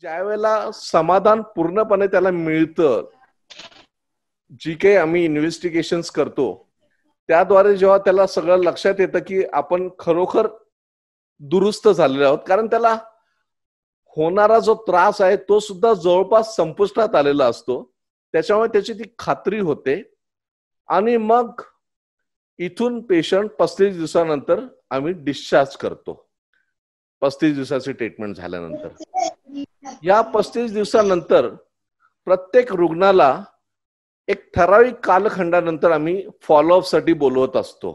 ज्या वेळेला समाधान पूर्णपणे त्याला मिळतं जी काही आम्ही इन्व्हेस्टिगेशन करतो त्याद्वारे जेव्हा त्याला सगळं लक्षात येतं की आपण खरोखर दुरुस्त झालेले आहोत कारण त्याला होणारा जो त्रास आहे तो सुद्धा जवळपास संपुष्टात आलेला असतो त्याच्यामुळे त्याची ती खात्री होते आणि मग इथून पेशंट पस्तीस दिवसानंतर आम्ही डिस्चार्ज करतो पस्तीस दिवसाची ट्रीटमेंट झाल्यानंतर या पस्तीस दिवसानंतर प्रत्येक रुग्णाला एक ठराविक कालखंडानंतर आम्ही फॉलोअप साठी बोलवत असतो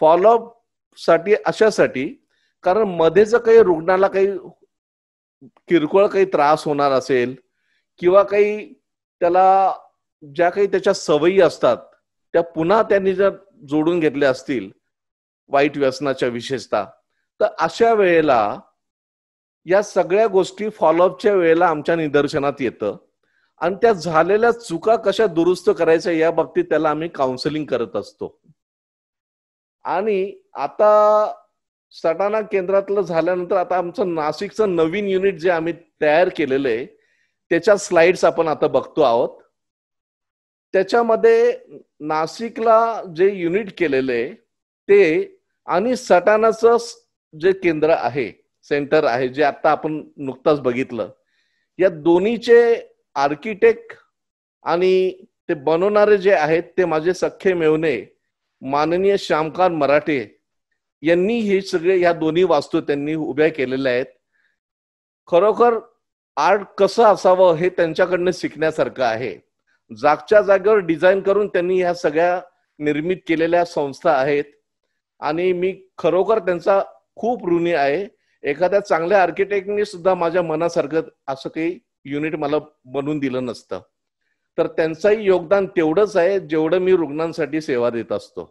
फॉलोअप साठी अशासाठी कारण मध्येच काही रुग्णाला काही किरकोळ काही त्रास होणार असेल किंवा काही त्याला ज्या काही त्याच्या सवयी असतात त्या पुन्हा त्यांनी जर जोडून घेतल्या असतील वाईट व्यसनाच्या विशेषतः तर अशा वेळेला या सगळ्या गोष्टी फॉलोअपच्या वेळेला आमच्या निदर्शनात येतं आणि त्या झालेल्या चुका कशा दुरुस्त करायच्या या बाबतीत त्याला आम्ही काउन्सिलिंग करत असतो आणि आता सटाणा केंद्रातलं झाल्यानंतर आता आमचं नाशिकचं नवीन युनिट जे आम्ही तयार केलेलं आहे त्याच्या स्लाइड्स आपण आता बघतो आहोत त्याच्यामध्ये नाशिकला जे युनिट केलेलं आहे ते आणि सटाणाचं जे केंद्र आहे सेंटर आहे जे आता आपण नुकताच बघितलं या दोन्हीचे आर्किटेक्ट आणि ते बनवणारे जे आहेत ते माझे सख्खे मेवणे माननीय श्यामकांत मराठे यांनी हे सगळे या दोन्ही वास्तू त्यांनी उभ्या केलेल्या आहेत खरोखर आर्ट कसं असावं हे त्यांच्याकडनं शिकण्यासारखं आहे जागच्या जागेवर डिझाईन करून त्यांनी ह्या सगळ्या निर्मित केलेल्या संस्था आहेत आणि मी खरोखर त्यांचा खूप ऋणी आहे एखाद्या चांगल्या आर्किटेक्टने सुद्धा माझ्या मनासारखं असं काही युनिट मला बनवून दिलं नसतं तर त्यांचंही योगदान तेवढंच आहे जेवढं मी रुग्णांसाठी सेवा देत असतो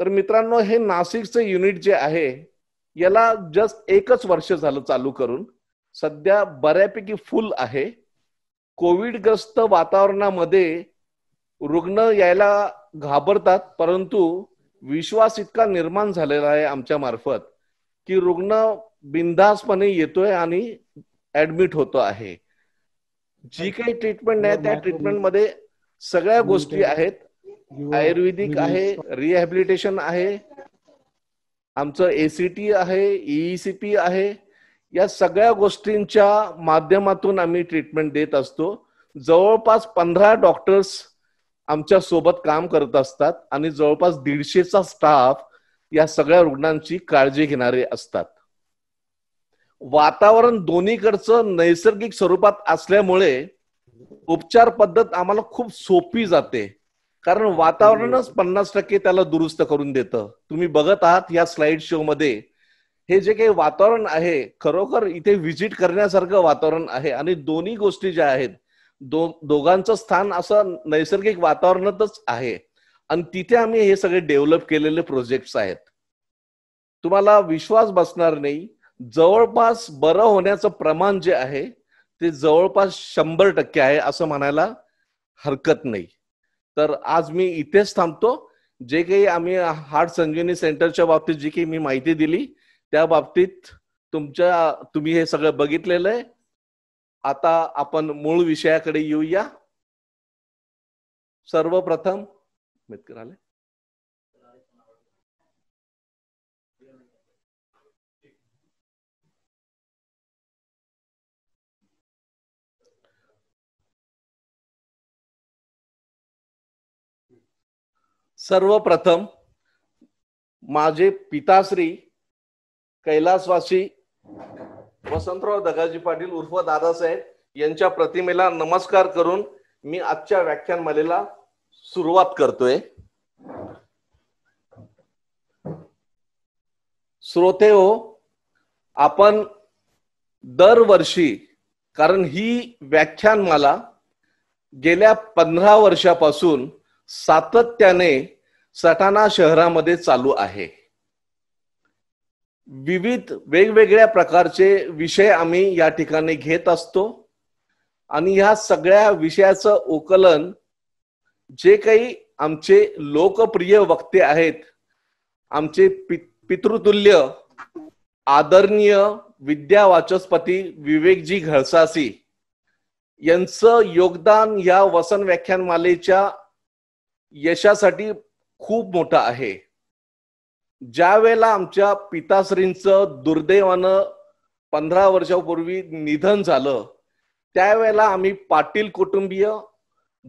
तर मित्रांनो हे नाशिकचं युनिट जे आहे याला जस्ट एकच वर्ष झालं चालू करून सध्या बऱ्यापैकी फुल आहे कोविडग्रस्त वातावरणामध्ये रुग्ण यायला घाबरतात परंतु विश्वास इतका निर्माण झालेला आहे आमच्या मार्फत की रुग्ण बिंदासपणे येतोय आणि ऍडमिट होतो आहे जी काही ट्रीटमेंट आहे त्या ट्रीटमेंट मध्ये सगळ्या गोष्टी आहेत आयुर्वेदिक आहे रिहॅबिलिटेशन आहे आमचं एसीटी आहे ईसीपी e e आहे या सगळ्या गोष्टींच्या माध्यमातून आम्ही ट्रीटमेंट देत असतो जवळपास पंधरा डॉक्टर्स आमच्या सोबत काम करत असतात आणि जवळपास दीडशेचा स्टाफ या सगळ्या रुग्णांची काळजी घेणारे असतात वातावरण दोन्हीकडचं नैसर्गिक स्वरूपात असल्यामुळे उपचार पद्धत आम्हाला खूप सोपी जाते कारण वातावरणच हो. पन्नास टक्के त्याला दुरुस्त करून देतं तुम्ही बघत आहात या स्लाइड शो मध्ये हे जे काही वातावरण आहे खरोखर इथे व्हिजिट करण्यासारखं वातावरण आहे आणि दोन्ही गोष्टी ज्या आहेत दो दोघांचं स्थान असं नैसर्गिक वातावरणातच आहे आणि तिथे आम्ही हे सगळे डेव्हलप केलेले प्रोजेक्ट्स आहेत तुम्हाला विश्वास बसणार नाही जवळपास बरं होण्याचं प्रमाण जे आहे ते जवळपास शंभर टक्के आहे असं म्हणायला हरकत नाही तर आज मी इथेच थांबतो जे काही आम्ही हार्ट संजीवनी सेंटरच्या बाबतीत जी काही मी माहिती दिली त्या बाबतीत तुमच्या तुम्ही हे सगळं बघितलेलं आहे आता आपण मूळ विषयाकडे येऊया सर्वप्रथम कराले सर्वप्रथम माझे पिताश्री कैलासवासी वसंतराव दगाजी पाटील उर्फ दादासाहेब यांच्या प्रतिमेला नमस्कार करून मी आजच्या व्याख्यानमालेला सुरुवात करतोय श्रोते हो आपण दरवर्षी कारण ही व्याख्यानमाला गेल्या पंधरा वर्षापासून सातत्याने सटाणा शहरामध्ये चालू आहे विविध वेगवेगळ्या प्रकारचे विषय आम्ही या ठिकाणी घेत असतो आणि ह्या सगळ्या विषयाचं उकलन जे काही आमचे लोकप्रिय वक्ते आहेत आमचे पितृतुल्य आदरणीय विद्या वाचस्पती विवेकजी घळसासी यांचं योगदान या वसन व्याख्यानमालेच्या यशासाठी खूप मोठं आहे ज्या वेळेला आमच्या पिताश्रींचं दुर्दैवानं पंधरा वर्षापूर्वी निधन झालं त्यावेळेला आम्ही पाटील कुटुंबीय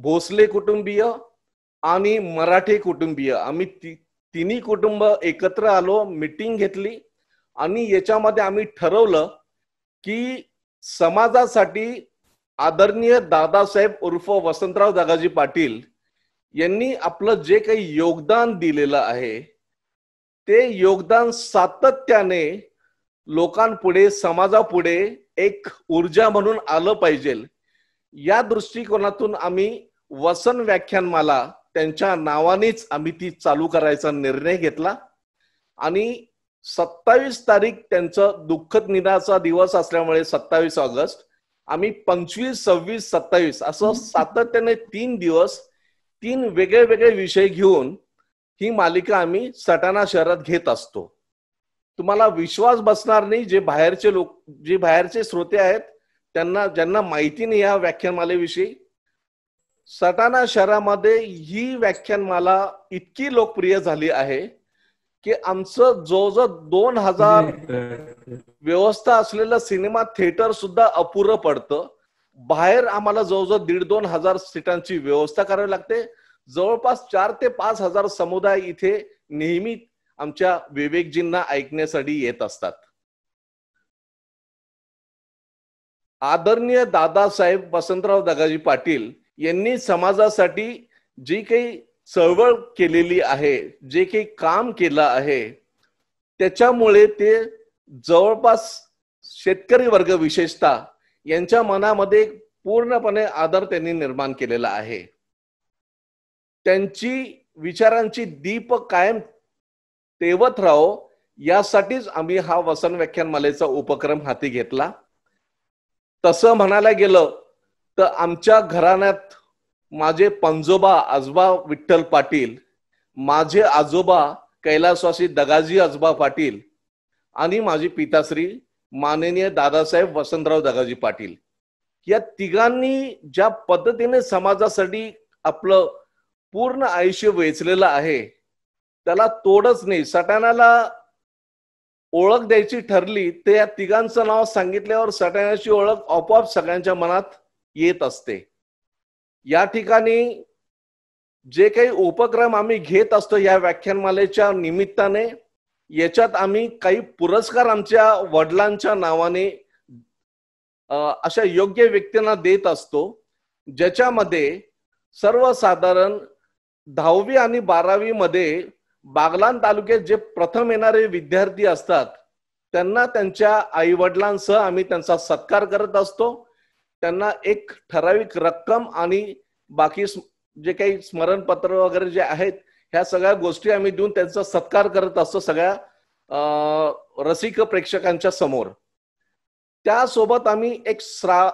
भोसले कुटुंबीय आणि मराठे कुटुंबीय आम्ही तिन्ही कुटुंब एकत्र आलो मिटिंग घेतली आणि याच्यामध्ये आम्ही ठरवलं की समाजासाठी आदरणीय दादासाहेब उर्फ वसंतराव दादाजी पाटील यांनी आपलं जे काही योगदान दिलेलं आहे ते योगदान सातत्याने लोकांपुढे समाजापुढे एक ऊर्जा म्हणून आलं पाहिजे या दृष्टिकोनातून आम्ही वसन व्याख्यानमाला त्यांच्या नावानेच आम्ही ती चालू करायचा निर्णय घेतला आणि सत्तावीस तारीख त्यांचं दुःखद निनाचा दिवस असल्यामुळे सत्तावीस ऑगस्ट आम्ही पंचवीस सव्वीस सत्तावीस असं सातत्याने तीन दिवस तीन वेगळे वेगळे विषय घेऊन ही मालिका आम्ही सटाणा शहरात घेत असतो तुम्हाला विश्वास बसणार नाही जे बाहेरचे लोक जे बाहेरचे श्रोते आहेत त्यांना ज्यांना माहिती नाही या व्याख्यानमालेविषयी सटाणा शहरामध्ये ही व्याख्यानमाला इतकी लोकप्रिय झाली आहे की आमचं जवळजवळ दोन हजार व्यवस्था असलेलं सिनेमा थिएटर सुद्धा अपुरं पडतं बाहेर आम्हाला जवळजवळ दीड दोन हजार सीटांची व्यवस्था करावी लागते जवळपास चार ते पाच हजार समुदाय इथे नेहमी आमच्या विवेकजींना ऐकण्यासाठी येत असतात आदरणीय दादासाहेब वसंतराव दगाजी पाटील यांनी समाजासाठी जी काही चळवळ केलेली आहे जे काही काम केलं आहे त्याच्यामुळे ते जवळपास शेतकरी वर्ग विशेषतः यांच्या मनामध्ये पूर्णपणे आदर त्यांनी निर्माण केलेला आहे त्यांची विचारांची दीप कायम तेवत राहो यासाठीच आम्ही हा वसन व्याख्यानमालेचा उपक्रम हाती घेतला तसं म्हणायला गेलं तर आमच्या घराण्यात माझे पंजोबा आजबा विठ्ठल पाटील माझे आजोबा कैलासवासी दगाजी आजोबा पाटील आणि माझी पिताश्री माननीय दादासाहेब वसंतराव दगाजी पाटील या तिघांनी ज्या पद्धतीने समाजासाठी आपलं पूर्ण आयुष्य वेचलेलं आहे त्याला तोडच नाही सटाण्याला ओळख द्यायची ठरली ते या तिघांचं नाव सांगितल्यावर सटाण्याची ओळख आपोआप सगळ्यांच्या मनात येत असते या ठिकाणी जे काही उपक्रम आम्ही घेत असतो या व्याख्यानमालेच्या निमित्ताने याच्यात आम्ही काही पुरस्कार आमच्या वडिलांच्या नावाने अशा योग्य व्यक्तींना देत असतो ज्याच्यामध्ये सर्वसाधारण दहावी आणि बारावी मध्ये बागलान तालुक्यात जे प्रथम येणारे विद्यार्थी असतात त्यांना त्यांच्या आई वडिलांसह आम्ही त्यांचा सत्कार करत असतो त्यांना एक ठराविक रक्कम आणि बाकी जे काही स्मरणपत्र वगैरे जे आहेत ह्या सगळ्या गोष्टी आम्ही देऊन त्यांचा सत्कार करत असतो सगळ्या रसिक प्रेक्षकांच्या समोर त्यासोबत आम्ही एक श्रा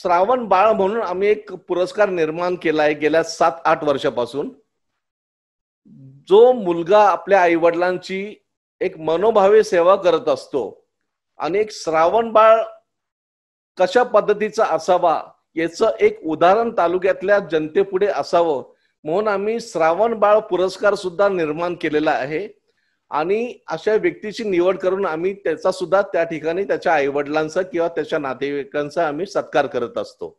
श्रावण बाळ म्हणून आम्ही एक पुरस्कार निर्माण केला आहे गेल्या सात आठ वर्षापासून जो मुलगा आपल्या आई वडिलांची एक मनोभावे सेवा करत असतो आणि एक श्रावण बाळ कशा पद्धतीचा असावा याचं एक उदाहरण तालुक्यातल्या जनतेपुढे असावं म्हणून आम्ही श्रावण बाळ पुरस्कार सुद्धा निर्माण केलेला आहे आणि अशा व्यक्तीची निवड करून आम्ही त्याचा सुद्धा त्या ठिकाणी त्याच्या वडिलांचा किंवा त्याच्या नातेवाईकांचा आम्ही सत्कार करत असतो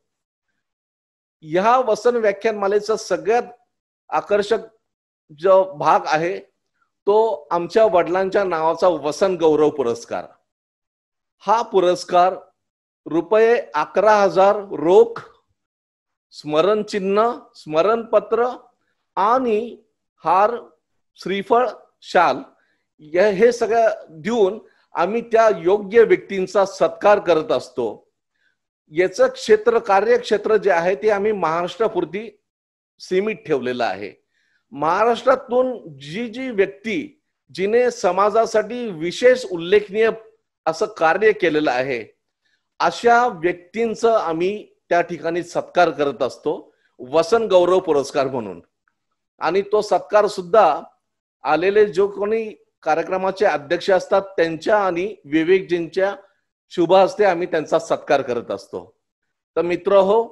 ह्या वसन व्याख्यानमालेचा सगळ्यात आकर्षक जो भाग आहे तो आमच्या वडिलांच्या नावाचा वसन गौरव पुरस्कार हा पुरस्कार रुपये अकरा हजार रोख स्मरणचिन्ह स्मरणपत्र आणि हार श्रीफळ शाल हे सगळं देऊन आम्ही त्या योग्य व्यक्तींचा सत्कार करत असतो याचं क्षेत्र कार्यक्षेत्र जे आहे ते आम्ही महाराष्ट्रापुरती सीमित ठेवलेलं आहे महाराष्ट्रातून जी जी व्यक्ती जिने समाजासाठी विशेष उल्लेखनीय असं कार्य केलेलं आहे अशा व्यक्तींचं आम्ही त्या ठिकाणी सत्कार करत असतो वसन गौरव पुरस्कार म्हणून आणि तो सत्कार सुद्धा आलेले जो कोणी कार्यक्रमाचे अध्यक्ष असतात त्यांच्या आणि विवेकजींच्या शुभ हस्ते आम्ही त्यांचा सत्कार करत असतो तर मित्र हो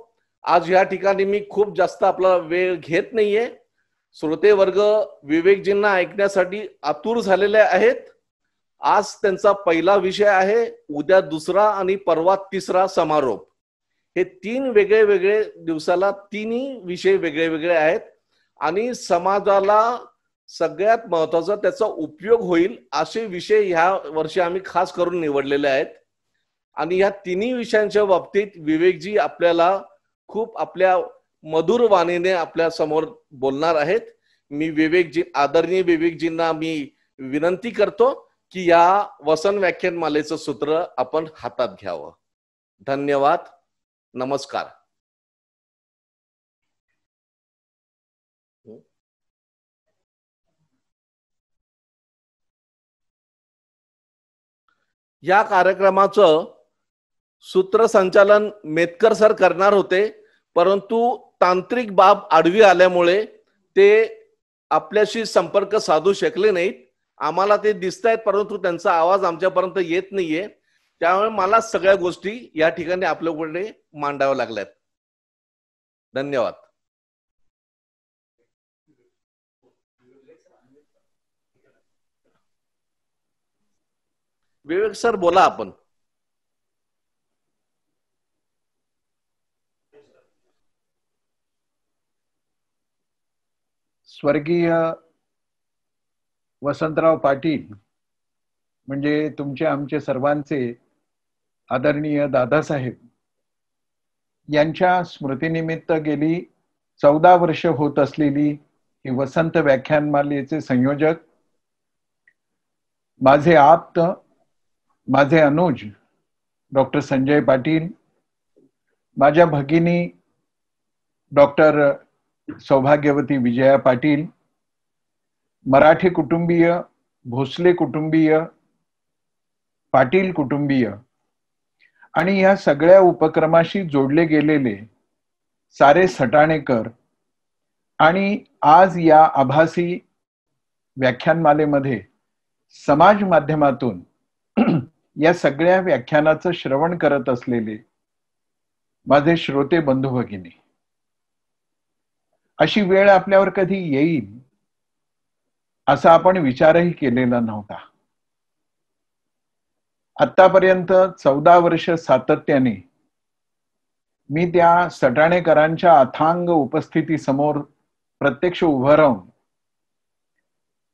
आज या ठिकाणी मी खूप जास्त आपला वेळ घेत नाहीये श्रोते वर्ग विवेकजींना ऐकण्यासाठी आतुर झालेले आहेत आज त्यांचा पहिला विषय आहे उद्या दुसरा आणि परवा तिसरा समारोप हे तीन वेगळे वेगळे दिवसाला तिन्ही विषय वेगळे वेगळे आहेत आणि समाजाला सगळ्यात महत्वाचा त्याचा उपयोग होईल असे विषय ह्या वर्षी आम्ही खास करून निवडलेले आहेत आणि ह्या तिन्ही विषयांच्या बाबतीत विवेकजी आपल्याला खूप आपल्या मधुर वाणीने आपल्या समोर बोलणार आहेत मी विवेकजी आदरणीय विवेकजींना मी विनंती करतो की या वसन व्याख्यानमालेचं सूत्र आपण हातात घ्यावं धन्यवाद नमस्कार या कार्यक्रमाचं सूत्रसंचालन मेतकर सर करणार होते परंतु तांत्रिक बाब आडवी आल्यामुळे ते आपल्याशी संपर्क साधू शकले नाहीत आम्हाला ते दिसत आहेत परंतु त्यांचा आवाज आमच्यापर्यंत येत नाहीये त्यामुळे मला सगळ्या गोष्टी या ठिकाणी आपल्याकडे मांडाव्या लागल्यात धन्यवाद विवेक सर बोला आपण स्वर्गीय वसंतराव पाटील म्हणजे तुमचे आमचे सर्वांचे आदरणीय दादासाहेब यांच्या स्मृतीनिमित्त गेली चौदा वर्ष होत असलेली ही वसंत व्याख्यानमालेचे संयोजक माझे आप्त माझे अनुज डॉक्टर संजय पाटील माझ्या भगिनी डॉक्टर सौभाग्यवती विजया पाटील मराठे कुटुंबीय भोसले कुटुंबीय पाटील कुटुंबीय आणि या सगळ्या उपक्रमाशी जोडले गेलेले सारे सटाणेकर आणि आज या आभासी व्याख्यानमालेमध्ये समाज माध्यमातून या सगळ्या व्याख्यानाचं श्रवण करत असलेले माझे श्रोते बंधू भगिनी अशी वेळ आपल्यावर कधी येईल असा आपण विचारही केलेला नव्हता आतापर्यंत चौदा वर्ष सातत्याने मी त्या सटाणेकरांच्या अथांग उपस्थिती समोर प्रत्यक्ष उभं राहून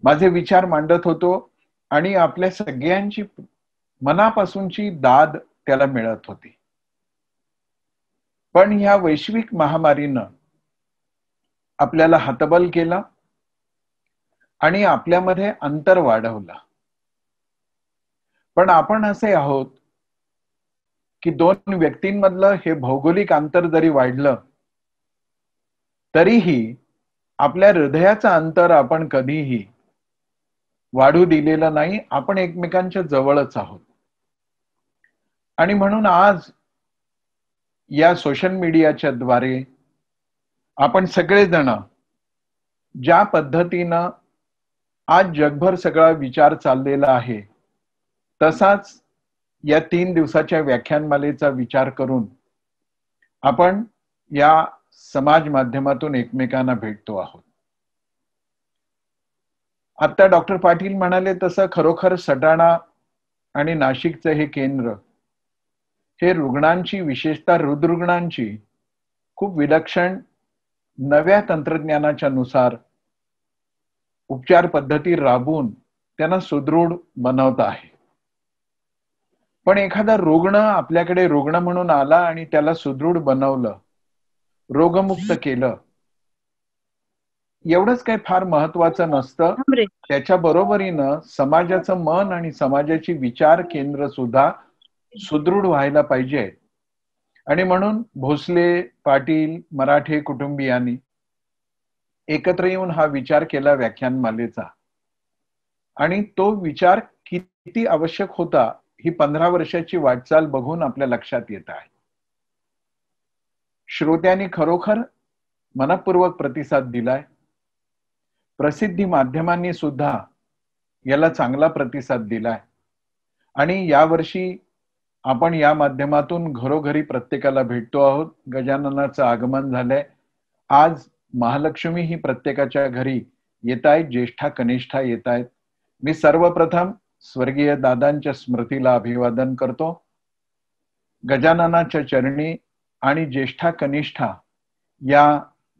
माझे विचार मांडत होतो आणि आपल्या सगळ्यांची मनापासूनची दाद त्याला मिळत होती पण ह्या वैश्विक महामारीनं आपल्याला हतबल केलं आणि आपल्यामध्ये अंतर वाढवलं पण आपण असे आहोत की दोन व्यक्तींमधलं हे भौगोलिक अंतर जरी वाढलं तरीही आपल्या हृदयाचं अंतर आपण कधीही वाढू दिलेलं नाही आपण एकमेकांच्या जवळच आहोत आणि म्हणून आज या सोशल मीडियाच्या द्वारे आपण सगळेजण ज्या पद्धतीनं आज जगभर सगळा विचार चाललेला आहे तसाच या तीन दिवसाच्या व्याख्यानमालेचा विचार करून आपण या समाज माध्यमातून एकमेकांना भेटतो आहोत आता डॉक्टर पाटील म्हणाले तसं खरोखर सटाणा आणि नाशिकचं हे केंद्र हे रुग्णांची विशेषतः हृदरुग्णांची खूप विलक्षण नव्या तंत्रज्ञानाच्या नुसार उपचार पद्धती राबून त्यांना सुदृढ बनवत आहे पण एखादा रुग्ण आपल्याकडे रुग्ण म्हणून आला आणि त्याला सुदृढ बनवलं रोगमुक्त केलं एवढंच काही फार महत्वाचं नसतं त्याच्या बरोबरीनं समाजाचं मन आणि समाजाची विचार केंद्र सुद्धा सुदृढ व्हायला पाहिजे आणि म्हणून भोसले पाटील मराठे कुटुंबियांनी एकत्र येऊन हा विचार केला व्याख्यानमालेचा आणि तो विचार किती आवश्यक होता ही पंधरा वर्षाची वाटचाल बघून आपल्या लक्षात येत आहे श्रोत्यांनी खरोखर मनपूर्वक प्रतिसाद दिलाय प्रसिद्धी माध्यमांनी सुद्धा याला चांगला प्रतिसाद दिलाय आणि यावर्षी आपण या माध्यमातून घरोघरी प्रत्येकाला भेटतो आहोत गजाननाचं आगमन झालंय आज महालक्ष्मी ही प्रत्येकाच्या घरी येत आहेत ज्येष्ठा कनिष्ठा येत आहेत मी सर्वप्रथम स्वर्गीय दादांच्या स्मृतीला अभिवादन करतो गजाननाच्या चरणी आणि ज्येष्ठा कनिष्ठा या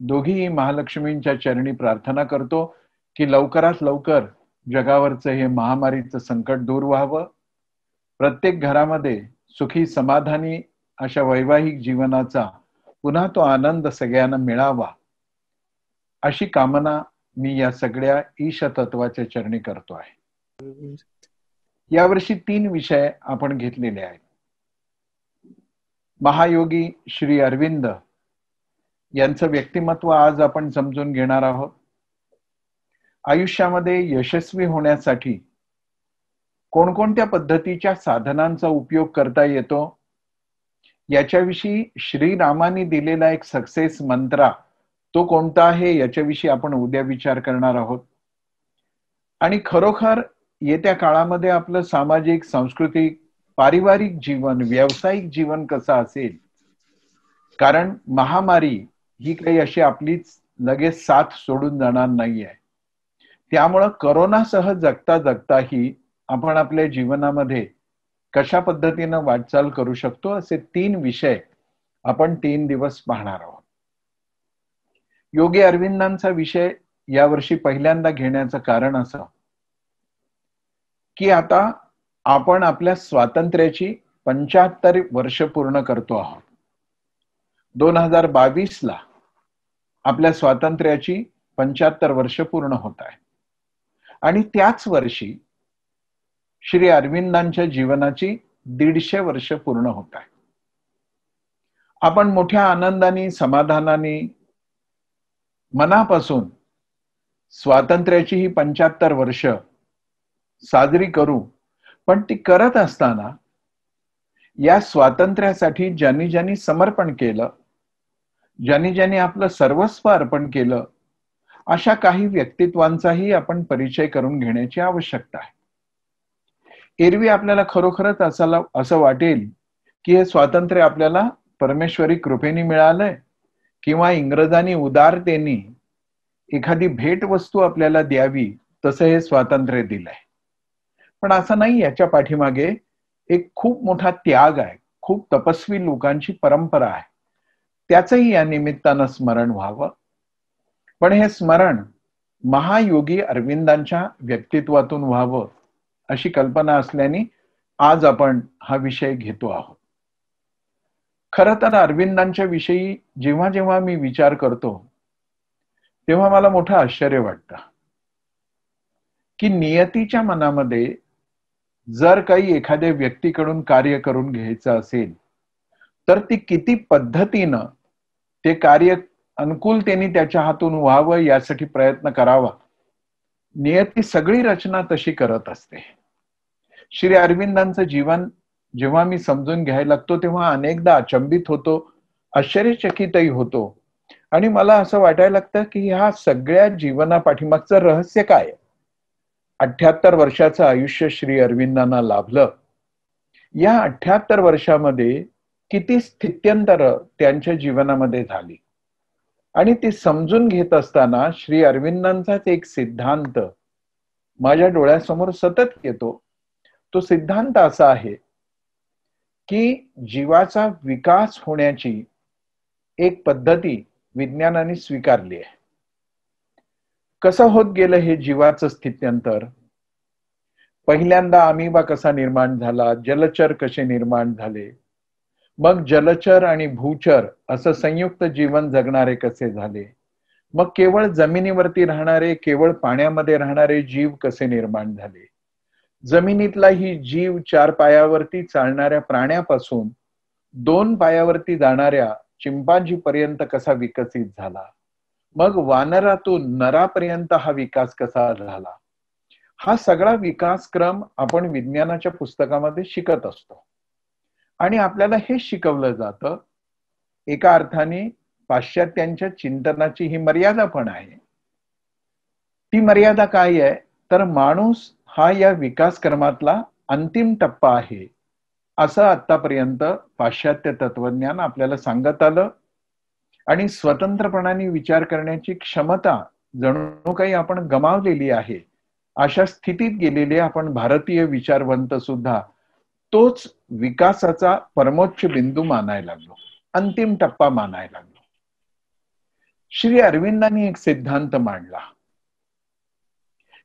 दोघीही महालक्ष्मींच्या चरणी प्रार्थना करतो की लवकरात लवकर जगावरचं हे महामारीचं संकट दूर व्हावं प्रत्येक घरामध्ये सुखी समाधानी अशा वैवाहिक जीवनाचा पुन्हा तो आनंद सगळ्यांना मिळावा अशी कामना मी या सगळ्या ईशतत्वाच्या चरणी करतो आहे यावर्षी तीन विषय आपण घेतलेले आहेत महायोगी श्री अरविंद यांचं व्यक्तिमत्व आज आपण समजून घेणार आहोत आयुष्यामध्ये यशस्वी होण्यासाठी कोणकोणत्या पद्धतीच्या साधनांचा उपयोग करता येतो याच्याविषयी श्रीरामाने दिलेला एक सक्सेस मंत्रा तो कोणता आहे याच्याविषयी आपण उद्या विचार करणार आहोत आणि खरोखर येत्या काळामध्ये आपलं सामाजिक सांस्कृतिक पारिवारिक जीवन व्यावसायिक जीवन कसं असेल कारण महामारी ही काही अशी आपलीच लगेच साथ सोडून जाणार नाही आहे त्यामुळं करोनासह जगता जगताही आपण आपल्या जीवनामध्ये कशा पद्धतीनं वाटचाल करू शकतो असे तीन विषय आपण तीन दिवस पाहणार आहोत योगी अरविंदांचा विषय यावर्षी पहिल्यांदा घेण्याचं कारण असं की आता आपण आपल्या स्वातंत्र्याची पंच्याहत्तर वर्ष पूर्ण करतो आहोत दोन हजार बावीस ला आपल्या स्वातंत्र्याची पंच्याहत्तर वर्ष पूर्ण होत आहे आणि त्याच वर्षी श्री अरविंदांच्या जीवनाची दीडशे वर्ष पूर्ण होत आहे आपण मोठ्या आनंदाने समाधानाने मनापासून स्वातंत्र्याची ही पंच्याहत्तर वर्ष साजरी करू पण ती करत असताना या स्वातंत्र्यासाठी ज्यांनी ज्यांनी समर्पण केलं ज्यांनी ज्यांनी आपलं सर्वस्व अर्पण केलं अशा काही व्यक्तित्वांचाही आपण परिचय करून घेण्याची आवश्यकता आहे एरवी आपल्याला खरोखरच असं वाटेल की हे स्वातंत्र्य आपल्याला परमेश्वरी कृपेने मिळालंय किंवा इंग्रजांनी उदारतेने एखादी भेट वस्तू आपल्याला द्यावी तसं हे स्वातंत्र्य दिलंय पण असं नाही याच्या पाठीमागे एक खूप मोठा त्याग आहे खूप तपस्वी लोकांची परंपरा आहे त्याचंही या निमित्तानं स्मरण व्हावं पण हे स्मरण महायोगी अरविंदांच्या व्यक्तित्वातून व्हावं अशी कल्पना असल्याने आज आपण हा विषय घेतो आहोत खर तर अरविंदांच्या विषयी जेव्हा जेव्हा मी विचार करतो तेव्हा मला मोठं आश्चर्य वाटत की नियतीच्या मनामध्ये जर काही एखाद्या व्यक्तीकडून कार्य करून घ्यायचं असेल तर ती किती पद्धतीनं ते कार्य अनुकूलतेने त्याच्या हातून व्हावं यासाठी प्रयत्न करावा नियती सगळी रचना तशी करत असते श्री अरविंदांचं जीवन जेव्हा मी समजून घ्यायला लागतो तेव्हा अनेकदा अचंबित होतो आश्चर्यचकितही होतो आणि मला असं वाटायला लागतं की ह्या सगळ्या जीवना पाठीमागचं रहस्य काय अठ्याहत्तर वर्षाचं आयुष्य श्री अरविंदांना लाभलं या अठ्याहत्तर वर्षामध्ये किती स्थित्यंतर त्यांच्या जीवनामध्ये झाली आणि ती समजून घेत असताना श्री अरविंदांचाच एक सिद्धांत माझ्या डोळ्यासमोर सतत येतो तो सिद्धांत असा आहे की जीवाचा विकास होण्याची एक पद्धती विज्ञानाने स्वीकारली आहे कसं होत गेलं हे जीवाचं स्थित्यंतर पहिल्यांदा आमिबा कसा निर्माण झाला जलचर कसे निर्माण झाले मग जलचर आणि भूचर असं संयुक्त जीवन जगणारे कसे झाले मग केवळ जमिनीवरती राहणारे केवळ पाण्यामध्ये राहणारे जीव कसे निर्माण झाले जमिनीतला ही जीव चार पायावरती चालणाऱ्या प्राण्यापासून दोन पायावरती जाणाऱ्या चिंपांजी पर्यंत कसा विकसित झाला मग वानरातून नरापर्यंत हा विकास कसा झाला हा सगळा विकासक्रम आपण विज्ञानाच्या पुस्तकामध्ये शिकत असतो आणि आपल्याला हे शिकवलं जातं एका अर्थाने पाश्चात्यांच्या चिंतनाची ही मर्यादा पण आहे ती मर्यादा काय आहे तर माणूस हा या विकास अंतिम टप्पा आहे असं आतापर्यंत पाश्चात्य तत्वज्ञान आपल्याला सांगत आलं आणि स्वतंत्रपणाने विचार करण्याची क्षमता जणू काही आपण गमावलेली आहे अशा स्थितीत गेलेले आपण भारतीय विचारवंत सुद्धा तोच विकासाचा परमोच्च बिंदू मानायला लागलो अंतिम टप्पा मानायला लागलो श्री अरविंदांनी एक सिद्धांत मांडला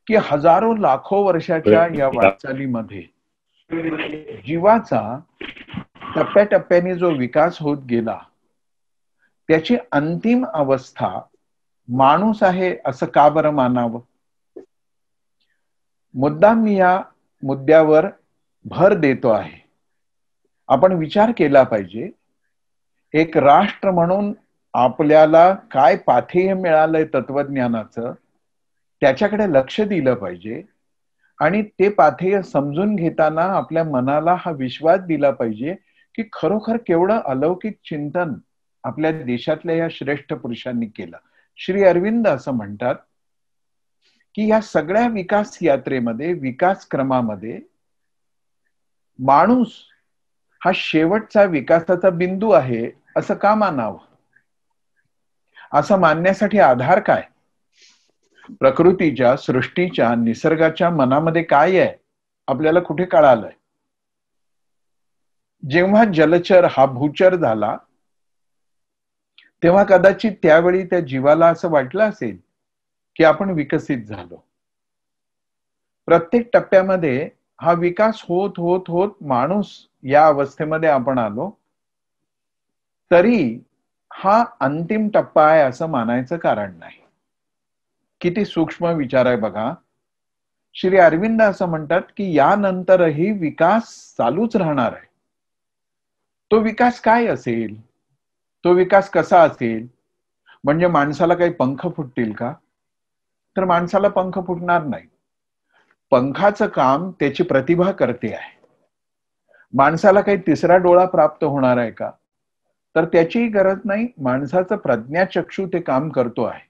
की हजारो लाखो वर्षाच्या या वाटचालीमध्ये जीवाचा टप्प्याटप्प्याने जो विकास होत गेला त्याची अंतिम अवस्था माणूस आहे असं का बरं मानावं मुद्दा मी या मुद्द्यावर भर देतो आहे आपण विचार केला पाहिजे एक राष्ट्र म्हणून आपल्याला काय पाथेय मिळालंय तत्वज्ञानाचं त्याच्याकडे लक्ष दिलं पाहिजे आणि ते पाथेय समजून घेताना आपल्या मनाला हा विश्वास दिला पाहिजे की खरोखर केवढं अलौकिक चिंतन आपल्या देशातल्या या श्रेष्ठ पुरुषांनी केलं श्री अरविंद असं म्हणतात की या सगळ्या विकास यात्रेमध्ये विकास क्रमामध्ये माणूस हा शेवटचा विकासाचा बिंदू आहे असं का मानावं असं मानण्यासाठी आधार काय प्रकृतीच्या सृष्टीच्या निसर्गाच्या मनामध्ये काय आहे आपल्याला कुठे कळालंय जेव्हा जलचर हा भूचर झाला तेव्हा कदाचित त्यावेळी त्या जीवाला असं वाटलं असेल की आपण विकसित झालो प्रत्येक टप्प्यामध्ये हा विकास होत होत होत माणूस या अवस्थेमध्ये आपण आलो तरी हा अंतिम टप्पा आहे असं मानायचं कारण नाही किती सूक्ष्म विचार आहे बघा श्री अरविंद असं म्हणतात की यानंतरही विकास चालूच राहणार आहे तो विकास काय असेल तो विकास कसा असेल म्हणजे माणसाला काही पंख फुटतील का तर माणसाला पंख फुटणार नाही पंखाचं काम त्याची प्रतिभा करते आहे माणसाला काही तिसरा डोळा प्राप्त होणार आहे का तर त्याचीही गरज नाही माणसाचं प्रज्ञाचक्षू ते काम करतो आहे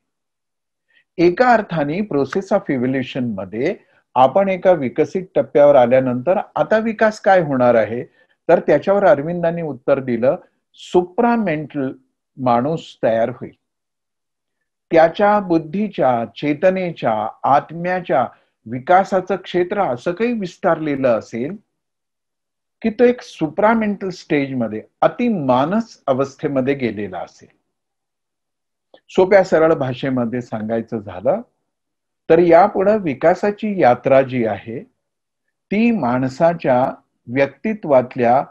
एका अर्थाने प्रोसेस ऑफ इव्होल्युशन मध्ये आपण एका विकसित टप्प्यावर आल्यानंतर आता विकास काय होणार आहे तर त्याच्यावर अरविंदांनी उत्तर दिलं सुप्रामेंटल माणूस तयार होईल त्याच्या बुद्धीच्या चेतनेच्या आत्म्याच्या विकासाचं क्षेत्र असं काही विस्तारलेलं असेल की तो एक सुप्रामेंटल स्टेजमध्ये मानस अवस्थेमध्ये गेलेला असेल सोप्या सरळ भाषेमध्ये सांगायचं झालं तर यापुढे विकासाची यात्रा जी आहे ती माणसाच्या व्यक्तित्वातल्या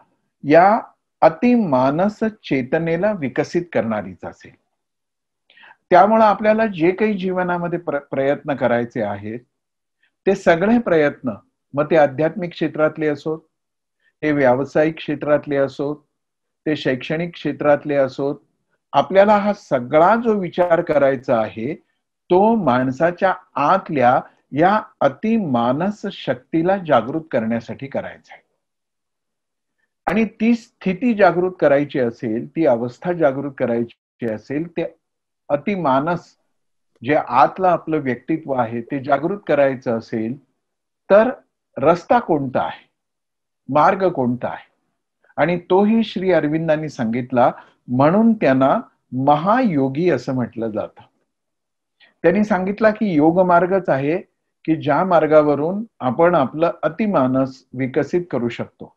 या अतिमानस चेतनेला विकसित करणारीच असेल त्यामुळं आपल्याला जे काही जीवनामध्ये प्रयत्न करायचे आहेत ते सगळे प्रयत्न मग ते आध्यात्मिक क्षेत्रातले असोत ते व्यावसायिक क्षेत्रातले असोत ते शैक्षणिक क्षेत्रातले असोत आपल्याला हा सगळा जो विचार करायचा आहे तो माणसाच्या आतल्या या अतिमानस शक्तीला जागृत करण्यासाठी करायचा आहे आणि ती स्थिती जागृत करायची असेल ती अवस्था जागृत करायची असेल ते अतिमानस जे आतला आपलं व्यक्तित्व आहे ते जागृत करायचं असेल तर रस्ता कोणता आहे मार्ग कोणता आहे आणि तोही श्री अरविंदांनी सांगितला म्हणून त्यांना महायोगी असं म्हटलं जात त्यांनी सांगितला की योग मार्गच आहे की ज्या मार्गावरून आपण आपलं अतिमानस विकसित करू शकतो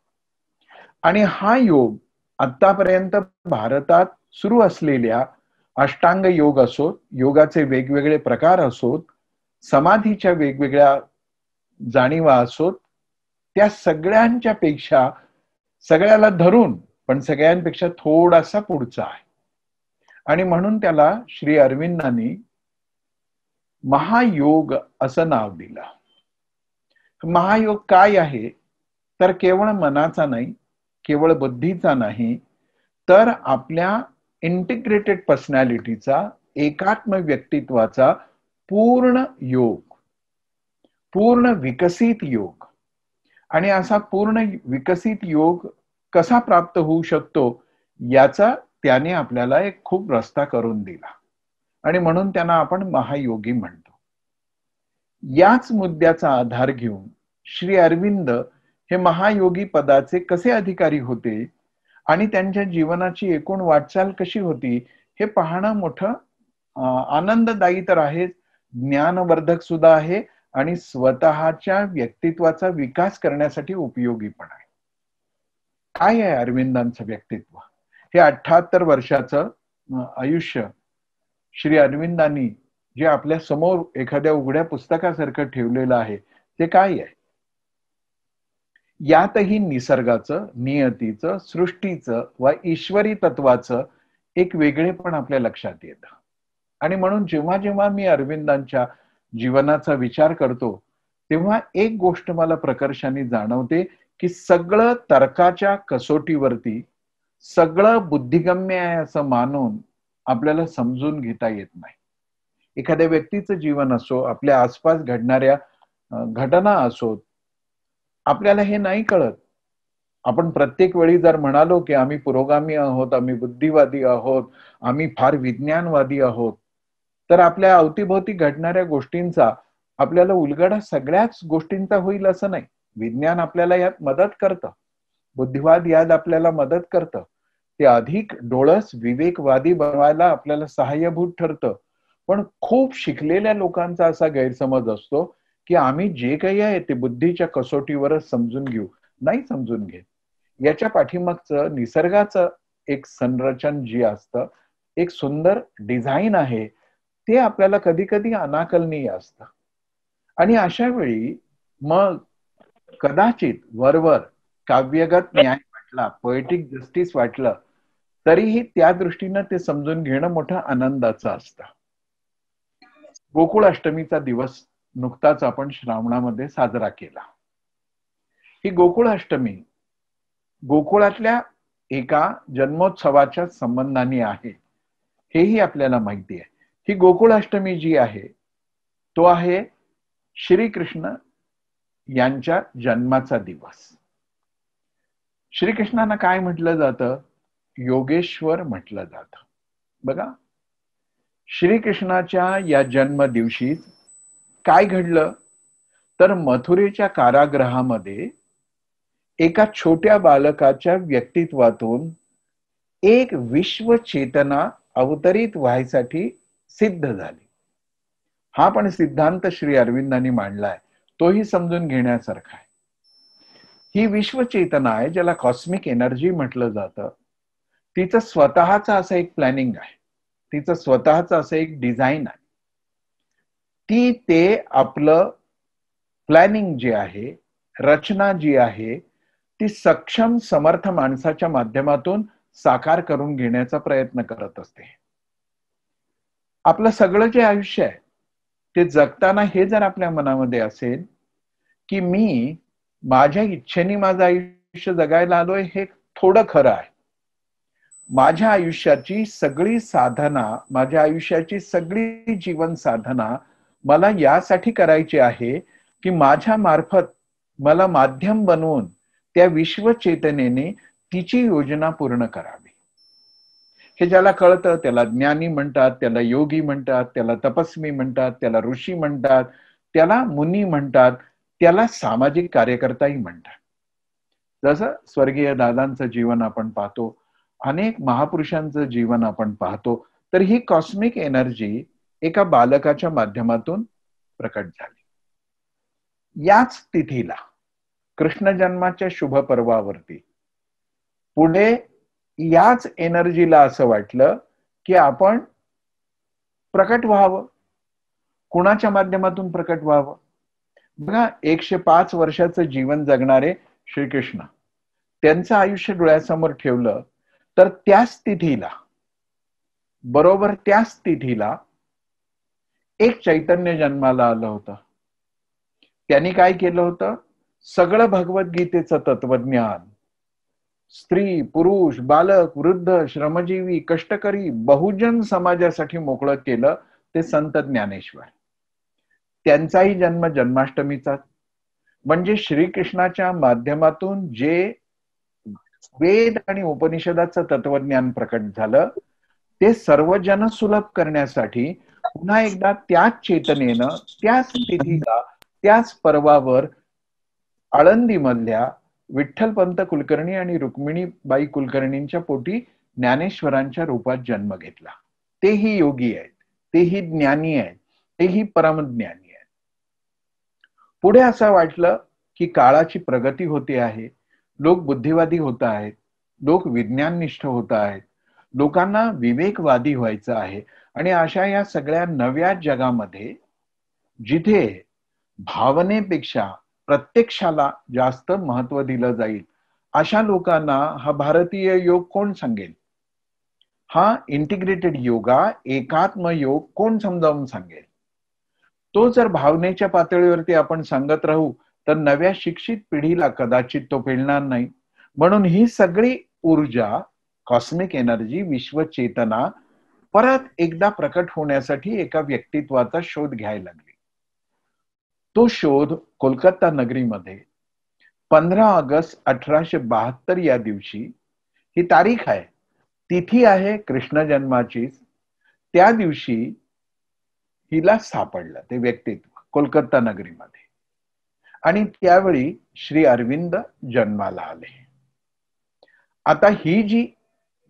आणि हा योग आतापर्यंत भारतात सुरू असलेल्या अष्टांग योग असोत योगाचे वेगवेगळे प्रकार असोत समाधीच्या वेगवेगळ्या जाणीवा असोत त्या सगळ्यांच्या पेक्षा सगळ्याला धरून पण सगळ्यांपेक्षा थोडासा पुढचा आहे आणि म्हणून त्याला श्री अरविंदांनी महायोग असं नाव दिलं महायोग काय आहे तर केवळ मनाचा नाही केवळ बुद्धीचा नाही तर आपल्या इंटिग्रेटेड पर्सनॅलिटीचा एकात्म व्यक्तित्वाचा पूर्ण योग पूर्ण विकसित योग आणि असा पूर्ण विकसित योग कसा प्राप्त होऊ शकतो याचा त्याने आपल्याला एक खूप रस्ता करून दिला आणि म्हणून त्यांना आपण महायोगी म्हणतो याच मुद्द्याचा आधार घेऊन श्री अरविंद हे महायोगी पदाचे कसे अधिकारी होते आणि त्यांच्या जीवनाची एकूण वाटचाल कशी होती हे पाहणं मोठं आनंददायी तर आहे ज्ञानवर्धक सुद्धा आहे आणि स्वतःच्या व्यक्तित्वाचा विकास करण्यासाठी उपयोगी पण आहे काय आहे अरविंदांचं व्यक्तित्व हे अठ्याहत्तर वर्षाचं आयुष्य श्री अरविंदांनी जे आपल्या समोर एखाद्या उघड्या पुस्तकासारखं ठेवलेलं आहे ते काय आहे यातही निसर्गाचं नियतीचं सृष्टीचं व ईश्वरी तत्वाचं एक वेगळेपण आपल्या लक्षात येतं आणि म्हणून जेव्हा जेव्हा मी अरविंदांच्या जीवनाचा विचार करतो तेव्हा एक गोष्ट मला प्रकर्षाने जाणवते की सगळं तर्काच्या कसोटीवरती सगळं बुद्धिगम्य आहे असं मानून आपल्याला समजून घेता येत नाही एखाद्या व्यक्तीचं जीवन असो आपल्या आसपास घडणाऱ्या घटना असोत आपल्याला हे नाही कळत आपण प्रत्येक वेळी जर म्हणालो की आम्ही पुरोगामी आहोत आम्ही बुद्धिवादी आहोत आम्ही फार विज्ञानवादी आहोत तर आपल्या अवतीभोवती घडणाऱ्या गोष्टींचा आपल्याला उलगडा सगळ्याच गोष्टींचा होईल असं नाही विज्ञान आपल्याला यात मदत करतं बुद्धिवाद यात आपल्याला मदत करतं ते अधिक डोळस विवेकवादी बनवायला आपल्याला सहाय्यभूत ठरतं पण खूप शिकलेल्या लोकांचा असा गैरसमज असतो की आम्ही जे काही आहे ते बुद्धीच्या कसोटीवरच समजून घेऊ नाही समजून घेत याच्या पाठीमागचं निसर्गाचं एक संरचन जी असत एक सुंदर डिझाईन आहे ते आपल्याला कधी कधी अनाकलनीय असत आणि अशा वेळी मग कदाचित वरवर काव्यगत न्याय वाटला पोएटिक जस्टिस वाटलं तरीही त्या दृष्टीनं ते समजून घेणं मोठं आनंदाचं असतं गोकुळ अष्टमीचा दिवस नुकताच आपण श्रावणामध्ये साजरा केला ही गोकुळ अष्टमी गोकुळातल्या एका जन्मोत्सवाच्या संबंधाने आहे हेही आपल्याला माहिती आहे ही गोकुळाष्टमी जी आहे तो आहे श्रीकृष्ण यांच्या जन्माचा दिवस श्रीकृष्णांना काय म्हटलं जातं योगेश्वर म्हटलं जातं बघा श्रीकृष्णाच्या या दिवशी काय घडलं तर मथुरेच्या कारागृहामध्ये एका छोट्या बालकाच्या व्यक्तित्वातून एक विश्व चेतना अवतरित व्हायसाठी सिद्ध झाली हा पण सिद्धांत श्री अरविंदांनी मांडलाय तोही समजून घेण्यासारखा आहे ही विश्वचेतना आहे ज्याला कॉस्मिक एनर्जी म्हटलं जातं तिचं स्वतःच असं एक प्लॅनिंग आहे तिचं स्वतःच असं एक डिझाईन आहे ती ते आपलं प्लॅनिंग जे आहे रचना जी आहे ती सक्षम समर्थ माणसाच्या माध्यमातून साकार करून घेण्याचा प्रयत्न करत असते आपलं सगळं जे आयुष्य आहे ते जगताना हे जर आपल्या मनामध्ये असेल की मी माझ्या इच्छेने माझं आयुष्य जगायला आलोय हे थोडं खरं आहे माझ्या आयुष्याची सगळी साधना माझ्या आयुष्याची सगळी जीवन साधना मला यासाठी करायची आहे की माझ्या मार्फत मला माध्यम बनवून त्या विश्वचेतनेने तिची योजना पूर्ण करावी हे ज्याला कळतं त्याला ज्ञानी म्हणतात त्याला योगी म्हणतात त्याला तपस्वी म्हणतात त्याला ऋषी म्हणतात त्याला मुनी म्हणतात त्याला सामाजिक कार्यकर्ताही म्हणतात जसं स्वर्गीय दादांचं जीवन आपण पाहतो अनेक महापुरुषांचं जीवन आपण पाहतो तर ही कॉस्मिक एनर्जी एका बालकाच्या माध्यमातून प्रकट झाली याच तिथीला कृष्ण जन्माच्या शुभ पर्वावरती पुढे याच एनर्जीला असं वाटलं की आपण प्रकट व्हावं कुणाच्या माध्यमातून प्रकट व्हावं बघा एकशे पाच वर्षाचं जीवन जगणारे श्रीकृष्ण त्यांचं आयुष्य डोळ्यासमोर ठेवलं तर त्या स्थितीला बरोबर त्या स्थितीला एक चैतन्य जन्माला आलं होत त्यांनी काय केलं होतं सगळं भगवद्गीतेचं तत्वज्ञान स्त्री पुरुष बालक वृद्ध श्रमजीवी कष्टकरी बहुजन समाजासाठी मोकळं केलं ते संत ज्ञानेश्वर त्यांचाही जन्म जन्माष्टमीचा म्हणजे श्रीकृष्णाच्या माध्यमातून जे वेद आणि उपनिषदाचं तत्वज्ञान प्रकट झालं ते सर्वजन सुलभ करण्यासाठी पुन्हा एकदा त्याच चेतनेनं त्याच तिथीला त्याच पर्वावर आळंदीमधल्या विठ्ठलपंत कुलकर्णी आणि रुक्मिणीबाई कुलकर्णींच्या पोटी ज्ञानेश्वरांच्या रूपात जन्म घेतला तेही योगी आहेत तेही ज्ञानी आहेत तेही परमज्ञानी आहेत पुढे असं वाटलं की काळाची प्रगती होते आहे लोक बुद्धिवादी होत आहेत लोक विज्ञाननिष्ठ होत आहेत लोकांना विवेकवादी व्हायचं आहे आणि अशा या सगळ्या नव्या जगामध्ये जिथे भावनेपेक्षा प्रत्यक्षाला जास्त महत्व दिलं जाईल अशा लोकांना हा भारतीय योग कोण सांगेल हा इंटिग्रेटेड योगा एकात्म योग कोण समजावून सांगेल तो जर भावनेच्या पातळीवरती आपण सांगत राहू तर नव्या शिक्षित पिढीला कदाचित तो पेलणार नाही म्हणून ही सगळी ऊर्जा कॉस्मिक एनर्जी विश्व चेतना परत एकदा प्रकट होण्यासाठी एका व्यक्तित्वाचा शोध घ्यायला लागली तो शोध कोलकाता नगरीमध्ये पंधरा ऑगस्ट अठराशे बहात्तर या दिवशी ही तारीख आहे तिथी आहे कृष्ण जन्माचीच त्या दिवशी हिला सापडलं ते व्यक्तित्व कोलकाता नगरीमध्ये आणि त्यावेळी श्री अरविंद जन्माला आले आता ही जी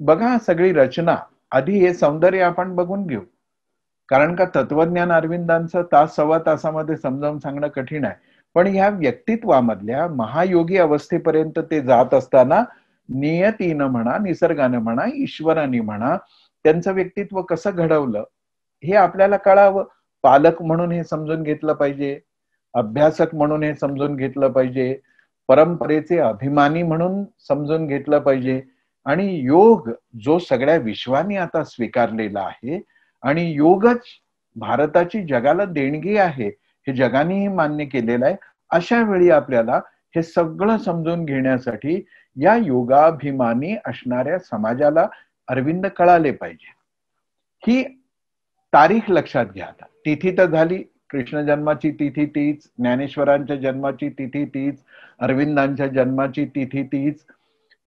बघा सगळी रचना आधी हे सौंदर्य आपण बघून घेऊ कारण का तत्वज्ञान अरविंदांचं तास सव्वा तासामध्ये समजावून सांगणं कठीण आहे पण ह्या व्यक्तित्वामधल्या महायोगी अवस्थेपर्यंत ते जात असताना नियतीनं म्हणा निसर्गानं म्हणा ईश्वराने म्हणा त्यांचं व्यक्तित्व कसं घडवलं हे आपल्याला कळावं पालक म्हणून हे समजून घेतलं पाहिजे अभ्यासक म्हणून हे समजून घेतलं पाहिजे परंपरेचे अभिमानी म्हणून समजून घेतलं पाहिजे आणि योग जो सगळ्या विश्वाने आता स्वीकारलेला आहे आणि योगच भारताची जगाला देणगी आहे हे जगानेही मान्य केलेलं आहे अशा वेळी आपल्याला हे सगळं समजून घेण्यासाठी या योगाभिमानी असणाऱ्या समाजाला अरविंद कळाले पाहिजे ही तारीख लक्षात घ्या आता तिथी तर झाली कृष्ण जन्माची तिथी तीच ज्ञानेश्वरांच्या जन्माची तिथी तीच अरविंदांच्या जन्माची तिथी तीच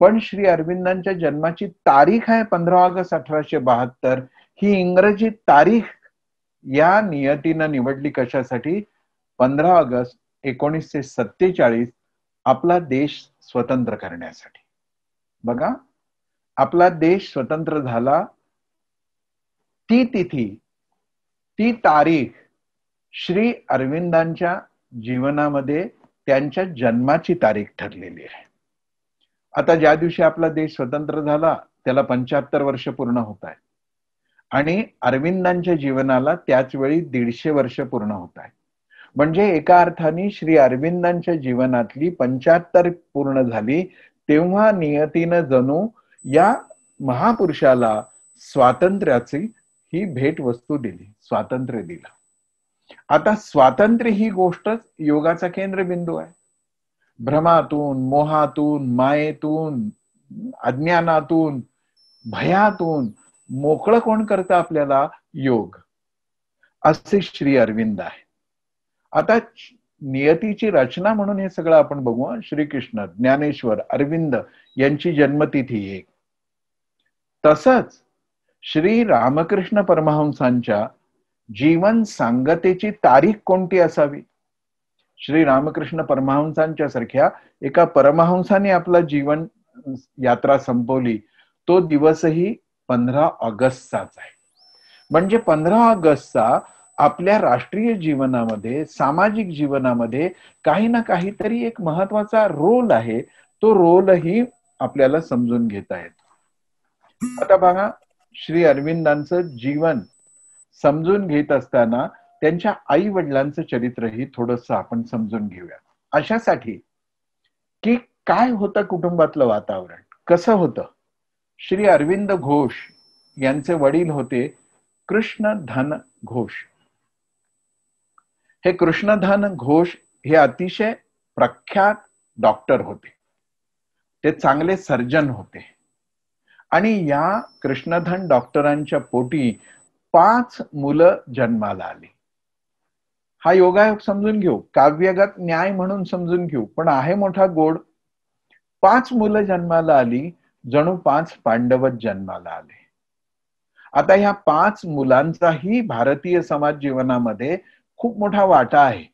पण श्री अरविंदांच्या जन्माची तारीख आहे पंधरा ऑगस्ट अठराशे बहात्तर ही इंग्रजी तारीख या नियतीनं निवडली कशासाठी पंधरा ऑगस्ट एकोणीसशे सत्तेचाळीस आपला देश स्वतंत्र करण्यासाठी बघा आपला देश स्वतंत्र झाला ती तिथी ती तारीख श्री अरविंदांच्या जीवनामध्ये त्यांच्या जन्माची तारीख ठरलेली आहे आता ज्या दिवशी आपला देश स्वतंत्र झाला त्याला पंच्याहत्तर वर्ष पूर्ण होत आहे आणि अरविंदांच्या जीवनाला त्याच वेळी दीडशे वर्ष पूर्ण होत आहे म्हणजे एका अर्थाने श्री अरविंदांच्या जीवनातली पंच्याहत्तर पूर्ण झाली तेव्हा नियतीनं जणू या महापुरुषाला स्वातंत्र्याची ही भेट वस्तू दिली स्वातंत्र्य दिलं आता स्वातंत्र्य ही गोष्टच योगाचा केंद्रबिंदू आहे भ्रमातून मोहातून मायेतून अज्ञानातून भयातून मोकळं कोण करतं आपल्याला योग असे श्री अरविंद आहे आता नियतीची रचना म्हणून हे सगळं आपण बघू कृष्ण ज्ञानेश्वर अरविंद यांची जन्मतिथी एक तसंच श्री रामकृष्ण परमहंसांच्या जीवन सांगतेची तारीख कोणती असावी श्री रामकृष्ण परमहंसांच्या सारख्या एका परमहंसाने आपला जीवन यात्रा संपवली तो दिवसही पंधरा ऑगस्टचाच आहे म्हणजे पंधरा ऑगस्टचा आपल्या राष्ट्रीय जीवनामध्ये सामाजिक जीवनामध्ये काही ना काहीतरी एक महत्वाचा रोल आहे तो रोलही आपल्याला समजून घेता येतो आता बघा श्री अरविंदांचं जीवन समजून घेत असताना त्यांच्या आई वडिलांचं चरित्रही थोडस आपण समजून घेऊया अशासाठी की काय होतं कुटुंबातलं वातावरण कसं होतं श्री अरविंद घोष यांचे वडील होते कृष्ण धन घोष हे कृष्णधन घोष हे अतिशय प्रख्यात डॉक्टर होते ते चांगले सर्जन होते आणि या कृष्णधन डॉक्टरांच्या पोटी पाच मुलं जन्माला आली हा योगायोग समजून घेऊ काव्यगत न्याय म्हणून समजून घेऊ पण आहे मोठा गोड पाच मुलं जन्माला आली जणू पाच पांडव जन्माला आले आता ह्या पाच मुलांचाही भारतीय समाज जीवनामध्ये खूप मोठा वाटा आहे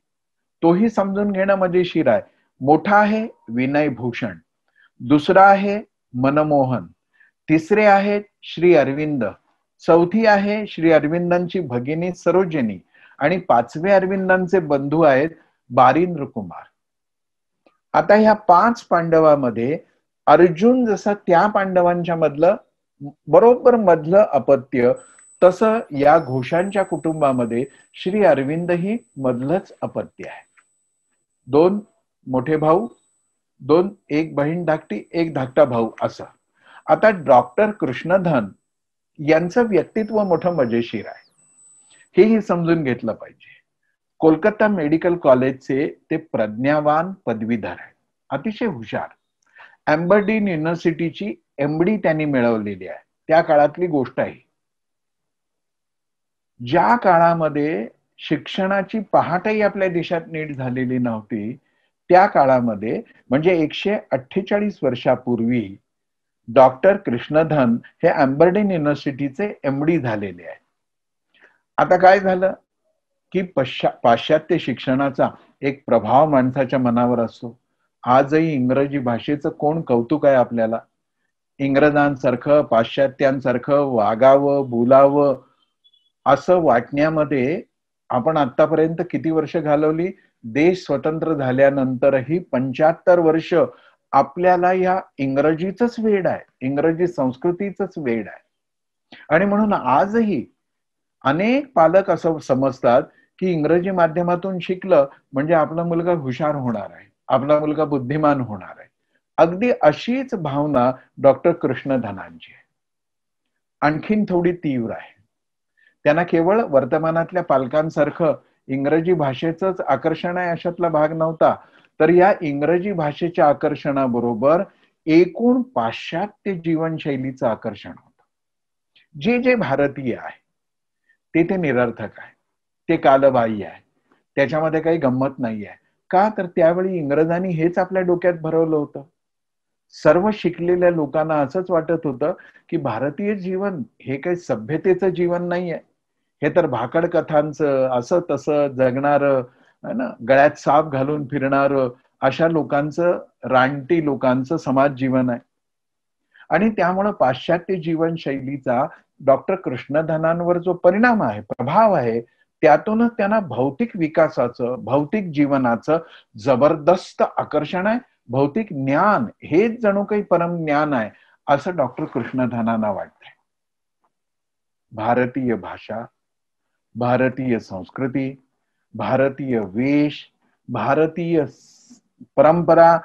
तोही समजून घेणं मजेशीर आहे मोठा आहे विनय भूषण दुसरा आहे मनमोहन तिसरे आहेत श्री अरविंद चौथी आहे श्री अरविंदांची भगिनी सरोजिनी आणि पाचवे अरविंदांचे बंधू आहेत बारिंद्र कुमार आता ह्या पाच पांडवामध्ये अर्जुन जसा त्या पांडवांच्या मधलं बरोबर मधलं अपत्य तसं या घोषांच्या कुटुंबामध्ये श्री अरविंद ही मधलंच अपत्य आहे दोन मोठे भाऊ दोन एक बहीण धाकटी एक धाकटा भाऊ असा आता डॉक्टर कृष्णधन यांचं व्यक्तित्व मोठं मजेशीर आहे हेही समजून घेतलं पाहिजे कोलकाता मेडिकल कॉलेजचे ते प्रज्ञावान पदवीधर आहे अतिशय हुशार अँबर्डीन युनिव्हर्सिटीची एमडी त्यांनी मिळवलेली आहे त्या काळातली गोष्ट आहे ज्या काळामध्ये शिक्षणाची पहाटही आपल्या देशात नीट झालेली नव्हती त्या काळामध्ये म्हणजे एकशे अठ्ठेचाळीस वर्षापूर्वी डॉक्टर कृष्णधन हे अँबर्डीन युनिव्हर्सिटीचे एमडी झालेले आहे आता काय झालं की पाश्चात्य शिक्षणाचा एक प्रभाव माणसाच्या मनावर असतो आजही इंग्रजी भाषेचं कोण कौतुक आहे आपल्याला इंग्रजांसारखं पाश्चात्यांसारखं वागावं बोलावं असं वाटण्यामध्ये आपण आतापर्यंत किती वर्ष घालवली देश स्वतंत्र झाल्यानंतरही पंच्याहत्तर वर्ष आपल्याला या इंग्रजीच वेड आहे इंग्रजी संस्कृतीच वेड आहे आणि म्हणून आजही अनेक पालक असं समजतात की इंग्रजी माध्यमातून शिकलं म्हणजे आपला मुलगा हुशार होणार आहे आपला मुलगा बुद्धिमान होणार आहे अगदी अशीच भावना डॉक्टर कृष्ण धनांची आहे आणखीन थोडी तीव्र आहे त्यांना केवळ वर्तमानातल्या पालकांसारखं इंग्रजी भाषेच आकर्षण आहे अशातला भाग नव्हता तर या इंग्रजी भाषेच्या आकर्षणाबरोबर एकूण पाश्चात्य जीवनशैलीचं आकर्षण होत जे जे भारतीय आहे ते ते निरर्थक आहे ते कालबाह्य आहे त्याच्यामध्ये काही गंमत नाही आहे का तर त्यावेळी इंग्रजांनी हेच आपल्या डोक्यात भरवलं होतं सर्व शिकलेल्या लोकांना असंच वाटत होतं की भारतीय जीवन हे काही सभ्यतेचं जीवन नाही आहे हे तर भाकड कथांचं असं तसं जगणार ना गळ्यात साप घालून फिरणार अशा लोकांचं रानटी लोकांचं समाज जीवन आहे आणि त्यामुळं पाश्चात्य जीवनशैलीचा डॉक्टर कृष्णधनांवर जो परिणाम आहे प्रभाव आहे त्यातूनच त्यांना भौतिक विकासाचं भौतिक जीवनाचं जबरदस्त आकर्षण आहे भौतिक ज्ञान हेच जणू काही परम ज्ञान आहे असं डॉक्टर कृष्णधनांना वाटतंय भारतीय भाषा भारतीय संस्कृती भारतीय वेश भारतीय परंपरा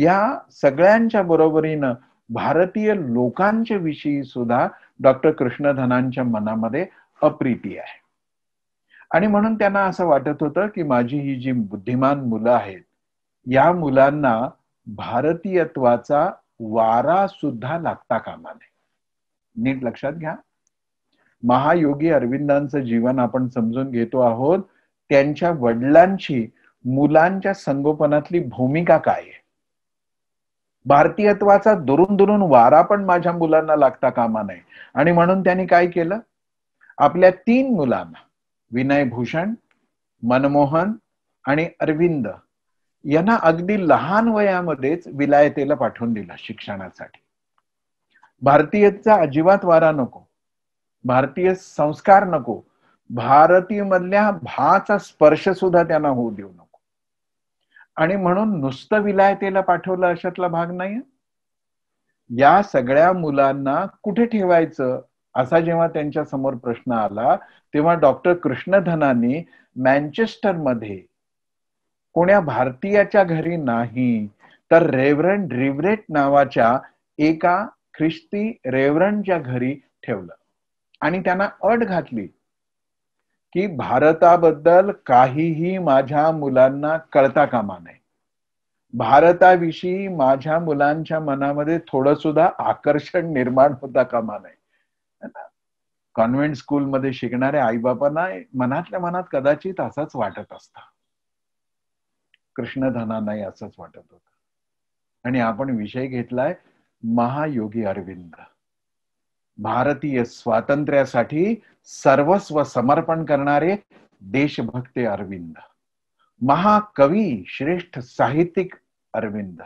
या सगळ्यांच्या बरोबरीनं भारतीय लोकांच्या विषयी सुद्धा डॉक्टर कृष्णधनांच्या मनामध्ये अप्रिती आहे आणि म्हणून त्यांना असं वाटत होतं की माझी ही जी बुद्धिमान मुलं आहेत या मुलांना भारतीयत्वाचा वारा सुद्धा लागता कामा नये नीट लक्षात घ्या महायोगी अरविंदांचं जीवन आपण समजून घेतो आहोत त्यांच्या वडिलांची मुलांच्या संगोपनातली भूमिका काय आहे भारतीयत्वाचा दुरून दुरून वारा पण माझ्या मुलांना लागता कामा नये आणि म्हणून त्यांनी काय केलं आपल्या तीन मुलांना विनय भूषण मनमोहन आणि अरविंद यांना अगदी लहान वयामध्येच विलायतेला पाठवून दिलं शिक्षणासाठी भारतीयचा अजिबात वारा नको भारतीय संस्कार नको मधल्या भाचा स्पर्श सुद्धा त्यांना होऊ देऊ नको आणि म्हणून नुसतं विलायतेला पाठवलं अशातला भाग नाही या सगळ्या मुलांना कुठे ठेवायचं असा जेव्हा त्यांच्या समोर प्रश्न आला तेव्हा डॉक्टर कृष्णधनानी मध्ये कोण्या भारतीयाच्या घरी नाही तर रेव्हरंड रिव्हरेट नावाच्या एका ख्रिस्ती रेव्हरंडच्या घरी ठेवलं आणि त्यांना अट घातली की भारताबद्दल काहीही माझ्या मुलांना कळता कामा नये भारताविषयी माझ्या मुलांच्या मनामध्ये थोडं सुद्धा आकर्षण निर्माण होता कामा नये कॉन्व्हेंट स्कूलमध्ये शिकणाऱ्या आईबापांना मनातल्या मनात कदाचित असंच वाटत असत कृष्णधना नाही असंच वाटत होत आणि आपण विषय घेतलाय महायोगी अरविंद भारतीय स्वातंत्र्यासाठी सर्वस्व समर्पण करणारे देशभक्ते अरविंद महाकवी श्रेष्ठ साहित्यिक अरविंद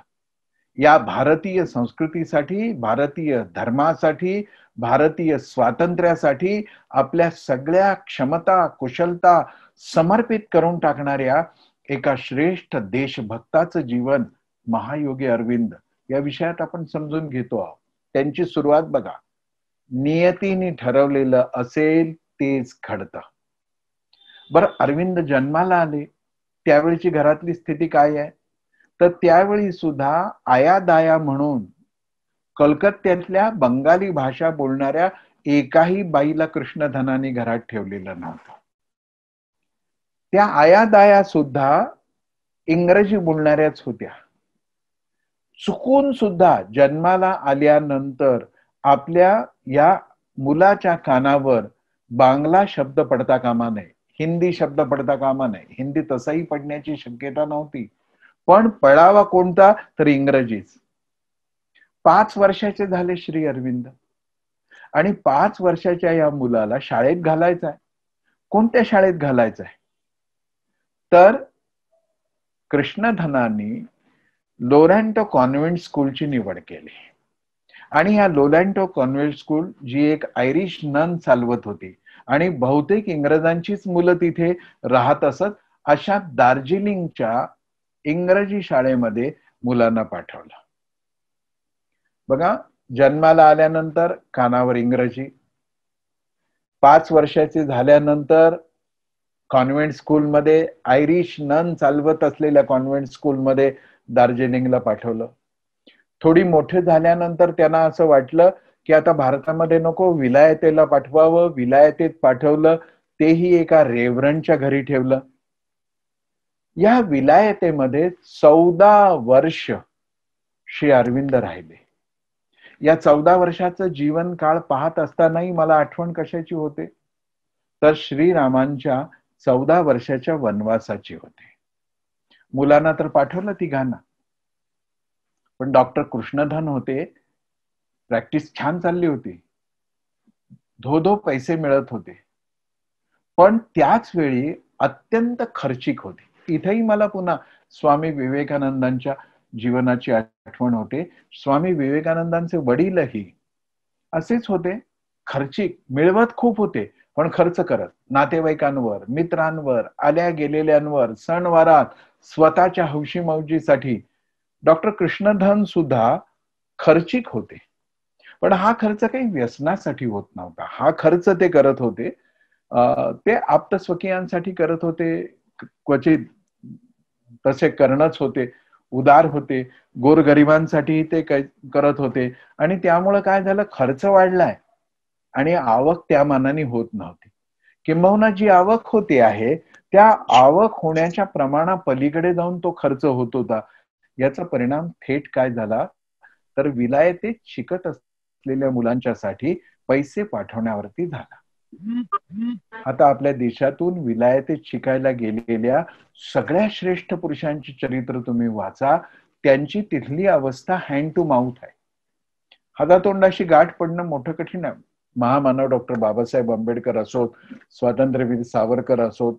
या भारतीय संस्कृतीसाठी भारतीय धर्मासाठी भारतीय स्वातंत्र्यासाठी आपल्या सगळ्या क्षमता कुशलता समर्पित करून टाकणाऱ्या एका श्रेष्ठ देशभक्ताचं जीवन महायोगी अरविंद या विषयात आपण समजून घेतो आहोत त्यांची सुरुवात बघा नियतीने ठरवलेलं असेल तेच खडत बरं अरविंद जन्माला आले त्यावेळची घरातली स्थिती काय आहे तर त्यावेळी सुद्धा आयादाया म्हणून कलकत्त्यातल्या बंगाली भाषा बोलणाऱ्या एकाही बाईला कृष्णधनाने घरात ठेवलेलं नव्हतं त्या आयादाया सुद्धा इंग्रजी बोलणाऱ्याच होत्या चुकून सुद्धा जन्माला आल्यानंतर आपल्या या मुलाच्या कानावर बांगला शब्द पडता कामा नये हिंदी शब्द पडता कामा नये हिंदी तसाही पडण्याची शक्यता नव्हती पण पळावा कोणता तर इंग्रजीच पाच वर्षाचे झाले श्री अरविंद आणि पाच वर्षाच्या या मुलाला शाळेत घालायचा आहे कोणत्या शाळेत घालायचं आहे तर कृष्णधनानी लोरँटो कॉन्व्हेंट स्कूलची निवड केली आणि या लोलँटो कॉन्व्हेंट स्कूल जी एक आयरिश नन चालवत होती आणि बहुतेक इंग्रजांचीच मुलं तिथे राहत असत अशा दार्जिलिंगच्या इंग्रजी शाळेमध्ये मुलांना पाठवलं बघा जन्माला आल्यानंतर कानावर इंग्रजी पाच वर्षाचे झाल्यानंतर कॉन्व्हेंट स्कूलमध्ये आयरिश नन चालवत असलेल्या कॉन्व्हेंट स्कूलमध्ये दार्जिलिंगला पाठवलं थोडी मोठे झाल्यानंतर त्यांना असं वाटलं की आता भारतामध्ये नको विलायतेला पाठवावं विलायतेत पाठवलं तेही एका रेव्हरंडच्या घरी ठेवलं या विलायतेमध्ये चौदा वर्ष श्री अरविंद राहिले या चौदा वर्षाचं जीवन काळ पाहत असतानाही मला आठवण कशाची होते तर श्रीरामांच्या चौदा वर्षाच्या वनवासाची होते मुलांना तर पाठवलं ती गाणं पण डॉक्टर कृष्णधन होते प्रॅक्टिस छान चालली होती धो धो पैसे मिळत होते पण त्याच वेळी अत्यंत खर्चिक होती इथेही मला पुन्हा स्वामी विवेकानंदांच्या जीवनाची आठवण होते स्वामी विवेकानंदांचे वडीलही असेच होते खर्चिक मिळवत खूप होते पण खर्च करत नातेवाईकांवर मित्रांवर आल्या गेलेल्यांवर सणवारात स्वतःच्या हौशी मौजीसाठी डॉक्टर कृष्णधन सुद्धा खर्चिक होते पण हा खर्च काही व्यसनासाठी होत नव्हता हा खर्च ते करत होते ते आप्तस्वकीयांसाठी करत होते क्वचित तसे करणच होते उदार होते गोरगरिबांसाठी ते करत होते आणि त्यामुळं काय झालं खर्च वाढलाय आणि आवक त्या मानाने होत नव्हती किंबहुना जी आवक होती आहे त्या आवक होण्याच्या प्रमाणा पलीकडे जाऊन तो खर्च होत होता याचा परिणाम थेट काय झाला तर विलायतेत शिकत असलेल्या मुलांच्यासाठी पैसे पाठवण्यावरती झाला आता आपल्या देशातून विलायतेत शिकायला गेलेल्या सगळ्या श्रेष्ठ पुरुषांची चरित्र तुम्ही वाचा त्यांची तिथली अवस्था हँड टू माउथ आहे हातातोंडाशी गाठ पडणं मोठं कठीण आहे महामानव डॉक्टर बाबासाहेब आंबेडकर असोत स्वातंत्र्यवीर सावरकर असोत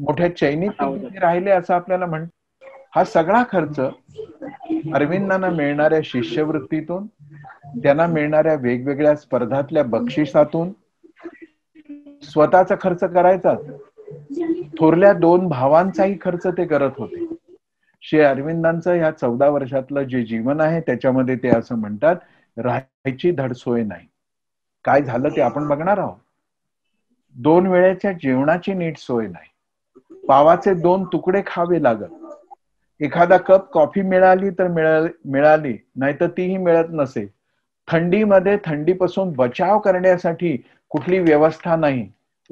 मोठ्या चैनीत राहिले असं आपल्याला म्हण हा सगळा खर्च अरविंदांना मिळणाऱ्या शिष्यवृत्तीतून त्यांना मिळणाऱ्या वेगवेगळ्या स्पर्धातल्या बक्षिसातून स्वतःचा खर्च करायचा थोरल्या दोन भावांचाही खर्च ते करत होते श्री अरविंदांचं ह्या चौदा वर्षातलं जे जीवन आहे त्याच्यामध्ये ते असं म्हणतात राहायची धडसोय नाही काय झालं ते आपण बघणार आहोत दोन वेळेच्या जेवणाची नीट सोय नाही पावाचे दोन तुकडे खावे लागत एखादा कप कॉफी मिळाली तर मिळाली नाहीतर तीही मिळत नसे थंडीमध्ये थंडीपासून बचाव करण्यासाठी कुठली व्यवस्था नाही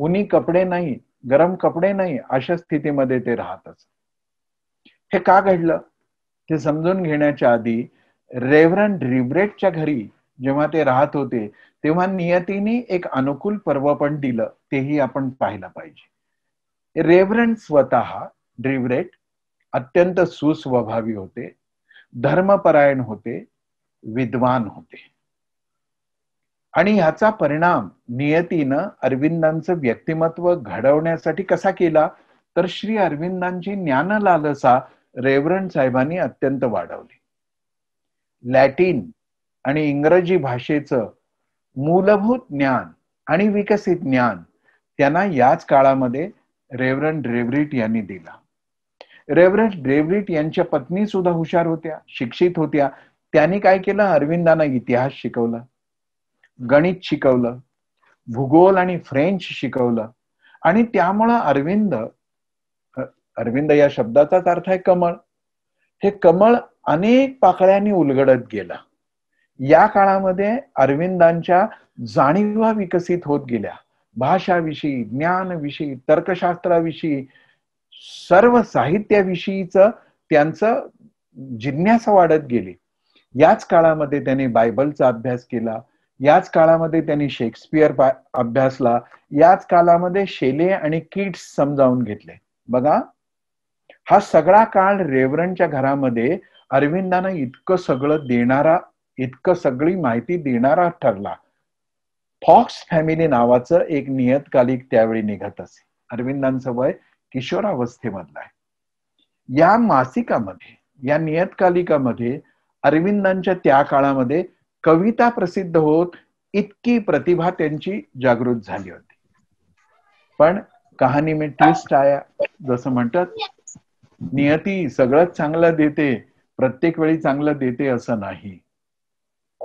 उनी कपडे नाही गरम कपडे नाही अशा स्थितीमध्ये ते राहतच हे का घडलं ते समजून घेण्याच्या आधी रेव्हरन रिब्रेटच्या घरी जेव्हा ते राहत होते तेव्हा नियतीने एक अनुकूल पर्व पण दिलं तेही आपण पाहिलं पाहिजे रेव्हरन स्वतः ड्रिवरेट अत्यंत सुस्वभावी होते धर्मपरायण होते विद्वान होते आणि ह्याचा परिणाम नियतीनं अरविंदांचं व्यक्तिमत्व घडवण्यासाठी कसा केला तर श्री अरविंदांची ज्ञान लालसा रेवरंड साहेबांनी अत्यंत वाढवली लॅटिन आणि इंग्रजी भाषेचं मूलभूत ज्ञान आणि विकसित ज्ञान त्यांना याच काळामध्ये रेवरंड ड्रेव्हरिट यांनी दिला रेवरंड ड्रेव्हरिट यांच्या पत्नी सुद्धा हुशार होत्या शिक्षित होत्या त्यांनी काय केलं अरविंदांना इतिहास शिकवला गणित शिकवलं भूगोल आणि फ्रेंच शिकवलं आणि त्यामुळं अरविंद अरविंद या शब्दाचाच अर्थ आहे कमळ हे कमळ अनेक पाकळ्यांनी उलगडत गेला या काळामध्ये अरविंदांच्या जाणीवा विकसित होत गेल्या भाषाविषयी ज्ञानविषयी तर्कशास्त्राविषयी सर्व साहित्याविषयीच त्यांचं जिज्ञासा वाढत गेली याच काळामध्ये त्यांनी बायबलचा अभ्यास केला याच काळामध्ये त्यांनी शेक्सपियर अभ्यासला याच काळामध्ये शेले आणि किट्स समजावून घेतले बघा हा सगळा काळ रेवरनच्या घरामध्ये अरविंदानं इतकं सगळं देणारा इतकं सगळी माहिती देणारा ठरला फॉक्स फॅमिली नावाचं एक नियतकालिक त्यावेळी निघत असे अरविंदांचं वय किशोरावस्थेमधलं आहे या मासिकामध्ये या नियतकालिकामध्ये अरविंदांच्या त्या काळामध्ये कविता प्रसिद्ध होत इतकी प्रतिभा त्यांची जागृत झाली होती पण कहाणी मी ट्विस्ट आया जसं म्हणतात नियती सगळंच चांगलं देते प्रत्येक वेळी चांगलं देते असं नाही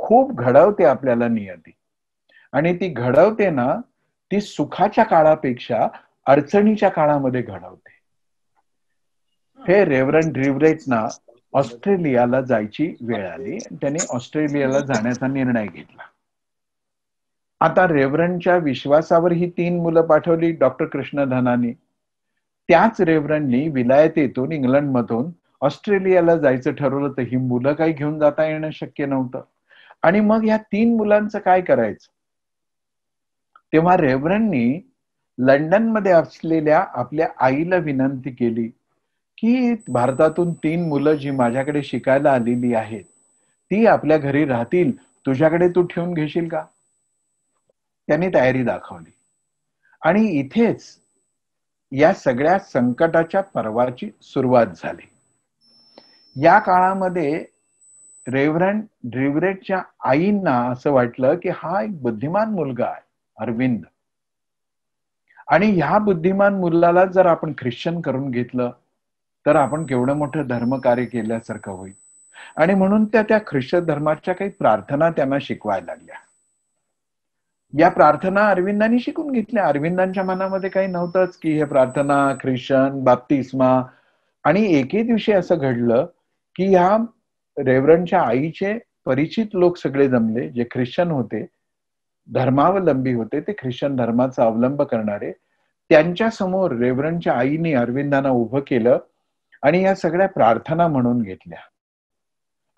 खूप घडवते आपल्याला नियती आणि ती घडवते ना ती सुखाच्या काळापेक्षा अडचणीच्या काळामध्ये घडवते हे रेव्हरंट ड्रिव्हरेट ना ऑस्ट्रेलियाला जायची वेळ आली त्याने ऑस्ट्रेलियाला जाण्याचा निर्णय घेतला आता रेव्हरनच्या विश्वासावर ही तीन मुलं पाठवली डॉक्टर कृष्णधनानी त्याच रेव्हरननी इंग्लंड इंग्लंडमधून ऑस्ट्रेलियाला जायचं ठरवलं तर ही मुलं काही घेऊन जाता येणं शक्य नव्हतं आणि मग या तीन मुलांचं काय करायचं तेव्हा रेव्हरननी लंडनमध्ये असलेल्या आपल्या आईला विनंती केली की भारतातून तीन मुलं जी माझ्याकडे शिकायला आलेली आहेत ती आपल्या घरी राहतील तुझ्याकडे तू ठेवून घेशील का त्यांनी तयारी दाखवली आणि इथेच या सगळ्या संकटाच्या पर्वाची सुरुवात झाली या काळामध्ये रेव्हरंड ड्रिव्हरेटच्या आईंना असं वाटलं की हा एक बुद्धिमान मुलगा आहे अरविंद आणि ह्या बुद्धिमान मुलाला जर आपण ख्रिश्चन करून घेतलं तर आपण केवढं मोठं धर्मकार्य केल्यासारखं होईल आणि म्हणून त्या त्या ख्रिश्चन धर्माच्या काही प्रार्थना त्यांना शिकवायला लागल्या या प्रार्थना अरविंदांनी शिकून घेतल्या अरविंदांच्या मनामध्ये काही नव्हतंच की हे प्रार्थना ख्रिश्चन बाप्तिस्मा आणि एके दिवशी असं घडलं की ह्या रेवरंडच्या आईचे परिचित लोक सगळे जमले जे ख्रिश्चन होते धर्मावलंबी होते ते ख्रिश्चन धर्माचा अवलंब करणारे त्यांच्या समोर रेव्हरनच्या आईने अरविंदांना उभं केलं आणि या सगळ्या प्रार्थना म्हणून घेतल्या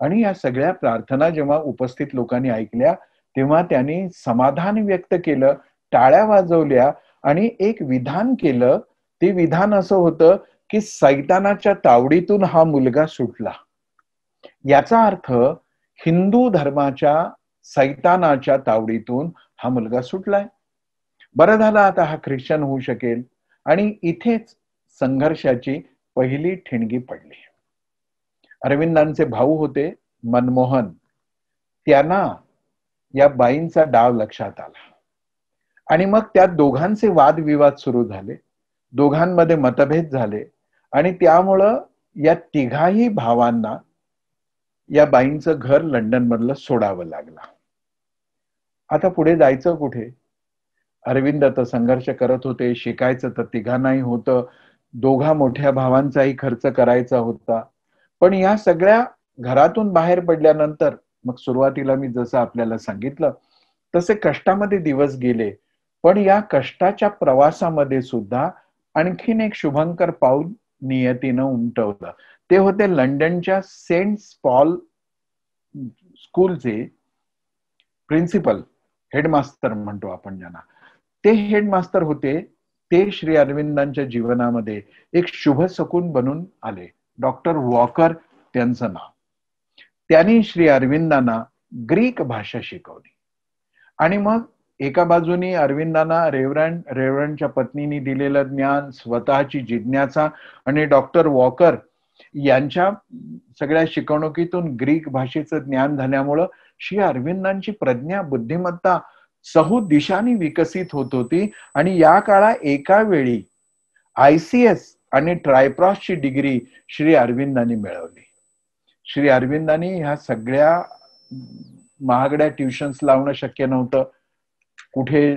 आणि या सगळ्या प्रार्थना जेव्हा उपस्थित लोकांनी ऐकल्या तेव्हा त्यांनी समाधान व्यक्त केलं टाळ्या वाजवल्या आणि एक विधान केलं ते विधान असं होतं की सैतानाच्या तावडीतून हा मुलगा सुटला याचा अर्थ हिंदू धर्माच्या सैतानाच्या तावडीतून हा मुलगा सुटलाय बरं झाला आता हा ख्रिश्चन होऊ शकेल आणि इथेच संघर्षाची पहिली ठिणगी पडली अरविंदांचे भाऊ होते मनमोहन त्यांना या बाईंचा डाव लक्षात आला आणि मग त्या दोघांचे वादविवाद सुरू झाले दोघांमध्ये मतभेद झाले आणि त्यामुळं या तिघाही भावांना या बाईंचं घर लंडन मधलं सोडावं लागलं आता पुढे जायचं कुठे अरविंद तर संघर्ष करत होते शिकायचं तर तिघांनाही होतं दोघा मोठ्या भावांचाही खर्च करायचा होता पण या सगळ्या घरातून बाहेर पडल्यानंतर मग सुरुवातीला मी जसं आपल्याला सांगितलं तसे कष्टामध्ये दिवस गेले पण या कष्टाच्या प्रवासामध्ये सुद्धा आणखीन एक शुभंकर पाऊल नियतीनं उमटवलं ते होते लंडनच्या सेंट पॉल स्कूलचे प्रिन्सिपल हेडमास्तर म्हणतो आपण ज्यांना ते हेडमास्तर होते ते श्री अरविंदांच्या जीवनामध्ये एक शुभ सकून बनून आले डॉक्टर वॉकर त्यांचं नाव त्यांनी श्री अरविंदांना ग्रीक भाषा शिकवली आणि मग एका बाजूनी अरविंदांना रेवरण रेवरंडच्या पत्नीनी दिलेलं ज्ञान स्वतःची जिज्ञासा आणि डॉक्टर वॉकर यांच्या सगळ्या शिकवणुकीतून ग्रीक भाषेचं ज्ञान झाल्यामुळं श्री अरविंदांची प्रज्ञा बुद्धिमत्ता सहू दिशाने विकसित होत होती आणि या काळा एका वेळी एस आणि ट्रायप्रॉसची डिग्री श्री अरविंदांनी मिळवली श्री अरविंदांनी ह्या सगळ्या महागड्या ट्युशन्स लावणं शक्य नव्हतं कुठे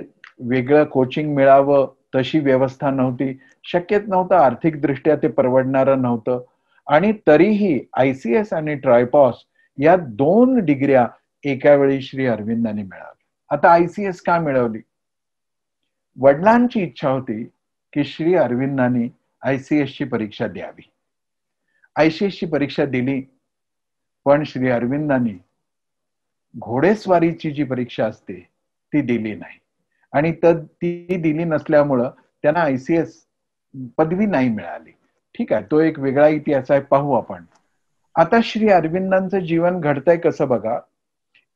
वेगळं कोचिंग मिळावं तशी व्यवस्था नव्हती शक्यत नव्हतं आर्थिकदृष्ट्या ते परवडणारं नव्हतं आणि तरीही आय सी एस आणि ट्रायपॉस या दोन डिग्र्या एका वेळी श्री अरविंदांनी मिळाल्या आता आयसीएस का मिळवली वडिलांची इच्छा होती की श्री अरविंदांनी ची परीक्षा द्यावी ची परीक्षा दिली पण श्री अरविंदांनी घोडेस्वारीची जी परीक्षा असते ती दिली नाही आणि तर ती दिली नसल्यामुळं त्यांना आयसीएस पदवी नाही मिळाली ठीक आहे तो एक वेगळा इतिहास आहे पाहू आपण आता श्री अरविंदांचं जीवन घडतंय कसं बघा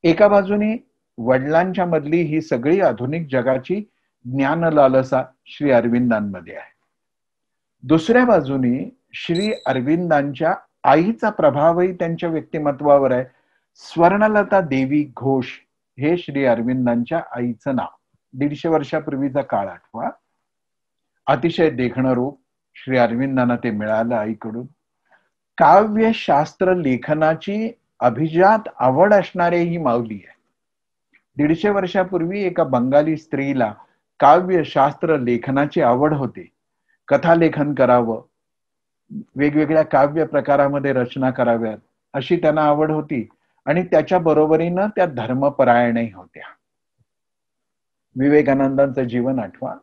एका बाजूने वडिलांच्या मधली ही सगळी आधुनिक जगाची ज्ञान लालसा श्री अरविंदांमध्ये आहे दुसऱ्या बाजूनी श्री अरविंदांच्या आईचा प्रभावही त्यांच्या व्यक्तिमत्वावर आहे स्वर्णलता देवी घोष हे श्री अरविंदांच्या आईचं नाव दीडशे वर्षापूर्वीचा काळ आठवा अतिशय देखणं रूप श्री अरविंदांना ते मिळालं आईकडून काव्यशास्त्र लेखनाची अभिजात आवड असणारे ही माऊली आहे दीडशे वर्षापूर्वी एका बंगाली स्त्रीला काव्य शास्त्र लेखनाची आवड होती कथा लेखन करावं वेगवेगळ्या काव्य प्रकारामध्ये रचना कराव्यात अशी त्यांना आवड होती आणि त्याच्या बरोबरीनं त्या धर्मपरायणही होत्या विवेकानंदांचं जीवन आठवा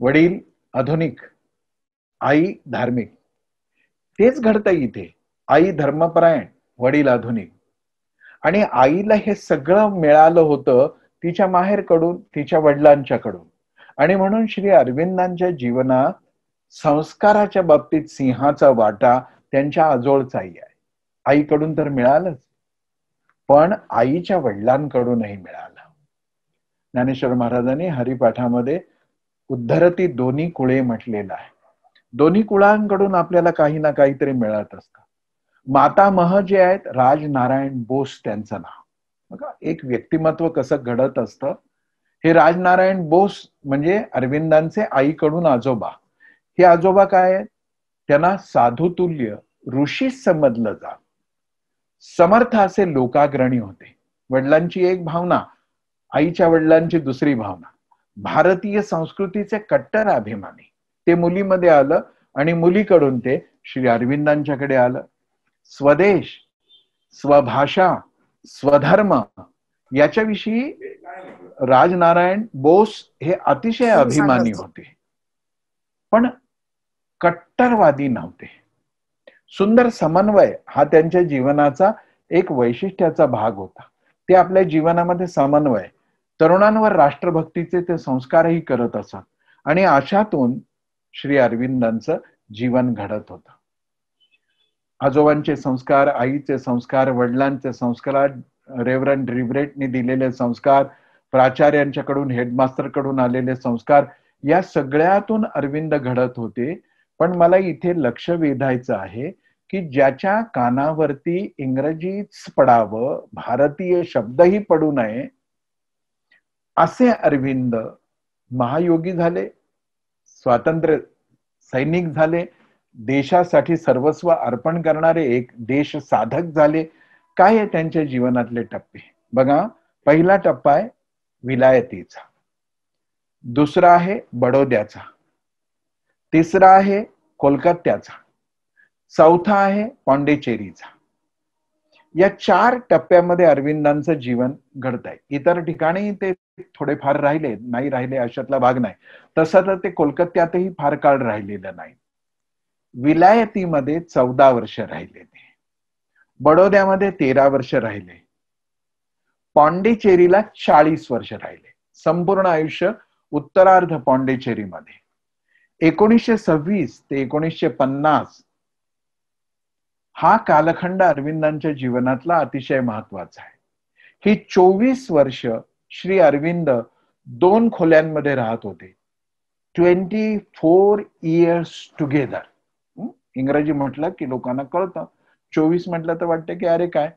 वडील आधुनिक आई धार्मिक तेच घडतं इथे आई धर्मपरायण वडील आधुनिक आणि आईला हे सगळं मिळालं होतं तिच्या माहेरकडून तिच्या वडिलांच्याकडून आणि म्हणून श्री अरविंदांच्या जीवनात संस्काराच्या बाबतीत सिंहाचा वाटा त्यांच्या आजोळचाही आहे आईकडून तर मिळालंच पण आईच्या वडिलांकडूनही मिळालं ज्ञानेश्वर महाराजांनी हरिपाठामध्ये उद्धरती दोन्ही कुळे म्हटलेलं आहे दोन्ही कुळांकडून आपल्याला काही ना काहीतरी मिळत असतं मह जे आहेत राजनारायण बोस त्यांचं नाव बघा एक व्यक्तिमत्व कसं घडत असतं हे राजनारायण बोस म्हणजे अरविंदांचे आईकडून आजोबा हे आजोबा काय आहेत त्यांना साधुतुल्य ऋषी समजलं जात समर्थ असे लोकाग्रणी होते वडिलांची एक भावना आईच्या वडिलांची दुसरी भावना भारतीय संस्कृतीचे कट्टर अभिमानी ते मुलीमध्ये आलं आणि मुलीकडून ते श्री अरविंदांच्याकडे आलं स्वदेश स्वभाषा स्वधर्म याच्याविषयी राजनारायण बोस हे अतिशय हो, अभिमानी होते पण कट्टरवादी नव्हते सुंदर समन्वय हा त्यांच्या जीवनाचा एक वैशिष्ट्याचा भाग होता ते आपल्या जीवनामध्ये समन्वय तरुणांवर राष्ट्रभक्तीचे ते संस्कारही करत असत आणि अशातून श्री अरविंदांचं जीवन घडत होतं आजोबांचे संस्कार आईचे संस्कार वडिलांचे संस्कार रेवरन रिव्हरेटनी दिलेले संस्कार प्राचार्यांच्याकडून कडून आलेले संस्कार या सगळ्यातून अरविंद घडत होते पण मला इथे लक्ष वेधायचं आहे की ज्याच्या कानावरती इंग्रजीच पडावं भारतीय शब्दही पडू नये असे अरविंद महायोगी झाले स्वातंत्र्य सैनिक झाले देशासाठी सर्वस्व अर्पण करणारे एक देश साधक झाले काय आहे त्यांच्या जीवनातले टप्पे बघा पहिला टप्पा आहे विलायतीचा दुसरा आहे बडोद्याचा तिसरा आहे कोलकात्याचा चौथा आहे पॉंडेचेरीचा या चार टप्प्यामध्ये अरविंदांचं जीवन घडत आहे इतर ठिकाणी ते थोडेफार राहिले नाही राहिले अशातला भाग नाही तसं तर ते कोलकात्यातही फार काळ राहिलेलं नाही विलायतीमध्ये चौदा वर्ष राहिले बडोद्यामध्ये तेरा वर्ष राहिले पॉंडिचेरीला चाळीस वर्ष राहिले संपूर्ण आयुष्य उत्तरार्ध मध्ये एकोणीसशे सव्वीस ते एकोणीसशे पन्नास हा कालखंड अरविंदांच्या जीवनातला अतिशय महत्वाचा आहे ही चोवीस वर्ष श्री अरविंद दोन खोल्यांमध्ये राहत होते ट्वेंटी फोर इयर्स टुगेदर इंग्रजी म्हटलं की लोकांना कळतं चोवीस म्हटलं तर वाटतं की अरे काय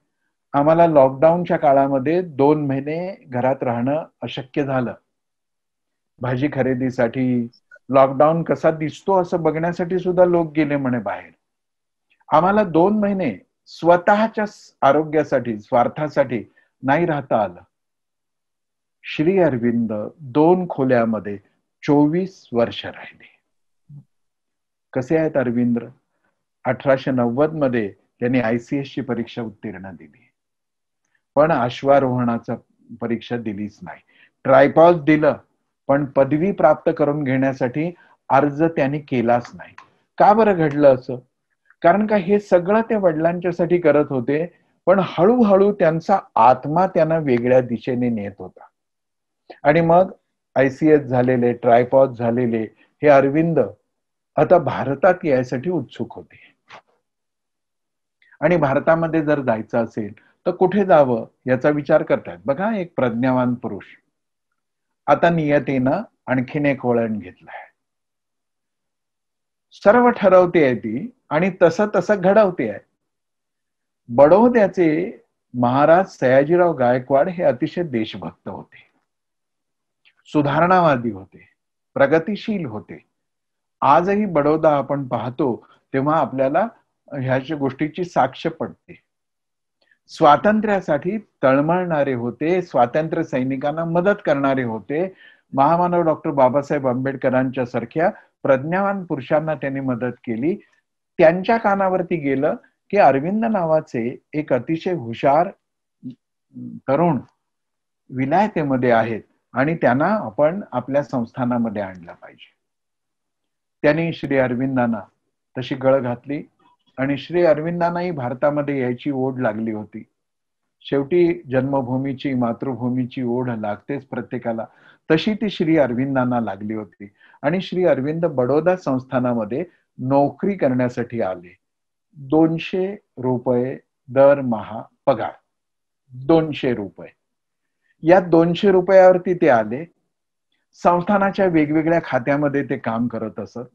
आम्हाला लॉकडाऊनच्या काळामध्ये दोन महिने घरात राहणं अशक्य झालं भाजी खरेदीसाठी लॉकडाऊन कसा दिसतो असं बघण्यासाठी सुद्धा लोक गेले म्हणे बाहेर आम्हाला दोन महिने स्वतःच्या आरोग्यासाठी स्वार्थासाठी नाही राहता आलं श्री अरविंद दोन खोल्यामध्ये चोवीस वर्ष राहिले कसे आहेत अरविंद अठराशे नव्वद मध्ये त्यांनी आयसीएस ची परीक्षा उत्तीर्ण दिली पण अश्वारोहणाचा परीक्षा दिलीच नाही ट्रायपॉज दिलं पण पदवी प्राप्त करून घेण्यासाठी अर्ज त्यांनी केलाच नाही का बरं घडलं असं कारण का हे सगळं ते वडिलांच्यासाठी करत होते पण हळूहळू त्यांचा आत्मा त्यांना वेगळ्या दिशेने नेत होता आणि मग आयसीएस झालेले ट्रायपॉज झालेले हे अरविंद आता भारतात यायसाठी उत्सुक होते आणि भारतामध्ये जर जायचं असेल तर कुठे जावं याचा विचार करतायत बघा एक प्रज्ञावान पुरुष आता नियतीनं आणखीन एक वळण घेतलंय सर्व ठरवते आहे ती आणि तसं तसं घडवते आहे बडोद्याचे महाराज सयाजीराव गायकवाड हे अतिशय देशभक्त होते सुधारणावादी होते प्रगतिशील होते आजही बडोदा आपण पाहतो तेव्हा आपल्याला ह्याच्या गोष्टीची साक्ष पडते स्वातंत्र्यासाठी तळमळणारे होते स्वातंत्र्य सैनिकांना मदत करणारे होते महामानव डॉक्टर बाबासाहेब आंबेडकरांच्या सारख्या प्रज्ञावान पुरुषांना त्यांनी मदत केली त्यांच्या कानावरती गेलं की अरविंद नावाचे एक अतिशय हुशार तरुण विलायतेमध्ये आहेत आणि त्यांना आपण आपल्या संस्थानामध्ये आणला पाहिजे त्यांनी श्री अरविंदांना तशी गळ घातली आणि श्री अरविंदांनाही भारतामध्ये यायची ओढ लागली होती शेवटी जन्मभूमीची मातृभूमीची ओढ लागतेच प्रत्येकाला तशी ती श्री अरविंदांना लागली होती आणि श्री अरविंद बडोदा संस्थानामध्ये नोकरी करण्यासाठी आले दोनशे रुपये दरमहा पगार दोनशे रुपये या दोनशे रुपयावरती ते आले संस्थानाच्या वेगवेगळ्या खात्यामध्ये ते काम करत असत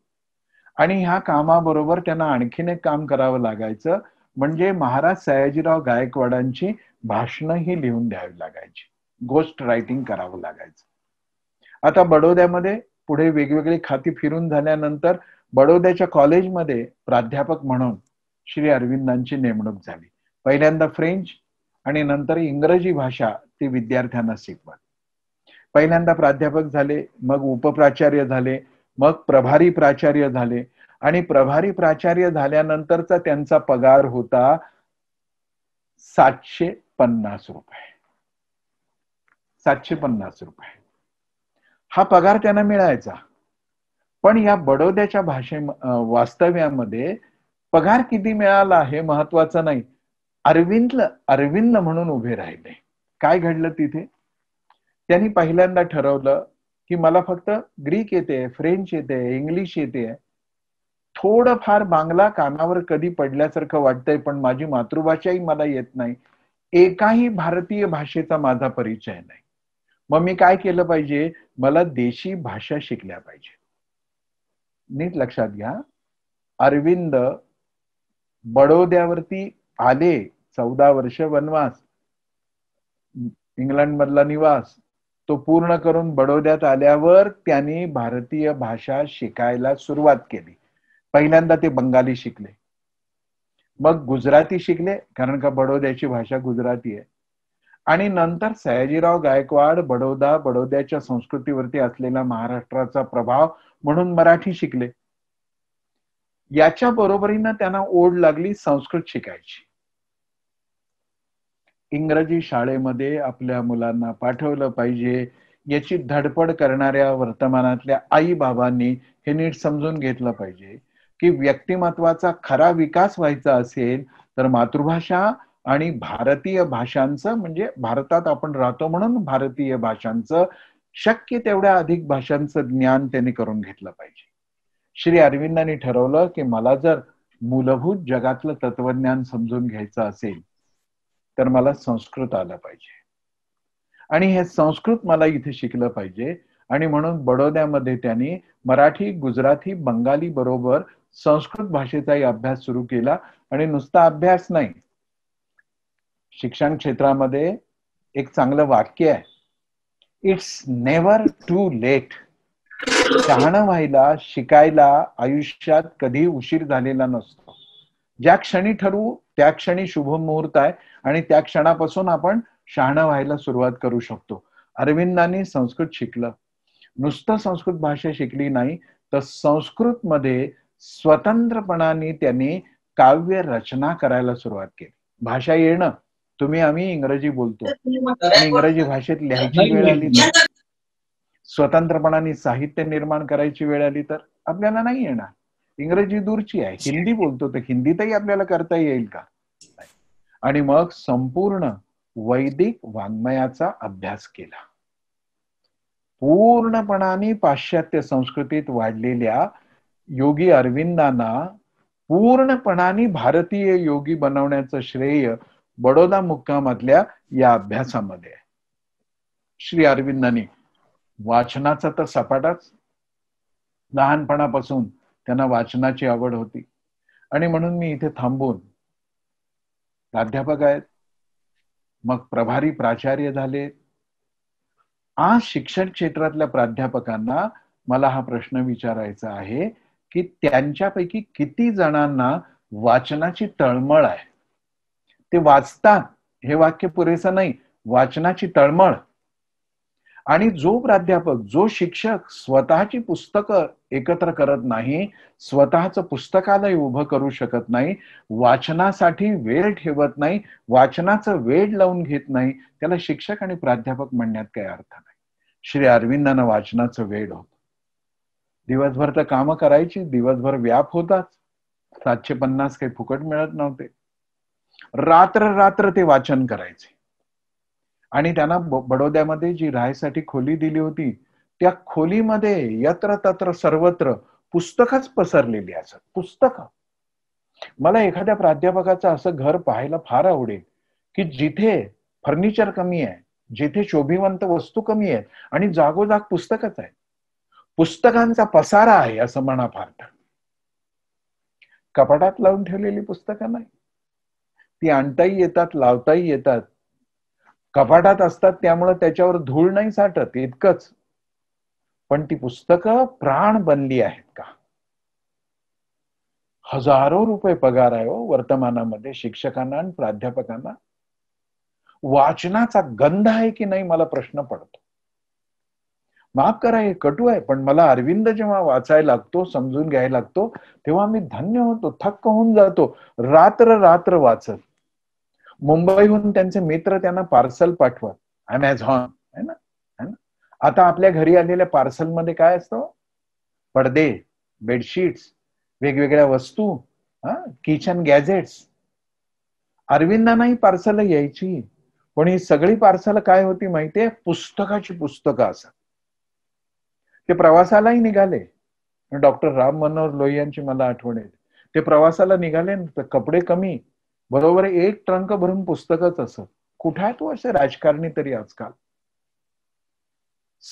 आणि ह्या कामाबरोबर त्यांना आणखीन एक काम करावं लागायचं म्हणजे महाराज सयाजीराव गायकवाडांची भाषणं ही लिहून द्यावी लागायची गोष्ट रायटिंग करावं लागायचं आता बडोद्यामध्ये पुढे वेगवेगळी खाती फिरून झाल्यानंतर बडोद्याच्या कॉलेजमध्ये प्राध्यापक म्हणून श्री अरविंदांची नेमणूक झाली पहिल्यांदा फ्रेंच आणि नंतर इंग्रजी भाषा ते विद्यार्थ्यांना शिकवत पहिल्यांदा प्राध्यापक झाले मग उपप्राचार्य झाले मग प्रभारी प्राचार्य झाले आणि प्रभारी प्राचार्य झाल्यानंतरचा त्यांचा पगार होता सातशे पन्नास रुपये सातशे पन्नास रुपये हा पगार त्यांना मिळायचा पण या बडोद्याच्या भाषे वास्तव्यामध्ये पगार किती मिळाला हे महत्वाचं नाही अरविंद अरविंद म्हणून उभे राहिले काय घडलं तिथे त्यांनी पहिल्यांदा ठरवलं की मला फक्त ग्रीक येते फ्रेंच येते इंग्लिश येते थोडं फार बांगला कानावर कधी पडल्यासारखं वाटतंय पण माझी मातृभाषाही मला येत नाही एकाही भारतीय भाषेचा माझा परिचय नाही मग मी काय केलं पाहिजे मला देशी भाषा शिकल्या पाहिजे नीट लक्षात घ्या अरविंद बडोद्यावरती आले चौदा वर्ष वनवास इंग्लंड मधला निवास तो पूर्ण करून बडोद्यात आल्यावर त्यांनी भारतीय भाषा शिकायला सुरुवात केली पहिल्यांदा ते बंगाली शिकले मग गुजराती शिकले कारण का बडोद्याची भाषा गुजराती आहे आणि नंतर सयाजीराव गायकवाड बडोदा बडोद्याच्या संस्कृतीवरती असलेला महाराष्ट्राचा प्रभाव म्हणून मराठी शिकले याच्या बरोबरीनं त्यांना ओढ लागली संस्कृत शिकायची इंग्रजी शाळेमध्ये आपल्या मुलांना पाठवलं पाहिजे याची धडपड करणाऱ्या वर्तमानातल्या आई बाबांनी हे नीट समजून घेतलं पाहिजे की व्यक्तिमत्वाचा खरा विकास व्हायचा असेल तर मातृभाषा आणि भारतीय भाषांचं म्हणजे भारतात आपण राहतो म्हणून भारतीय भाषांचं शक्य तेवढ्या अधिक भाषांचं ज्ञान त्यांनी करून घेतलं पाहिजे श्री अरविंदांनी ठरवलं की मला जर मूलभूत जगातलं तत्वज्ञान समजून घ्यायचं असेल तर मला संस्कृत आलं पाहिजे आणि हे संस्कृत मला इथे शिकलं पाहिजे आणि म्हणून बडोद्यामध्ये त्यांनी मराठी गुजराती बंगाली बरोबर संस्कृत भाषेचाही अभ्यास सुरू केला आणि नुसता अभ्यास नाही शिक्षण क्षेत्रामध्ये एक चांगलं वाक्य आहे इट्स नेव्हर टू लेट शहाणं व्हायला शिकायला आयुष्यात कधी उशीर झालेला नसतो ज्या क्षणी ठरवू त्या क्षणी शुभ मुहूर्त आहे आणि त्या क्षणापासून आपण शहाणं व्हायला सुरुवात करू शकतो अरविंदांनी संस्कृत शिकलं नुसतं संस्कृत भाषा शिकली नाही तर संस्कृत मध्ये स्वतंत्रपणाने त्यांनी काव्य रचना करायला सुरुवात केली भाषा येणं तुम्ही आम्ही इंग्रजी बोलतो इंग्रजी भाषेत लिहायची वेळ आली स्वतंत्रपणाने साहित्य निर्माण करायची वेळ आली तर आपल्याला नाही येणार इंग्रजी दूरची आहे हिंदी बोलतो तर हिंदीतही आपल्याला करता येईल का आणि मग संपूर्ण वैदिक वाङ्मयाचा अभ्यास केला पूर्णपणाने पाश्चात्य संस्कृतीत वाढलेल्या योगी अरविंदांना पूर्णपणाने भारतीय योगी बनवण्याचं श्रेय बडोदा मुक्कामातल्या या अभ्यासामध्ये आहे श्री अरविंदांनी वाचनाचा तर सपाटाच लहानपणापासून त्यांना वाचनाची आवड होती आणि म्हणून मी इथे थांबून प्राध्यापक आहेत मग प्रभारी प्राचार्य झाले आज शिक्षण क्षेत्रातल्या प्राध्यापकांना मला हा प्रश्न विचारायचा आहे की त्यांच्यापैकी किती जणांना वाचनाची तळमळ आहे ते वाचतात हे वाक्य पुरेसं नाही वाचनाची तळमळ आणि जो प्राध्यापक जो शिक्षक स्वतःची पुस्तकं एकत्र करत नाही स्वतःचं पुस्तकालय उभं करू शकत नाही वाचनासाठी वेळ ठेवत नाही वाचनाचं वेळ लावून घेत नाही त्याला शिक्षक आणि प्राध्यापक म्हणण्यात काही अर्थ नाही श्री अरविंदांना वाचनाचं वेळ होत दिवसभर तर कामं करायची दिवसभर व्याप होताच सातशे पन्नास काही फुकट मिळत नव्हते रात्र रात्र ते वाचन करायचे आणि त्यांना बडोद्यामध्ये जी राहायसाठी खोली दिली होती त्या खोलीमध्ये यत्र तत्र सर्वत्र पुस्तकच पसरलेली असत पुस्तक मला एखाद्या प्राध्यापकाचं असं घर पाहायला फार आवडेल की जिथे फर्निचर कमी आहे जिथे शोभिवंत वस्तू कमी आहेत आणि जागोजाग पुस्तकच आहे पुस्तकांचा पसारा आहे असं म्हणा फार कपाटात लावून ठेवलेली पुस्तकं नाही ती आणताही येतात लावताही येतात कपाटात असतात त्यामुळे त्याच्यावर धूळ नाही साठत इतकंच पण ती पुस्तकं प्राण बनली आहेत का हजारो रुपये पगार आहे हो, वर्तमानामध्ये शिक्षकांना आणि प्राध्यापकांना वाचनाचा गंध आहे की नाही मला प्रश्न पडतो माफ करा हे कटू आहे पण मला अरविंद जेव्हा वाचायला लागतो समजून घ्यायला लागतो तेव्हा मी धन्य होतो थक्क होऊन जातो रात्र रात्र वाचत मुंबईहून त्यांचे मित्र त्यांना पार्सल पाठवत अमेझॉन है ना है ना आता आपल्या घरी आलेल्या मध्ये काय असतो पडदे बेडशीट्स वेगवेगळ्या वस्तू हा किचन गॅजेट्स अरविंदांनाही पार्सल यायची पण ही सगळी पार्सल काय होती माहितीये पुस्तकाची पुस्तकं असत ते प्रवासालाही निघाले डॉक्टर राम मनोहर लोहियांची मला आठवण येते ते प्रवासाला निघाले तर कपडे कमी बरोबर एक ट्रंक भरून पुस्तकच असत कुठे तू असे राजकारणी तरी आजकाल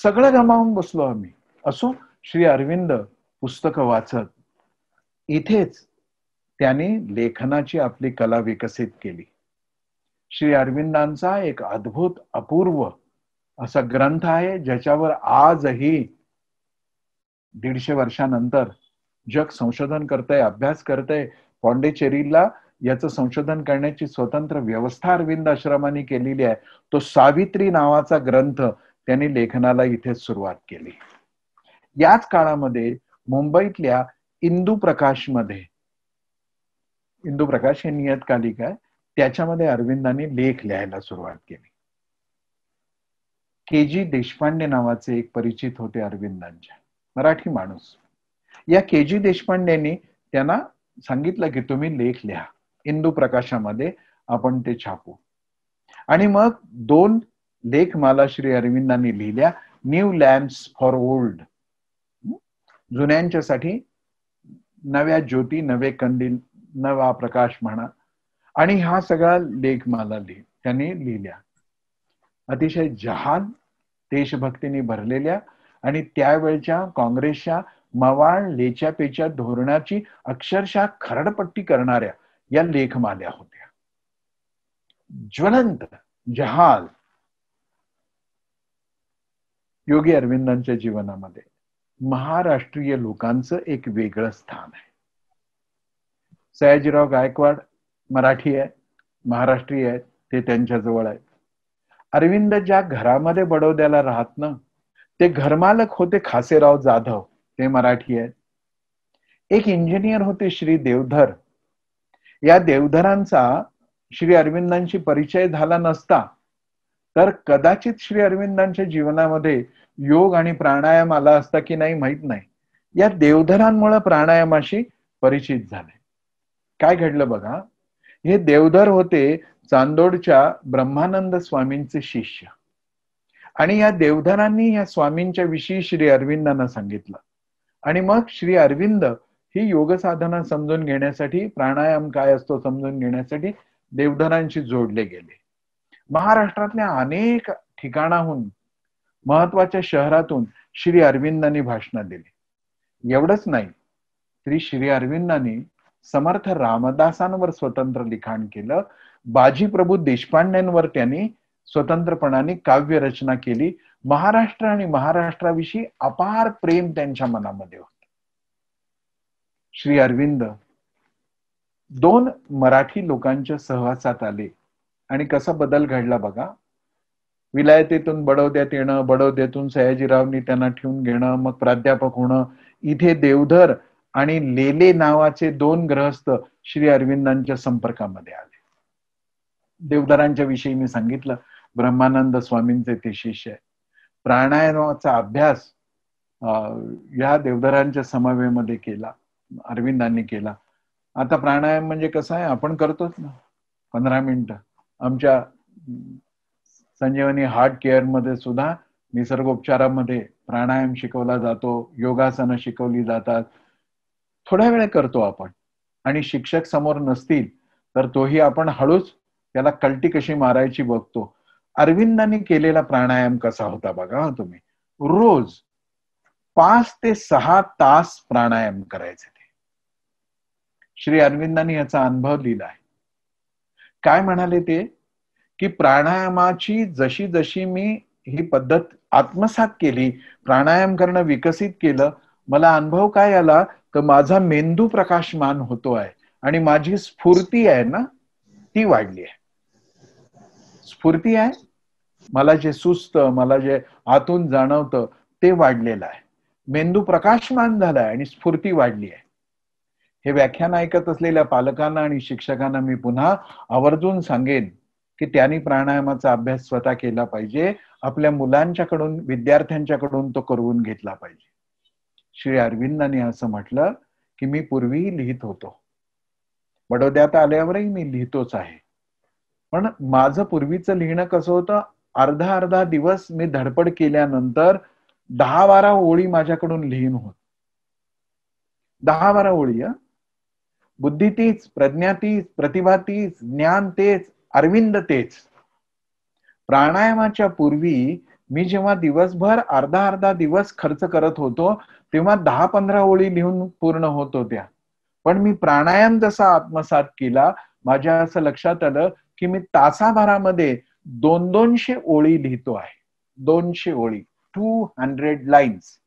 सगळं गमावून बसलो आम्ही असो श्री अरविंद पुस्तक वाचत इथेच त्याने लेखनाची आपली कला विकसित केली श्री अरविंदांचा एक अद्भुत अपूर्व असा ग्रंथ आहे ज्याच्यावर आजही दीडशे वर्षानंतर जग संशोधन करतय अभ्यास करतय पॉंडेचेरीला याचं संशोधन करण्याची स्वतंत्र व्यवस्था अरविंद आश्रमाने केलेली आहे तो सावित्री नावाचा ग्रंथ त्यांनी लेखनाला इथे सुरुवात केली याच काळामध्ये मुंबईतल्या इंदू प्रकाश मध्ये इंदू प्रकाश हे नियतकालिक आहे त्याच्यामध्ये अरविंदांनी लेख लिहायला सुरुवात केली के जी देशपांडे नावाचे एक परिचित होते अरविंदांच्या मराठी माणूस या के जी देशपांडेंनी त्यांना सांगितलं की तुम्ही लेख लिहा इंदू प्रकाशामध्ये आपण ते छापू आणि मग दोन लेख मला श्री अरविंदांनी लिहिल्या न्यू लॅम्प्स फॉर ओल्ड जुन्यांच्यासाठी नव्या ज्योती नवे कंदील नवा प्रकाश म्हणा आणि हा सगळा लेख मला लिह त्यांनी लिहिल्या अतिशय जहाल देशभक्तीने भरलेल्या आणि त्यावेळच्या काँग्रेसच्या मवाळ लेच्यापेच्या धोरणाची अक्षरशः खरडपट्टी करणाऱ्या या लेखमाल्या होत्या ज्वलंत जहाल योगी अरविंदांच्या जीवनामध्ये महाराष्ट्रीय लोकांचं एक वेगळं स्थान आहे सयाजीराव गायकवाड मराठी आहेत महाराष्ट्रीय आहेत ते त्यांच्याजवळ आहेत अरविंद ज्या घरामध्ये बडवद्याला राहत ना ते घरमालक होते खासेराव जाधव ते मराठी आहेत एक इंजिनियर होते श्री देवधर या देवधरांचा श्री अरविंदांशी परिचय झाला नसता तर कदाचित श्री अरविंदांच्या जीवनामध्ये योग आणि प्राणायाम आला असता की नाही माहित नाही या देवधरांमुळे प्राणायामाशी परिचित झाले काय घडलं बघा हे देवधर होते चांदोडच्या ब्रह्मानंद स्वामींचे शिष्य आणि या देवधरांनी या स्वामींच्या विषयी श्री अरविंदांना सांगितलं आणि मग श्री अरविंद ही योग साधना समजून घेण्यासाठी प्राणायाम काय असतो समजून घेण्यासाठी देवधरांशी जोडले गेले महाराष्ट्रातल्या अनेक ठिकाणाहून महत्वाच्या शहरातून श्री अरविंदांनी भाषण दिली एवढंच नाही श्री श्री अरविंदांनी समर्थ रामदासांवर स्वतंत्र लिखाण केलं बाजी प्रभू देशपांड्यांवर त्यांनी स्वतंत्रपणाने काव्य रचना केली महाराष्ट्र आणि महाराष्ट्राविषयी अपार प्रेम त्यांच्या मनामध्ये होत श्री अरविंद दोन मराठी लोकांच्या सहवासात आले आणि कसा बदल घडला बघा विलायतेतून बडोद्यात येणं बडोद्यातून सयाजीरावनी त्यांना ठेवून घेणं मग प्राध्यापक होणं इथे देवधर आणि लेले नावाचे दोन ग्रहस्थ श्री अरविंदांच्या संपर्कामध्ये आले देवधरांच्या विषयी मी सांगितलं ब्रह्मानंद स्वामींचे ते शिष्य आहे प्राणायामाचा अभ्यास या देवधरांच्या समावेमध्ये केला अरविंदांनी केला आता प्राणायाम म्हणजे कसं आहे आपण करतोच ना पंधरा मिनिटं आमच्या संजीवनी हार्ट केअरमध्ये सुद्धा निसर्गोपचारामध्ये प्राणायाम शिकवला जातो योगासनं शिकवली जातात थोड्या वेळ करतो आपण आणि शिक्षक समोर नसतील तर तोही आपण हळूच त्याला कल्टी कशी मारायची बघतो अरविंदांनी केलेला प्राणायाम कसा होता बघा तुम्ही रोज पाच ते सहा तास प्राणायाम करायचे श्री अरविंदांनी याचा अनुभव लिहिला आहे काय म्हणाले ते की प्राणायामाची जशी जशी मी ही पद्धत आत्मसात केली प्राणायाम करणं विकसित केलं मला अनुभव काय आला तर माझा मेंदू प्रकाशमान होतो आहे आणि माझी स्फूर्ती आहे ना ती वाढली आहे स्फूर्ती आहे मला जे सुस्त मला जे आतून जाणवतं ते वाढलेलं आहे मेंदू प्रकाशमान झालाय आणि स्फूर्ती वाढली आहे हे व्याख्यान ऐकत असलेल्या पालकांना आणि शिक्षकांना मी पुन्हा आवर्जून सांगेन की त्यांनी प्राणायामाचा अभ्यास स्वतः केला पाहिजे आपल्या मुलांच्याकडून विद्यार्थ्यांच्याकडून तो करून घेतला पाहिजे श्री अरविंदांनी असं म्हटलं की मी पूर्वी लिहित होतो बडोद्यात आल्यावरही मी लिहितोच आहे पण माझं पूर्वीचं लिहिणं कसं होतं अर्धा अर्धा दिवस मी धडपड केल्यानंतर दहा बारा ओळी माझ्याकडून लिहिण होत दहा बारा ओळी बुद्धी तीच प्रज्ञा तीच प्रतिभा तीच ज्ञान तेच अरविंद तेच प्राणायामाच्या पूर्वी मी जेव्हा दिवसभर अर्धा अर्धा दिवस खर्च करत होतो तेव्हा दहा पंधरा ओळी लिहून पूर्ण होत होत्या पण मी प्राणायाम जसा आत्मसात केला माझ्या असं लक्षात आलं की मी तासाभरामध्ये दोन दोनशे ओळी लिहितो आहे दोनशे ओळी टू हंड्रेड लाईन्स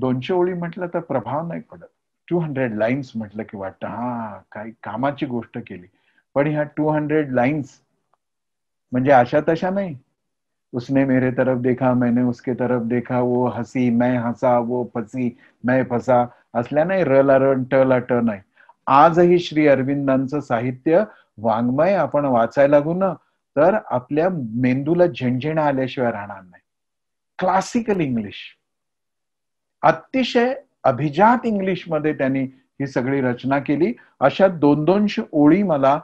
दोनशे ओळी म्हटलं तर प्रभाव नाही पडत टू हंड्रेड लाईन्स म्हटलं की वाटतं हा काय कामाची गोष्ट केली पण ह्या टू हंड्रेड लाईन्स म्हणजे अशा तशा नाही उसने मेरे तरफ देखा मैंने उसके तरफ देखा वो हसी मैं हसा वो फसी मैं फसा असल्या नाही र ला रन ट ला ट नाही आजही श्री अरविंदांचं साहित्य वाङ्मय आपण वाचायला लागू ना तर आपल्या मेंदूला झेंझेणा आल्याशिवाय राहणार नाही क्लासिकल इंग्लिश अतिशय अभिजात इंग्लिश मध्ये त्यांनी ही सगळी रचना केली अशा दोन दोनशे ओळी मला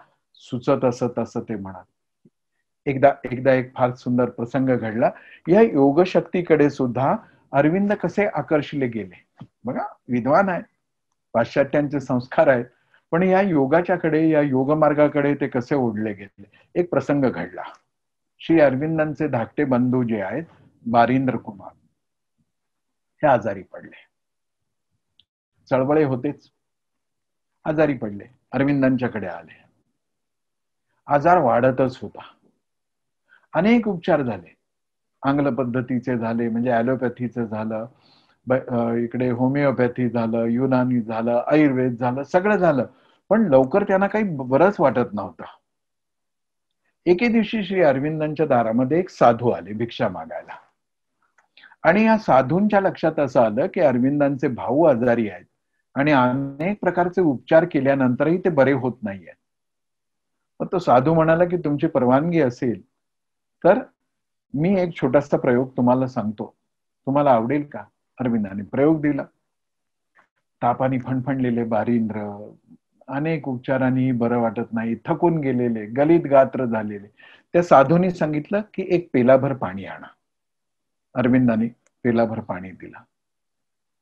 सुचत असत असं ते म्हणाल एकदा एकदा एक फार सुंदर प्रसंग घडला या योगशक्तीकडे सुद्धा अरविंद कसे आकर्षले गेले बघा विद्वान आहे पाश्चात्यांचे संस्कार आहेत पण या योगाच्याकडे या योग मार्गाकडे ते कसे ओढले गेले एक प्रसंग घडला श्री अरविंदांचे धाकटे बंधू जे आहेत बारिंद्र कुमार हे आजारी पडले चळवळे होतेच आजारी पडले अरविंदांच्याकडे आले आजार वाढतच होता अनेक उपचार झाले आंगल पद्धतीचे झाले म्हणजे ॲलोपॅथीचं झालं इकडे होमिओपॅथी झालं युनानी झालं आयुर्वेद झालं सगळं झालं पण लवकर त्यांना काही बरंच वाटत नव्हतं एके दिवशी श्री अरविंदांच्या दारामध्ये एक साधू आले भिक्षा मागायला आणि या साधूंच्या लक्षात असं आलं की अरविंदांचे भाऊ आजारी आहेत आणि अनेक प्रकारचे उपचार केल्यानंतरही ते बरे होत नाहीये मग तो साधू म्हणाला की तुमची परवानगी असेल तर मी एक छोटासा प्रयोग तुम्हाला सांगतो तुम्हाला आवडेल का अरविंदाने प्रयोग दिला तापाने फणफणलेले बारिंद्र अनेक उपचारांनी बरं वाटत नाही थकून गेलेले गलित गात्र झालेले त्या साधूंनी सांगितलं की एक पेलाभर पाणी आणा अरविंदाने पेलाभर पाणी दिला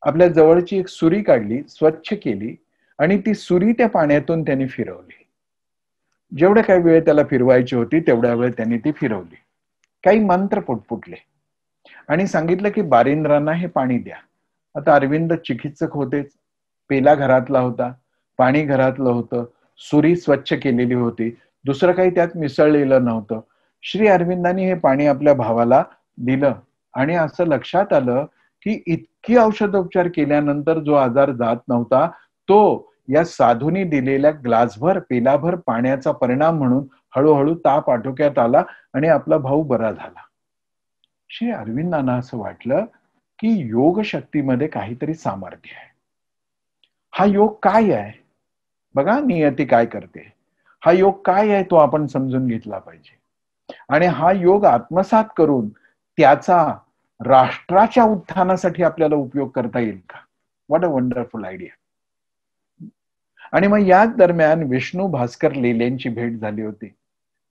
आपल्या जवळची एक सुरी काढली स्वच्छ केली आणि ती सुरी त्या पाण्यातून त्यांनी फिरवली जेवढे काही वेळ त्याला फिरवायची होती तेवढ्या वेळ त्यांनी ती फिरवली काही मंत्र पुटपुटले आणि सांगितलं की बारिंद्रांना हे पाणी द्या आता अरविंद चिकित्सक होतेच पेला घरातला होता पाणी घरातलं होतं सुरी स्वच्छ केलेली होती दुसरं काही त्यात मिसळलेलं नव्हतं श्री अरविंदांनी हे पाणी आपल्या भावाला दिलं आणि असं लक्षात आलं की इतकी औषधोपचार केल्यानंतर जो आजार जात नव्हता तो या साधूनी दिलेल्या ग्लासभर पिलाभर पाण्याचा परिणाम म्हणून हळूहळू ताप आटोक्यात आला आणि आपला भाऊ बरा झाला श्री अरविंदांना असं वाटलं की योग शक्तीमध्ये काहीतरी सामर्थ्य आहे हा योग काय आहे बघा नियती काय करते हा योग काय आहे तो आपण समजून घेतला पाहिजे आणि हा योग आत्मसात करून त्याचा राष्ट्राच्या उत्थानासाठी आपल्याला उपयोग करता येईल का वॉट अ वंडरफुल आयडिया आणि मग याच दरम्यान विष्णू भास्कर लेल्यांची भेट झाली होती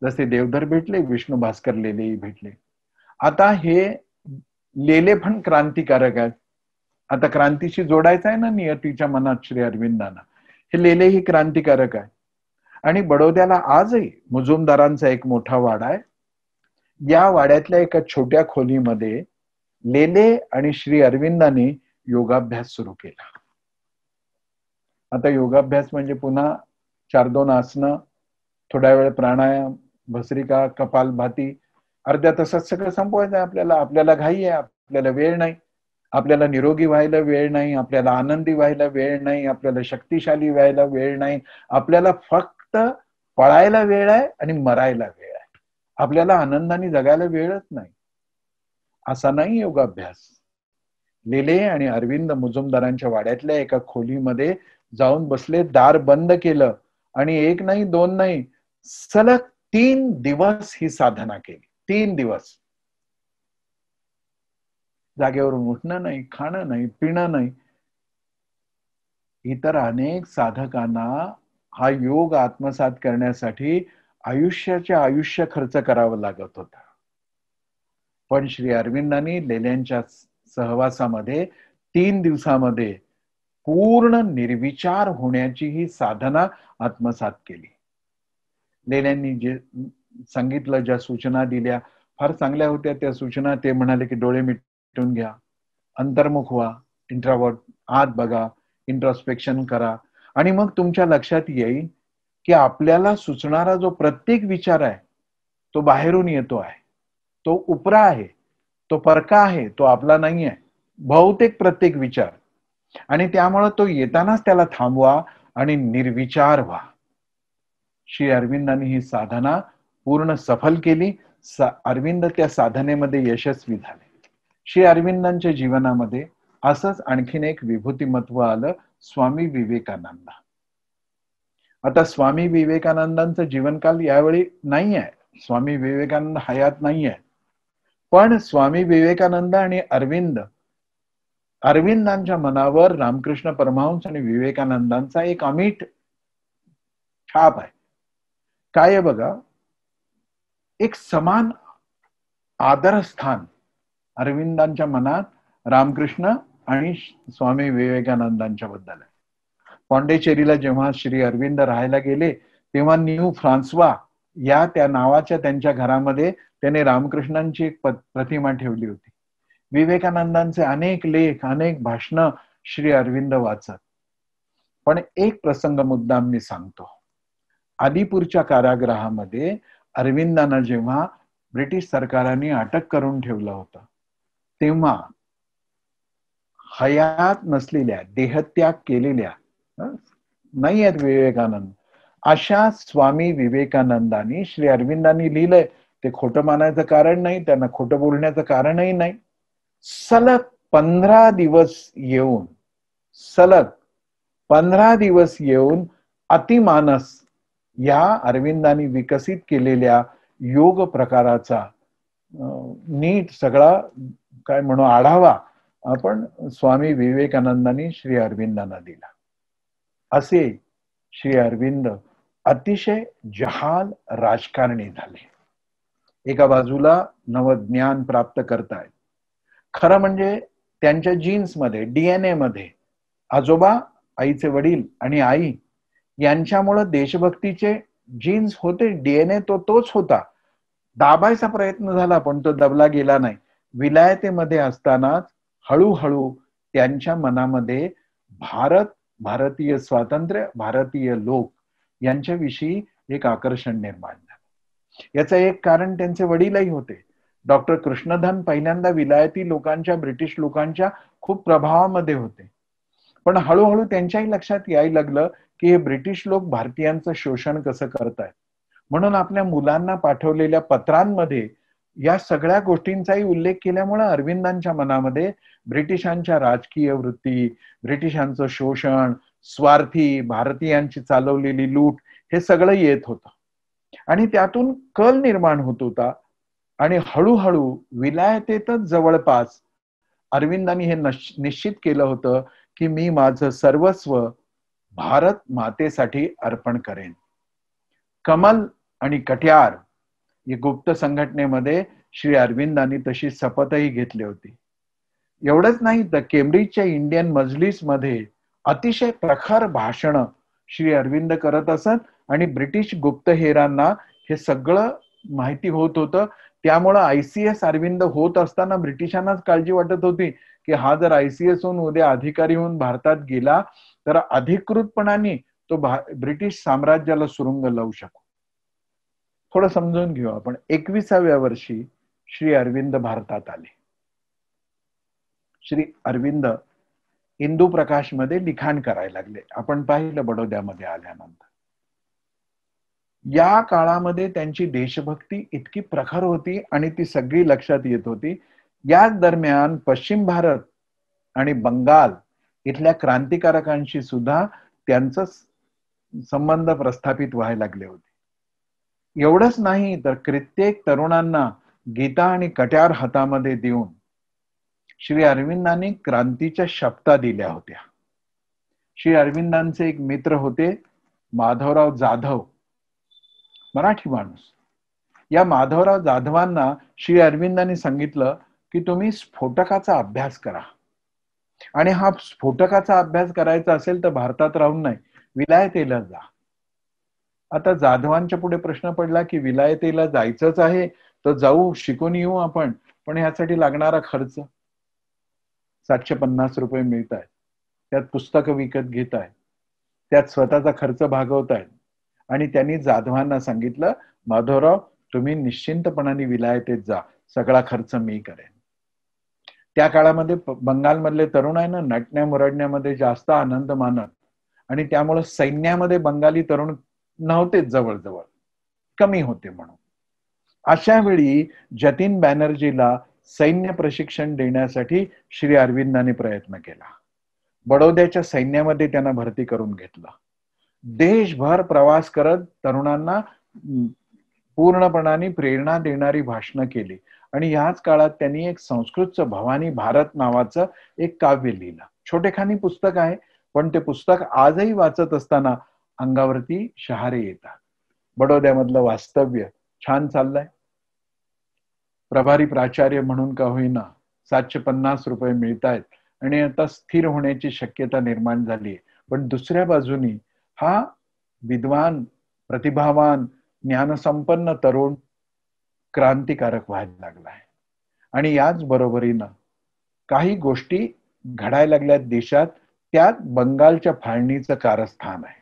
जसे देवधर भेटले विष्णू भास्कर लेलेही भेटले आता हे लेले पण क्रांतिकारक आहेत आता क्रांतीशी जोडायचं आहे ना नियतीच्या मनात श्री अरविंदांना हे लेले ही क्रांतिकारक आहे आणि बडोद्याला आजही मुजुमदारांचा एक मोठा वाडा आहे या वाड्यातल्या एका छोट्या खोलीमध्ये लेले आणि श्री अरविंदांनी योगाभ्यास सुरू केला आता योगाभ्यास म्हणजे पुन्हा चार दोन आसनं थोड्या वेळ प्राणायाम भस्रिका कपाल भाती अर्ध्या तसंच सगळं संपवायचं आहे आपल्याला आपल्याला घाई आहे आपल्याला वेळ नाही आपल्याला निरोगी व्हायला वेळ नाही आपल्याला आनंदी व्हायला वेळ नाही आपल्याला शक्तिशाली व्हायला वेळ नाही आपल्याला फक्त पळायला वेळ आहे आणि मरायला वेळ आहे आपल्याला आनंदाने जगायला वेळच नाही असा नाही योगाभ्यास लिले आणि अरविंद मुजुमदारांच्या वाड्यातल्या एका खोलीमध्ये जाऊन बसले दार बंद केलं आणि एक नाही दोन नाही सलग तीन दिवस ही साधना केली तीन दिवस जागेवरून उठणं नाही खाणं नाही पिणं नाही इतर अनेक साधकांना हा योग आत्मसात करण्यासाठी आयुष्याचे आयुष्य खर्च करावा लागत होता पण श्री अरविंदांनी लेल्यांच्या सहवासामध्ये तीन दिवसामध्ये पूर्ण निर्विचार होण्याची ही साधना आत्मसात केली लेल्यांनी जे सांगितलं ज्या सूचना दिल्या फार चांगल्या होत्या त्या सूचना ते म्हणाले की डोळे मिटून घ्या अंतर्मुख व्हा इंट्रावर्ट आत बघा इंट्रॉस्पेक्शन करा आणि मग तुमच्या लक्षात येईल की आपल्याला सुचणारा जो प्रत्येक विचार आहे तो बाहेरून येतो आहे तो उपरा आहे तो परका आहे तो आपला नाही आहे बहुतेक प्रत्येक विचार आणि त्यामुळे तो येतानाच त्याला थांबवा आणि निर्विचार व्हा श्री अरविंदांनी ही साधना पूर्ण सफल केली सा अरविंद त्या साधनेमध्ये यशस्वी झाले श्री अरविंदांच्या जीवनामध्ये असंच आणखीन एक विभूतिमत्व आलं स्वामी विवेकानंद आता स्वामी विवेकानंदांचं जीवनकाल यावेळी नाही आहे स्वामी विवेकानंद हयात नाही आहे पण स्वामी विवेकानंद आणि अरविंद अरविंदांच्या मनावर रामकृष्ण परमहंस आणि विवेकानंदांचा एक अमिट छाप आहे काय बघा एक समान आदरस्थान अरविंदांच्या मनात रामकृष्ण आणि स्वामी विवेकानंदांच्या बद्दल आहे पॉंडेचेरीला जेव्हा श्री अरविंद राहायला गेले तेव्हा न्यू फ्रान्सवा या त्या नावाच्या त्यांच्या घरामध्ये त्याने रामकृष्णांची एक प्रतिमा ठेवली होती विवेकानंदांचे अनेक लेख अनेक भाषणं श्री अरविंद वाचत पण एक प्रसंग मुद्दाम मी सांगतो आदिपूरच्या कारागृहामध्ये अरविंदांना जेव्हा ब्रिटिश सरकारांनी अटक करून ठेवलं होतं तेव्हा हयात नसलेल्या देहत्याग केलेल्या नाही आहेत विवेकानंद अशा स्वामी विवेकानंदांनी श्री अरविंदांनी लिहिलंय ते खोटं मानायचं कारण नाही त्यांना खोटं बोलण्याचं कारणही नाही सलग पंधरा दिवस येऊन सलग पंधरा दिवस येऊन अतिमानस या अरविंदांनी विकसित केलेल्या योग प्रकाराचा नीट सगळा काय म्हणू आढावा आपण स्वामी विवेकानंदांनी श्री अरविंदांना दिला असे श्री अरविंद अतिशय जहाल राजकारणी झाले एका बाजूला नवज्ञान प्राप्त करतायत खरं म्हणजे त्यांच्या जीन्समध्ये डीएनए मध्ये आजोबा आईचे वडील आणि आई यांच्यामुळे देशभक्तीचे जीन्स होते डीएनए तो तोच होता दाबायचा प्रयत्न झाला पण तो दबला गेला नाही विलायतेमध्ये असतानाच हळूहळू त्यांच्या मनामध्ये भारत भारतीय स्वातंत्र्य भारतीय लोक यांच्याविषयी एक आकर्षण निर्माण याचं एक कारण त्यांचे वडीलही होते डॉक्टर कृष्णधन पहिल्यांदा विलायती लोकांच्या ब्रिटिश लोकांच्या खूप प्रभावामध्ये होते पण हळूहळू त्यांच्याही लक्षात यायला लागलं की हे ब्रिटिश लोक भारतीयांचं शोषण कसं करतायत म्हणून आपल्या मुलांना पाठवलेल्या पत्रांमध्ये या सगळ्या गोष्टींचाही उल्लेख केल्यामुळे अरविंदांच्या मनामध्ये ब्रिटिशांच्या राजकीय वृत्ती ब्रिटिशांचं शोषण स्वार्थी भारतीयांची चालवलेली लूट हे सगळं येत होतं आणि त्यातून कल निर्माण होत होता आणि हळूहळू विलायतेतच जवळपास अरविंदांनी हे निश्चित केलं होतं की मी माझं सर्वस्व भारत मातेसाठी अर्पण करेन कमल आणि कट्यार या गुप्त संघटनेमध्ये श्री अरविंदांनी तशी शपथही घेतली होती एवढंच नाही तर केम्ब्रिजच्या इंडियन मजलिसमध्ये अतिशय प्रखर भाषण श्री अरविंद करत असत आणि ब्रिटिश गुप्तहेरांना हे सगळं माहिती होत होतं त्यामुळं आयसीएस अरविंद होत असताना ब्रिटिशांनाच काळजी वाटत होती की हा जर आयसीएस होऊन उद्या अधिकारी होऊन भारतात गेला तर अधिकृतपणाने तो ब्रिटिश साम्राज्याला सुरुंग लावू शकतो थोडं समजून घेऊ आपण एकविसाव्या वर्षी श्री अरविंद भारतात आले श्री अरविंद इंदू प्रकाश मध्ये लिखाण करायला लागले आपण पाहिलं बडोद्यामध्ये आल्यानंतर या काळामध्ये त्यांची देशभक्ती इतकी प्रखर होती आणि ती सगळी लक्षात येत होती याच दरम्यान पश्चिम भारत आणि बंगाल इथल्या क्रांतिकारकांशी सुद्धा त्यांचा संबंध प्रस्थापित व्हायला लागले होते एवढंच नाही तर कित्येक तरुणांना गीता आणि कट्यार हातामध्ये देऊन श्री अरविंदांनी क्रांतीच्या शब्दा दिल्या होत्या श्री अरविंदांचे एक मित्र होते माधवराव जाधव मराठी माणूस या माधवराव जाधवांना श्री अरविंदांनी सांगितलं की तुम्ही स्फोटकाचा अभ्यास करा आणि हा स्फोटकाचा अभ्यास करायचा असेल तर भारतात राहून नाही विलायतेला जा आता जाधवांच्या पुढे प्रश्न पडला की विलायतेला जायचंच आहे तर जाऊ शिकून येऊ आपण पण ह्यासाठी लागणारा खर्च सातशे पन्नास रुपये मिळत आहेत त्यात पुस्तकं विकत घेत आहेत त्यात स्वतःचा खर्च भागवत आहेत आणि त्यांनी जाधवांना सांगितलं माधवराव तुम्ही निश्चिंतपणाने विलायतेत जा सगळा खर्च मी करेन त्या काळामध्ये बंगालमधले ना नटण्या मुरडण्यामध्ये जास्त आनंद मानत आणि त्यामुळे सैन्यामध्ये बंगाली तरुण नव्हतेच जवळजवळ कमी होते म्हणून अशा वेळी जतीन बॅनर्जीला सैन्य प्रशिक्षण देण्यासाठी श्री अरविंदाने प्रयत्न केला बडोद्याच्या सैन्यामध्ये त्यांना भरती करून घेतलं देशभर प्रवास करत तरुणांना पूर्णपणाने प्रेरणा देणारी भाषणं केली आणि याच काळात त्यांनी एक संस्कृतचं भवानी भारत नावाचं एक काव्य लिहिलं छोटेखानी पुस्तक आहे पण ते पुस्तक आजही वाचत असताना अंगावरती शहारे येतात बडोद्यामधलं वास्तव्य छान चाललंय प्रभारी प्राचार्य म्हणून का होईना सातशे पन्नास रुपये आहेत आणि आता स्थिर होण्याची शक्यता निर्माण झाली पण दुसऱ्या बाजूनी हा विद्वान प्रतिभावान ज्ञानसंपन्न तरुण क्रांतिकारक व्हायला लागला आहे आणि याच बरोबरीनं काही गोष्टी घडायला लागल्या देशात त्यात बंगालच्या फाळणीचं कारस्थान आहे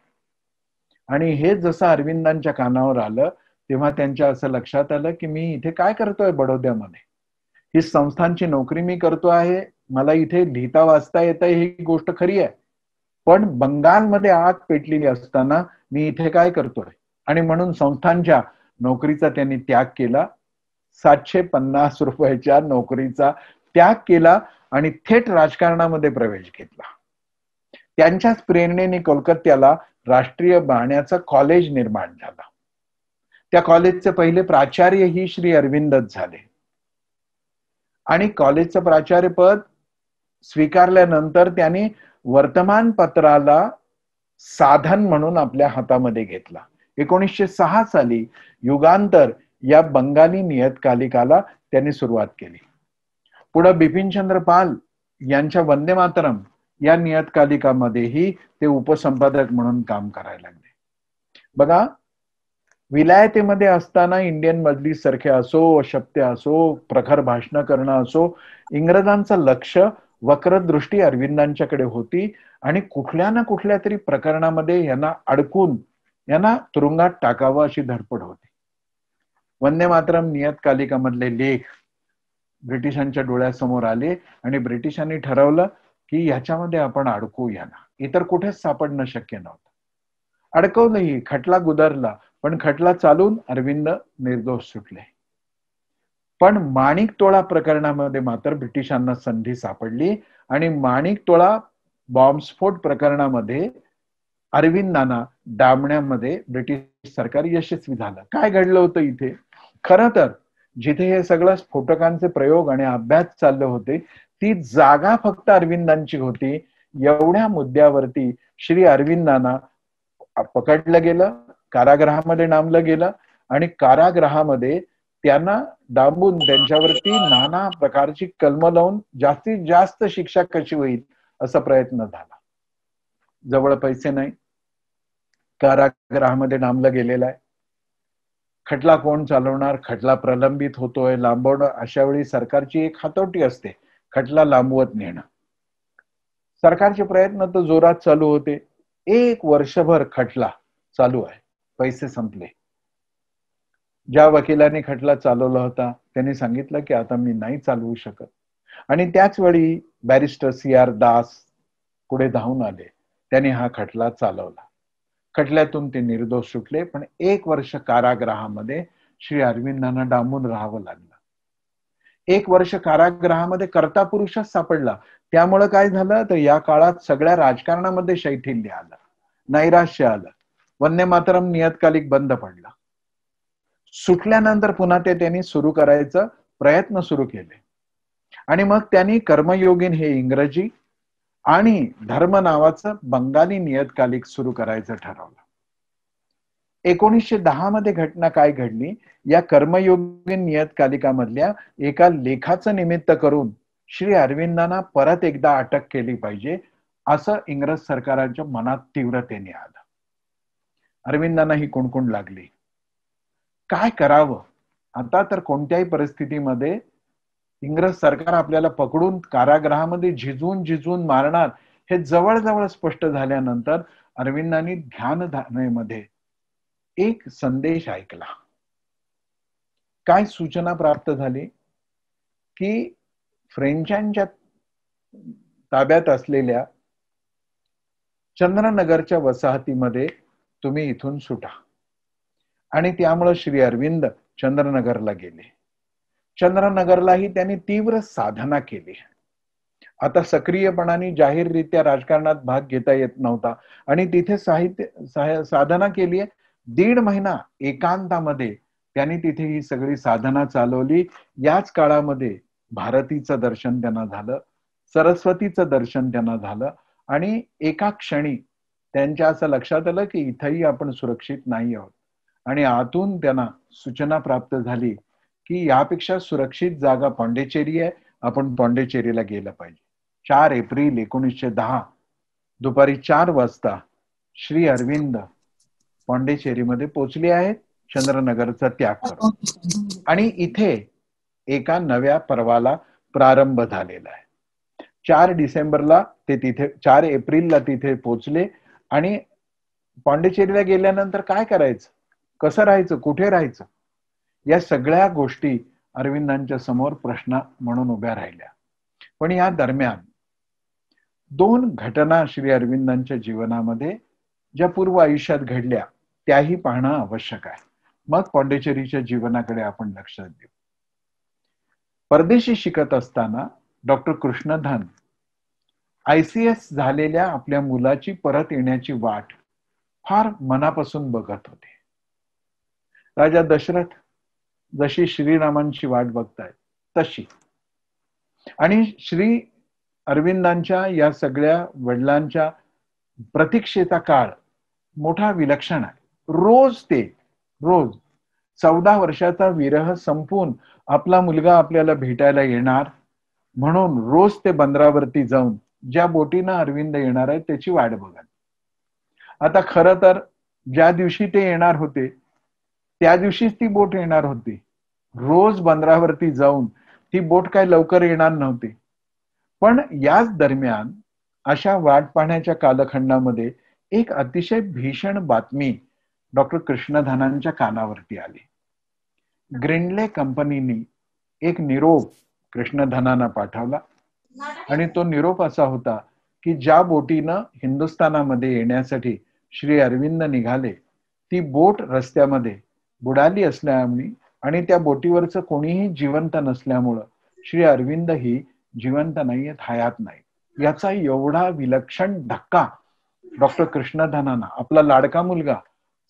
आणि हे जसं अरविंदांच्या कानावर आलं तेव्हा त्यांच्या असं लक्षात आलं की मी इथे काय करतोय बडोद्यामध्ये ही संस्थांची नोकरी मी करतो आहे मला इथे लिहिता वाचता येत ही गोष्ट खरी आहे पण बंगालमध्ये आत पेटलेली असताना मी इथे काय करतोय आणि म्हणून संस्थांच्या नोकरीचा त्यांनी त्याग केला सातशे पन्नास रुपयाच्या नोकरीचा त्याग केला आणि थेट राजकारणामध्ये प्रवेश घेतला त्यांच्याच प्रेरणेने कोलकात्याला राष्ट्रीय बाण्याचं कॉलेज निर्माण झाला त्या कॉलेजचे पहिले प्राचार्य ही श्री अरविंदच झाले आणि कॉलेजचं प्राचार्यपद स्वीकारल्यानंतर त्यांनी वर्तमानपत्राला साधन म्हणून आपल्या हातामध्ये घेतला एकोणीसशे सहा साली युगांतर या बंगाली नियतकालिकाला त्यांनी सुरुवात केली बिपिन बिपिनचंद्र पाल यांच्या वंदे मातरम या नियतकालिकामध्येही ते उपसंपादक म्हणून काम करायला लागले बघा विलायतेमध्ये असताना इंडियन मधली सारखे असो अशक्य असो प्रखर भाषण करणं असो इंग्रजांचं लक्ष वक्रदृष्टी अरविंदांच्याकडे होती आणि कुठल्या ना कुठल्या तरी प्रकरणामध्ये यांना अडकून यांना तुरुंगात टाकावं अशी धडपड होती वंदे मातरम नियतकालिकामधले लेख ब्रिटिशांच्या डोळ्यासमोर आले आणि ब्रिटिशांनी ठरवलं की याच्यामध्ये आपण अडकू यांना इतर कुठेच सापडणं शक्य नव्हतं अडकवलंही खटला गुदरला पण खटला चालून अरविंद निर्दोष सुटले पण माणिक प्रकरणामध्ये मात्र ब्रिटिशांना संधी सापडली आणि माणिक बॉम्बस्फोट प्रकरणामध्ये अरविंद नाना डांबण्यामध्ये ब्रिटिश सरकार यशस्वी झालं काय घडलं होतं इथे खर तर जिथे हे सगळं स्फोटकांचे प्रयोग आणि अभ्यास चालले होते ती जागा फक्त अरविंदांची होती एवढ्या मुद्द्यावरती श्री अरविंदांना पकडलं गेलं कारागृहामध्ये नामलं गेलं आणि कारागृहामध्ये त्यांना डांबून त्यांच्यावरती नाना प्रकारची कलम लावून जास्तीत जास्त शिक्षा कशी होईल असा प्रयत्न झाला जवळ पैसे नाही कारागृहामध्ये डांबलं गेलेलं आहे खटला कोण चालवणार खटला प्रलंबित होतोय लांबवणं अशा वेळी सरकारची एक हातोटी असते खटला लांबवत नेणं सरकारचे प्रयत्न तर जोरात चालू होते एक वर्षभर खटला चालू आहे पैसे संपले ज्या वकिलाने खटला चालवला होता त्यांनी सांगितलं की आता मी नाही चालवू शकत आणि त्याच वेळी बॅरिस्टर सी आर दास पुढे धावून आले त्यांनी हा खटला चालवला खटल्यातून ते निर्दोष सुटले पण एक वर्ष कारागृहामध्ये श्री अरविंदांना डांबून राहावं लागलं एक वर्ष कारागृहामध्ये कर्ता पुरुषच सापडला त्यामुळं काय झालं तर या काळात सगळ्या राजकारणामध्ये शैथिल्य आलं नैराश्य आलं वन्य मातरम नियतकालिक बंद पडला सुटल्यानंतर पुन्हा ते त्यांनी सुरू करायचं प्रयत्न सुरू केले आणि मग त्यांनी कर्मयोगीन हे इंग्रजी आणि धर्म नावाचं बंगाली नियतकालिक सुरू करायचं ठरवलं एकोणीसशे दहा मध्ये घटना काय घडली या कर्मयोगीन नियतकालिकामधल्या एका लेखाचं निमित्त करून श्री अरविंदांना परत एकदा अटक केली पाहिजे असं इंग्रज सरकारांच्या मनात तीव्रतेने आलं अरविंदांना ही कुणकुण लागली काय करावं आता तर कोणत्याही परिस्थितीमध्ये इंग्रज सरकार आपल्याला पकडून कारागृहामध्ये झिजून झिजून मारणार हे जवळजवळ स्पष्ट झाल्यानंतर अरविंदांनी ध्यानधारणेमध्ये एक संदेश ऐकला काय सूचना प्राप्त झाली की फ्रेंचांच्या ताब्यात असलेल्या चंद्रनगरच्या वसाहतीमध्ये तुम्ही इथून सुटा आणि त्यामुळं श्री अरविंद चंद्रनगरला गेले चंद्रनगरलाही त्यांनी तीव्र साधना केली आता सक्रियपणाने जाहीररित्या राजकारणात भाग घेता येत नव्हता आणि तिथे साहित्य साधना केली आहे दीड महिना एकांतामध्ये त्यांनी तिथे ही सगळी साधना चालवली याच काळामध्ये भारतीचं दर्शन त्यांना झालं सरस्वतीचं दर्शन त्यांना झालं आणि एका क्षणी त्यांच्या असं लक्षात आलं की इथंही आपण सुरक्षित नाही आहोत आणि आतून त्यांना सूचना प्राप्त झाली की यापेक्षा सुरक्षित जागा पॉंडेचेरी आहे आपण पॉंडेचेरीला गेलं पाहिजे चार एप्रिल एकोणीसशे दहा दुपारी चार वाजता श्री अरविंद पॉंडेचेरीमध्ये पोचले आहेत चंद्रनगरचा त्याग करून आणि इथे एका नव्या पर्वाला प्रारंभ झालेला आहे चार डिसेंबरला ते तिथे चार एप्रिलला तिथे पोचले आणि पॉंडेचेरीला गेल्यानंतर काय करायचं कसं राहायचं कुठे राहायचं या सगळ्या गोष्टी अरविंदांच्या समोर प्रश्न म्हणून उभ्या राहिल्या पण या दरम्यान दोन घटना श्री अरविंदांच्या जीवनामध्ये ज्या पूर्व आयुष्यात घडल्या त्याही पाहणं आवश्यक आहे मग पॉंडेचेरीच्या जीवनाकडे आपण लक्षात देऊ परदेशी शिकत असताना डॉक्टर कृष्णधन एस झालेल्या आपल्या मुलाची परत येण्याची वाट फार मनापासून बघत होते राजा दशरथ जशी श्रीरामांची वाट बघताय तशी आणि श्री अरविंदांच्या या सगळ्या वडिलांच्या प्रतीक्षेचा काळ मोठा विलक्षण आहे रोज ते रोज चौदा वर्षाचा विरह संपून आपला मुलगा आपल्याला भेटायला येणार म्हणून रोज ते बंदरावरती जाऊन ज्या बोटीनं अरविंद येणार आहे त्याची वाट बघा आता खर तर ज्या दिवशी ते येणार होते त्या दिवशीच ती बोट येणार होती रोज बंदरावरती जाऊन ती बोट काय लवकर येणार नव्हती पण याच दरम्यान अशा वाट पाहण्याच्या कालखंडामध्ये एक अतिशय भीषण बातमी डॉक्टर कृष्णधनांच्या कानावरती आली ग्रिंडले कंपनीनी एक निरोप कृष्णधनांना पाठवला आणि तो निरोप असा होता की ज्या बोटीनं हिंदुस्थानामध्ये येण्यासाठी श्री अरविंद निघाले ती बोट रस्त्यामध्ये बुडाली असल्यामुळे आणि त्या बोटीवरचं कोणीही जिवंत नसल्यामुळं श्री अरविंद ही जिवंत नाही हयात नाही याचा एवढा विलक्षण धक्का डॉक्टर कृष्णधनाना आपला लाडका मुलगा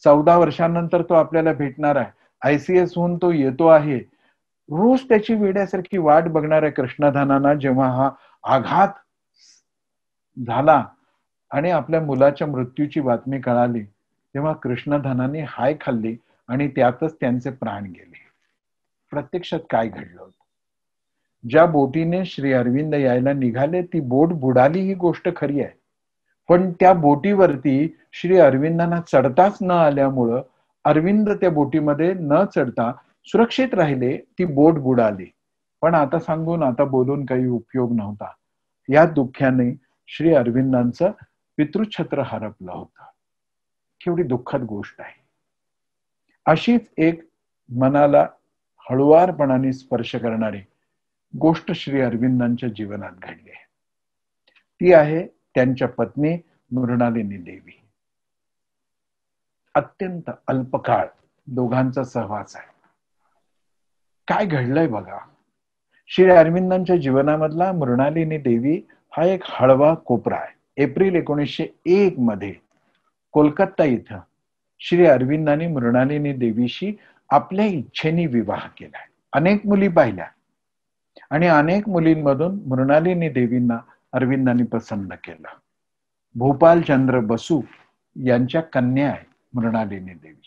चौदा वर्षांनंतर तो आपल्याला भेटणार आहे आयसीएस होऊन तो येतो आहे रोज त्याची वेड्यासारखी वाट आहे कृष्णधनाना जेव्हा हा आघात झाला आणि आपल्या मुलाच्या मृत्यूची बातमी कळाली तेव्हा कृष्णधनाने हाय खाल्ली आणि त्यातच त्यांचे प्राण गेले प्रत्यक्षात काय घडलं होतं ज्या बोटीने श्री अरविंद यायला निघाले ती बोट बुडाली ही गोष्ट खरी आहे पण त्या बोटीवरती श्री अरविंदांना चढताच न आल्यामुळं अरविंद त्या बोटीमध्ये न चढता सुरक्षित राहिले ती बोट बुडाली पण आता सांगून आता बोलून काही उपयोग नव्हता या दुःख्याने श्री अरविंदांचं पितृछत्र हरपलं होतं केवढी दुःखद गोष्ट आहे अशीच एक मनाला हळुवारपणाने स्पर्श करणारी गोष्ट श्री अरविंदांच्या जीवनात घडली आहे ती आहे त्यांच्या पत्नी मृणालिनी देवी अत्यंत अल्पकाळ दोघांचा सहवास आहे काय घडलंय बघा श्री अरविंदांच्या जीवनामधला मृणालिनी देवी हा एक हळवा कोपरा आहे एप्रिल एकोणीसशे एक मध्ये कोलकाता इथं श्री अरविंदांनी मृणालिनी देवीशी आपल्या इच्छेने विवाह केलाय अनेक मुली पाहिल्या आणि अनेक मुलींमधून मृणालिनी देवींना अरविंदांनी प्रसन्न केलं भोपाल चंद्र बसू यांच्या कन्या आहे मृणालिनी देवी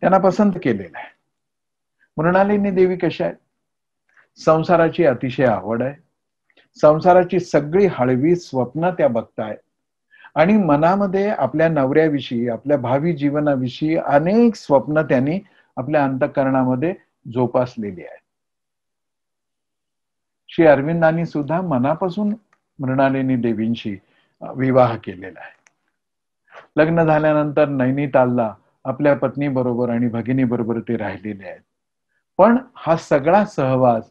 त्यांना पसंत केलेला आहे मृणालिनी देवी कशा आहे संसाराची अतिशय आवड आहे संसाराची सगळी हळवी स्वप्न त्या बघताय आणि मनामध्ये आपल्या नवऱ्याविषयी आपल्या भावी जीवनाविषयी अनेक स्वप्न त्यांनी आपल्या अंतकरणामध्ये जोपासलेली आहेत श्री अरविंदांनी सुद्धा मनापासून मृणालिनी देवींशी विवाह केलेला आहे लग्न झाल्यानंतर नैनितालला आपल्या पत्नी बरोबर आणि भगिनी बरोबर ते राहिलेले आहेत पण हा सगळा सहवास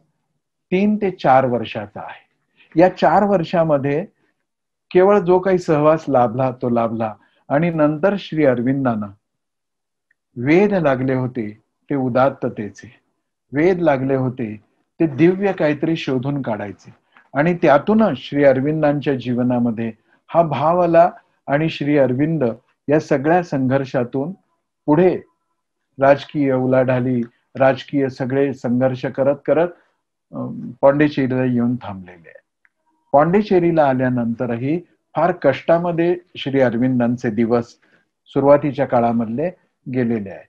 तीन ते चार वर्षाचा आहे या चार वर्षामध्ये केवळ जो काही सहवास लाभला तो लाभला आणि नंतर श्री अरविंदांना वेद लागले होते ते उदात्ततेचे वेद लागले होते ते दिव्य काहीतरी शोधून काढायचे आणि त्यातूनच श्री अरविंदांच्या जीवनामध्ये हा भाव आला आणि श्री अरविंद या सगळ्या संघर्षातून पुढे राजकीय उलाढाली राजकीय सगळे संघर्ष करत करत पांडेचेरीला येऊन थांबलेले आहे पॉंडिचेरीला आल्यानंतरही फार कष्टामध्ये श्री अरविंदांचे दिवस सुरुवातीच्या काळामधले गेलेले आहेत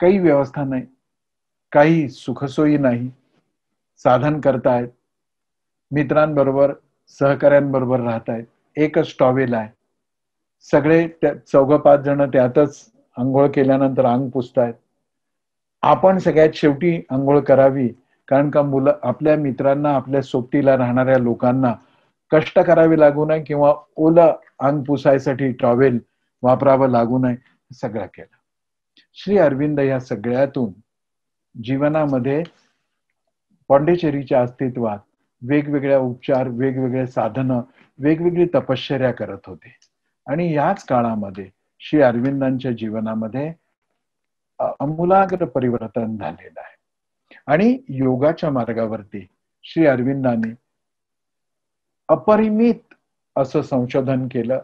काही व्यवस्था नाही काही सुखसोयी नाही साधन करतायत मित्रांबरोबर सहकाऱ्यांबरोबर राहतायत एकच टॉवेल आहे सगळे त्या चौघ पाच जण त्यातच आंघोळ केल्यानंतर अंग पुसतायत आपण सगळ्यात शेवटी आंघोळ करावी कारण का मुलं आपल्या मित्रांना आपल्या सोबतीला राहणाऱ्या लोकांना कष्ट करावे लागू नये किंवा ओलं अंग पुसायसाठी टॉवेल वापरावं लागू नये सगळं केलं श्री अरविंद या सगळ्यातून जीवनामध्ये पॉंडेचेरीच्या अस्तित्वात वेगवेगळ्या उपचार वेगवेगळे साधनं वेगवेगळी तपश्चर्या करत होते आणि याच काळामध्ये श्री अरविंदांच्या जीवनामध्ये अमूलाग्र परिवर्तन झालेलं आहे आणि योगाच्या मार्गावरती श्री अरविंदांनी अपरिमित असं संशोधन केलं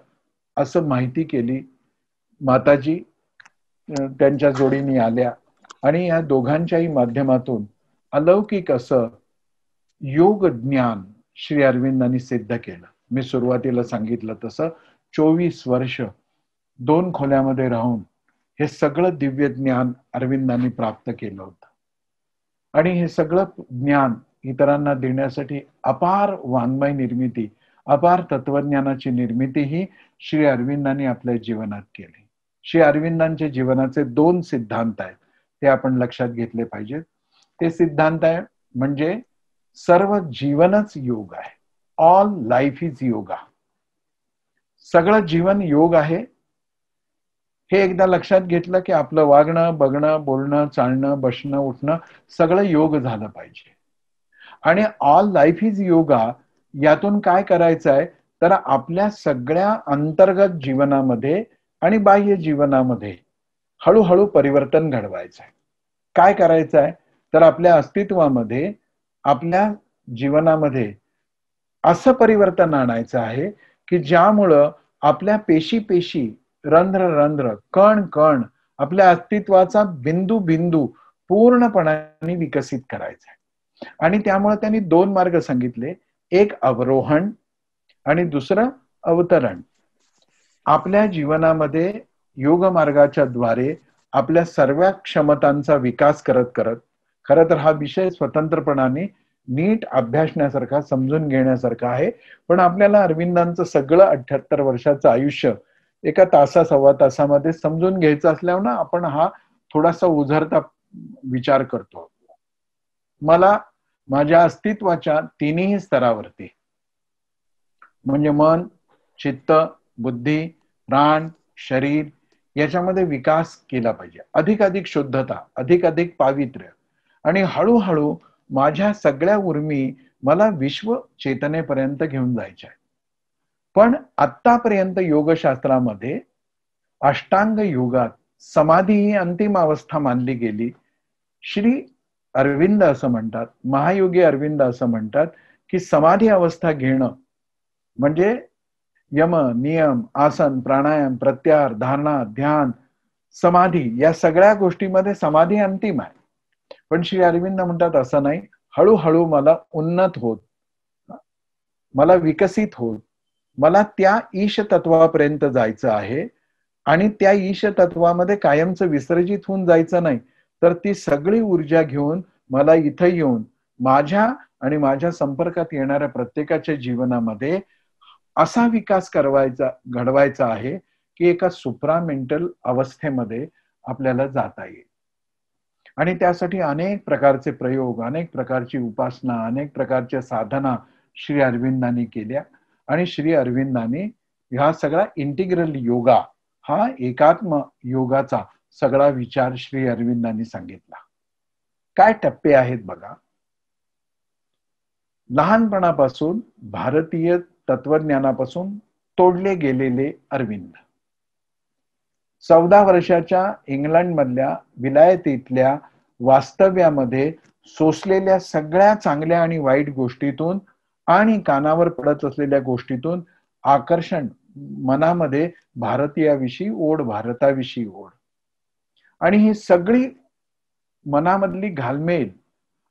असं माहिती केली माताजी त्यांच्या जोडीने आल्या आणि या दोघांच्याही माध्यमातून अलौकिक असं योग ज्ञान श्री अरविंदांनी सिद्ध केलं मी सुरुवातीला सांगितलं तसं चोवीस वर्ष दोन खोल्यामध्ये राहून हे सगळं दिव्य ज्ञान अरविंदांनी प्राप्त केलं होतं आणि हे सगळं ज्ञान इतरांना देण्यासाठी अपार वाङ्मय निर्मिती अपार तत्वज्ञानाची निर्मिती ही श्री अरविंदांनी आपल्या जीवनात केली श्री अरविंदांच्या जीवनाचे दोन सिद्धांत आहेत ते आपण लक्षात घेतले पाहिजेत ते सिद्धांत आहे म्हणजे सर्व जीवनच योग आहे ऑल लाईफ इज योगा सगळं जीवन योग आहे हे एकदा लक्षात घेतलं की आपलं वागणं बघणं बोलणं चालणं बसणं उठणं सगळं योग झालं पाहिजे आणि ऑल लाईफ इज योगा यातून काय करायचं आहे तर आपल्या सगळ्या अंतर्गत जीवनामध्ये आणि बाह्य जीवनामध्ये हळूहळू परिवर्तन घडवायचं आहे काय करायचं आहे तर आपल्या अस्तित्वामध्ये आपल्या जीवनामध्ये असं परिवर्तन आणायचं आहे की ज्यामुळं आपल्या पेशी पेशी रंध्र रंध्र कण कण आपल्या अस्तित्वाचा बिंदू बिंदू पूर्णपणाने विकसित करायचा आणि त्यामुळे त्यांनी दोन मार्ग सांगितले एक अवरोहण आणि दुसरं अवतरण आपल्या जीवनामध्ये योग मार्गाच्या द्वारे आपल्या सर्व क्षमतांचा विकास करत करत खरं तर हा विषय स्वतंत्रपणाने नीट अभ्यासण्यासारखा समजून घेण्यासारखा आहे पण आपल्याला अरविंदांचं सगळं अठ्याहत्तर वर्षाचं आयुष्य एका तासा सव्वा तासामध्ये समजून घ्यायचं असल्यावर ना आपण हा थोडासा उझरता विचार करतो मला माझ्या अस्तित्वाच्या तिन्ही स्तरावरती म्हणजे मन चित्त बुद्धी प्राण शरीर याच्यामध्ये विकास केला पाहिजे अधिक अधिक शुद्धता अधिक अधिक पावित्र्य आणि हळूहळू माझ्या सगळ्या उर्मी मला विश्व चेतनेपर्यंत घेऊन जायच्या पण आतापर्यंत योगशास्त्रामध्ये अष्टांग योगात समाधी ही अंतिम अवस्था मानली गेली श्री अरविंद असं म्हणतात महायोगी अरविंद असं म्हणतात की समाधी अवस्था घेणं म्हणजे यम नियम आसन प्राणायाम प्रत्याहार धारणा ध्यान समाधी या सगळ्या गोष्टीमध्ये समाधी अंतिम आहे पण श्री अरविंद म्हणतात असं नाही हळूहळू मला उन्नत होत मला विकसित होत मला त्या ईश तत्वापर्यंत जायचं आहे आणि त्या ईश तत्वामध्ये कायमचं विसर्जित होऊन जायचं नाही तर ती सगळी ऊर्जा घेऊन मला इथं येऊन माझ्या आणि माझ्या संपर्कात येणाऱ्या प्रत्येकाच्या जीवनामध्ये असा विकास करवायचा घडवायचा आहे की एका सुप्रामेंटल अवस्थेमध्ये आपल्याला जाता येईल आणि त्यासाठी अनेक प्रकारचे प्रयोग अनेक प्रकारची उपासना अनेक प्रकारच्या साधना श्री अरविंदांनी केल्या आणि श्री अरविंदाने ह्या सगळा इंटिग्रल योगा हा एकात्म योगाचा सगळा विचार श्री अरविंदांनी सांगितला काय टप्पे आहेत बघा लहानपणापासून भारतीय तत्वज्ञानापासून तोडले गेलेले अरविंद चौदा वर्षाच्या मधल्या विलायतीतल्या वास्तव्यामध्ये सोसलेल्या सगळ्या चांगल्या आणि वाईट गोष्टीतून आणि कानावर पडत असलेल्या गोष्टीतून आकर्षण मनामध्ये भारतीयाविषयी ओढ भारताविषयी ओढ आणि ही सगळी मनामधली घालमेल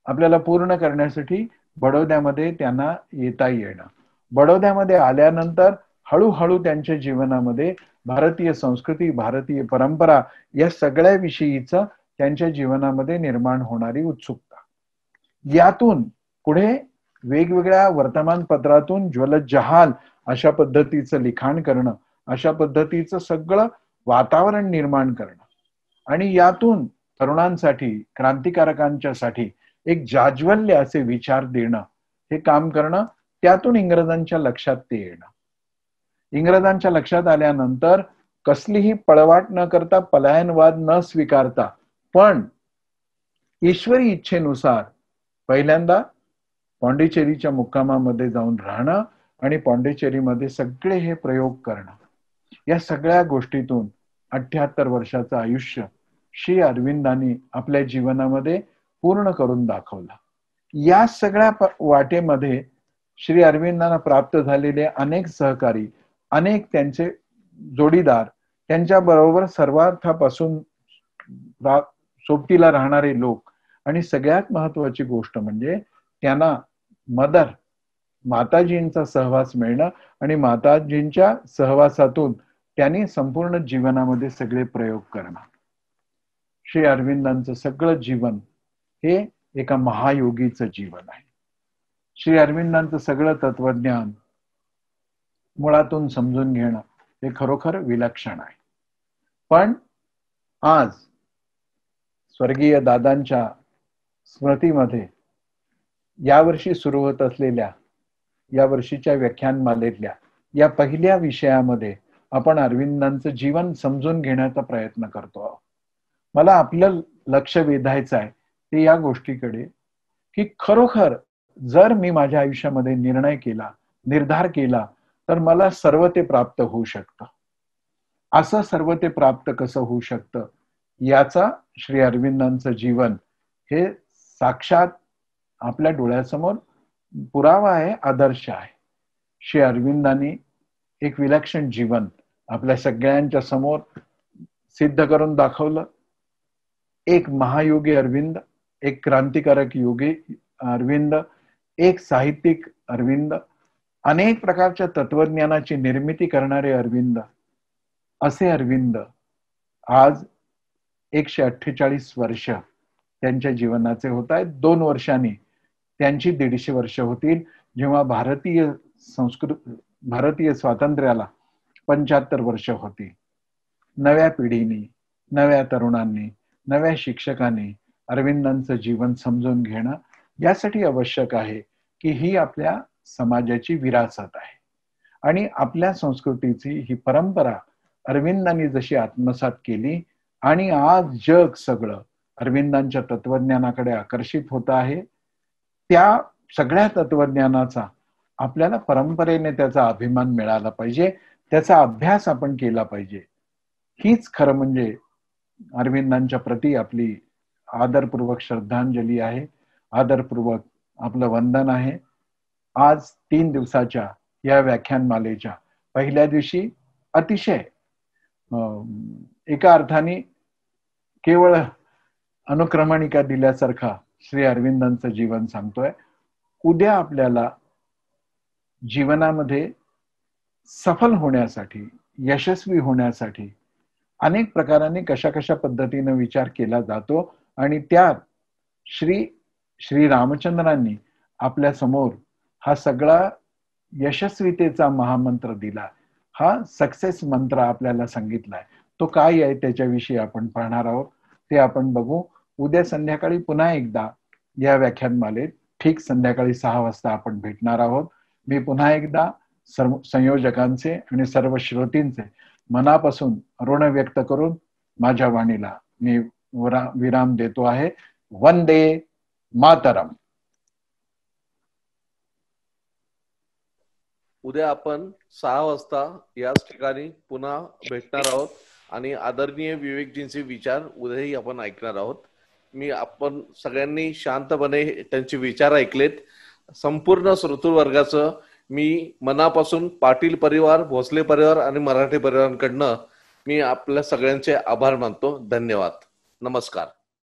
आपल्याला पूर्ण करण्यासाठी बडोद्यामध्ये त्यांना येता येणं बडोद्यामध्ये आल्यानंतर हळूहळू त्यांच्या जीवनामध्ये भारतीय संस्कृती भारतीय परंपरा या सगळ्याविषयीच त्यांच्या जीवनामध्ये निर्माण होणारी उत्सुकता यातून पुढे वेगवेगळ्या वर्तमानपत्रातून ज्वलजहाल अशा पद्धतीचं लिखाण करणं अशा पद्धतीचं सगळं वातावरण निर्माण करणं आणि यातून तरुणांसाठी क्रांतिकारकांच्यासाठी एक जाज्वल्य असे विचार देणं हे काम करणं त्यातून इंग्रजांच्या लक्षात ते येणं इंग्रजांच्या लक्षात आल्यानंतर कसलीही पळवाट न करता पलायनवाद न स्वीकारता पण ईश्वरी इच्छेनुसार पहिल्यांदा पॉंडिचेरीच्या मुक्कामामध्ये जाऊन राहणं आणि पॉंडेचेरीमध्ये सगळे हे प्रयोग करणं या सगळ्या गोष्टीतून अठ्याहत्तर वर्षाचं आयुष्य श्री अरविंदांनी आपल्या जीवनामध्ये पूर्ण करून दाखवला या सगळ्या वाटेमध्ये श्री अरविंदांना प्राप्त झालेले अनेक सहकारी अनेक त्यांचे जोडीदार त्यांच्या बरोबर सर्वार्थापासून सोबतीला राहणारे लोक आणि सगळ्यात महत्वाची गोष्ट म्हणजे त्यांना मदर माताजींचा सहवास मिळणं आणि माताजींच्या सहवासातून त्यांनी संपूर्ण जीवनामध्ये सगळे प्रयोग करणं श्री अरविंदांचं सगळं जीवन हे एका महायोगीचं जीवन आहे श्री अरविंदांचं सगळं तत्वज्ञान मुळातून समजून घेणं हे खरोखर विलक्षण आहे पण आज स्वर्गीय दादांच्या स्मृतीमध्ये यावर्षी सुरू होत असलेल्या या वर्षीच्या व्याख्यानमालेतल्या या पहिल्या विषयामध्ये आपण अरविंदांचं जीवन समजून घेण्याचा प्रयत्न करतो आहोत मला आपलं लक्ष वेधायचं आहे ते या गोष्टीकडे की खरोखर जर मी माझ्या आयुष्यामध्ये निर्णय केला निर्धार केला तर मला सर्व ते प्राप्त होऊ शकतं असं सर्व ते प्राप्त कसं होऊ शकतं याचा श्री अरविंदांचं जीवन हे साक्षात आपल्या डोळ्यासमोर पुरावा आहे आदर्श आहे श्री अरविंदांनी एक विलक्षण जीवन आपल्या सगळ्यांच्या समोर सिद्ध करून दाखवलं एक महायोगी अरविंद एक क्रांतिकारक योगी अरविंद एक साहित्यिक अरविंद अनेक प्रकारच्या तत्वज्ञानाची निर्मिती करणारे अरविंद असे अरविंद आज एकशे अठ्ठेचाळीस वर्ष त्यांच्या जीवनाचे होत आहेत दोन वर्षांनी त्यांची दीडशे वर्ष होतील जेव्हा भारतीय संस्कृत भारतीय स्वातंत्र्याला पंच्याहत्तर वर्ष होती नव्या पिढीने नव्या तरुणांनी नव्या शिक्षकांनी अरविंदांचं जीवन समजून घेणं यासाठी आवश्यक आहे की ही आपल्या समाजाची विरासत आहे आणि आपल्या संस्कृतीची ही परंपरा अरविंदांनी जशी आत्मसात केली आणि आज जग सगळं अरविंदांच्या तत्वज्ञानाकडे आकर्षित होत आहे त्या सगळ्या तत्वज्ञानाचा आपल्याला परंपरेने त्याचा अभिमान मिळाला पाहिजे त्याचा अभ्यास आपण केला पाहिजे हीच खरं म्हणजे अरविंदांच्या प्रती आपली आदरपूर्वक श्रद्धांजली आहे आदरपूर्वक आपलं वंदन आहे आज तीन दिवसाच्या या व्याख्यानमालेच्या पहिल्या दिवशी अतिशय एका अर्थाने केवळ अनुक्रमणिका दिल्यासारखा श्री अरविंदांचं जीवन सांगतोय उद्या आपल्याला जीवनामध्ये सफल होण्यासाठी यशस्वी होण्यासाठी अनेक प्रकाराने कशा कशा पद्धतीनं विचार केला जातो आणि त्यात श्री श्री रामचंद्रांनी आपल्या समोर हा सगळा यशस्वीतेचा महामंत्र दिला हा सक्सेस मंत्र आपल्याला सांगितलाय तो काय आहे त्याच्याविषयी आपण पाहणार आहोत ते आपण बघू उद्या संध्याकाळी पुन्हा एकदा या व्याख्यानमालेत ठीक संध्याकाळी सहा वाजता आपण भेटणार आहोत मी पुन्हा एकदा सर्व संयोजकांचे आणि सर्व श्रोतींचे मनापासून ऋण व्यक्त करून माझ्या वाणीला मी विराम देतो आहे वंदे मातरम उद्या आपण सहा वाजता याच ठिकाणी पुन्हा भेटणार आहोत आणि आदरणीय विवेकजींचे विचार उद्याही आपण ऐकणार आहोत मी आपण सगळ्यांनी शांतपणे त्यांचे विचार ऐकलेत संपूर्ण वर्गाचं मी मनापासून पाटील परिवार भोसले परिवार आणि मराठी परिवारांकडनं मी आपल्या सगळ्यांचे आभार मानतो धन्यवाद नमस्कार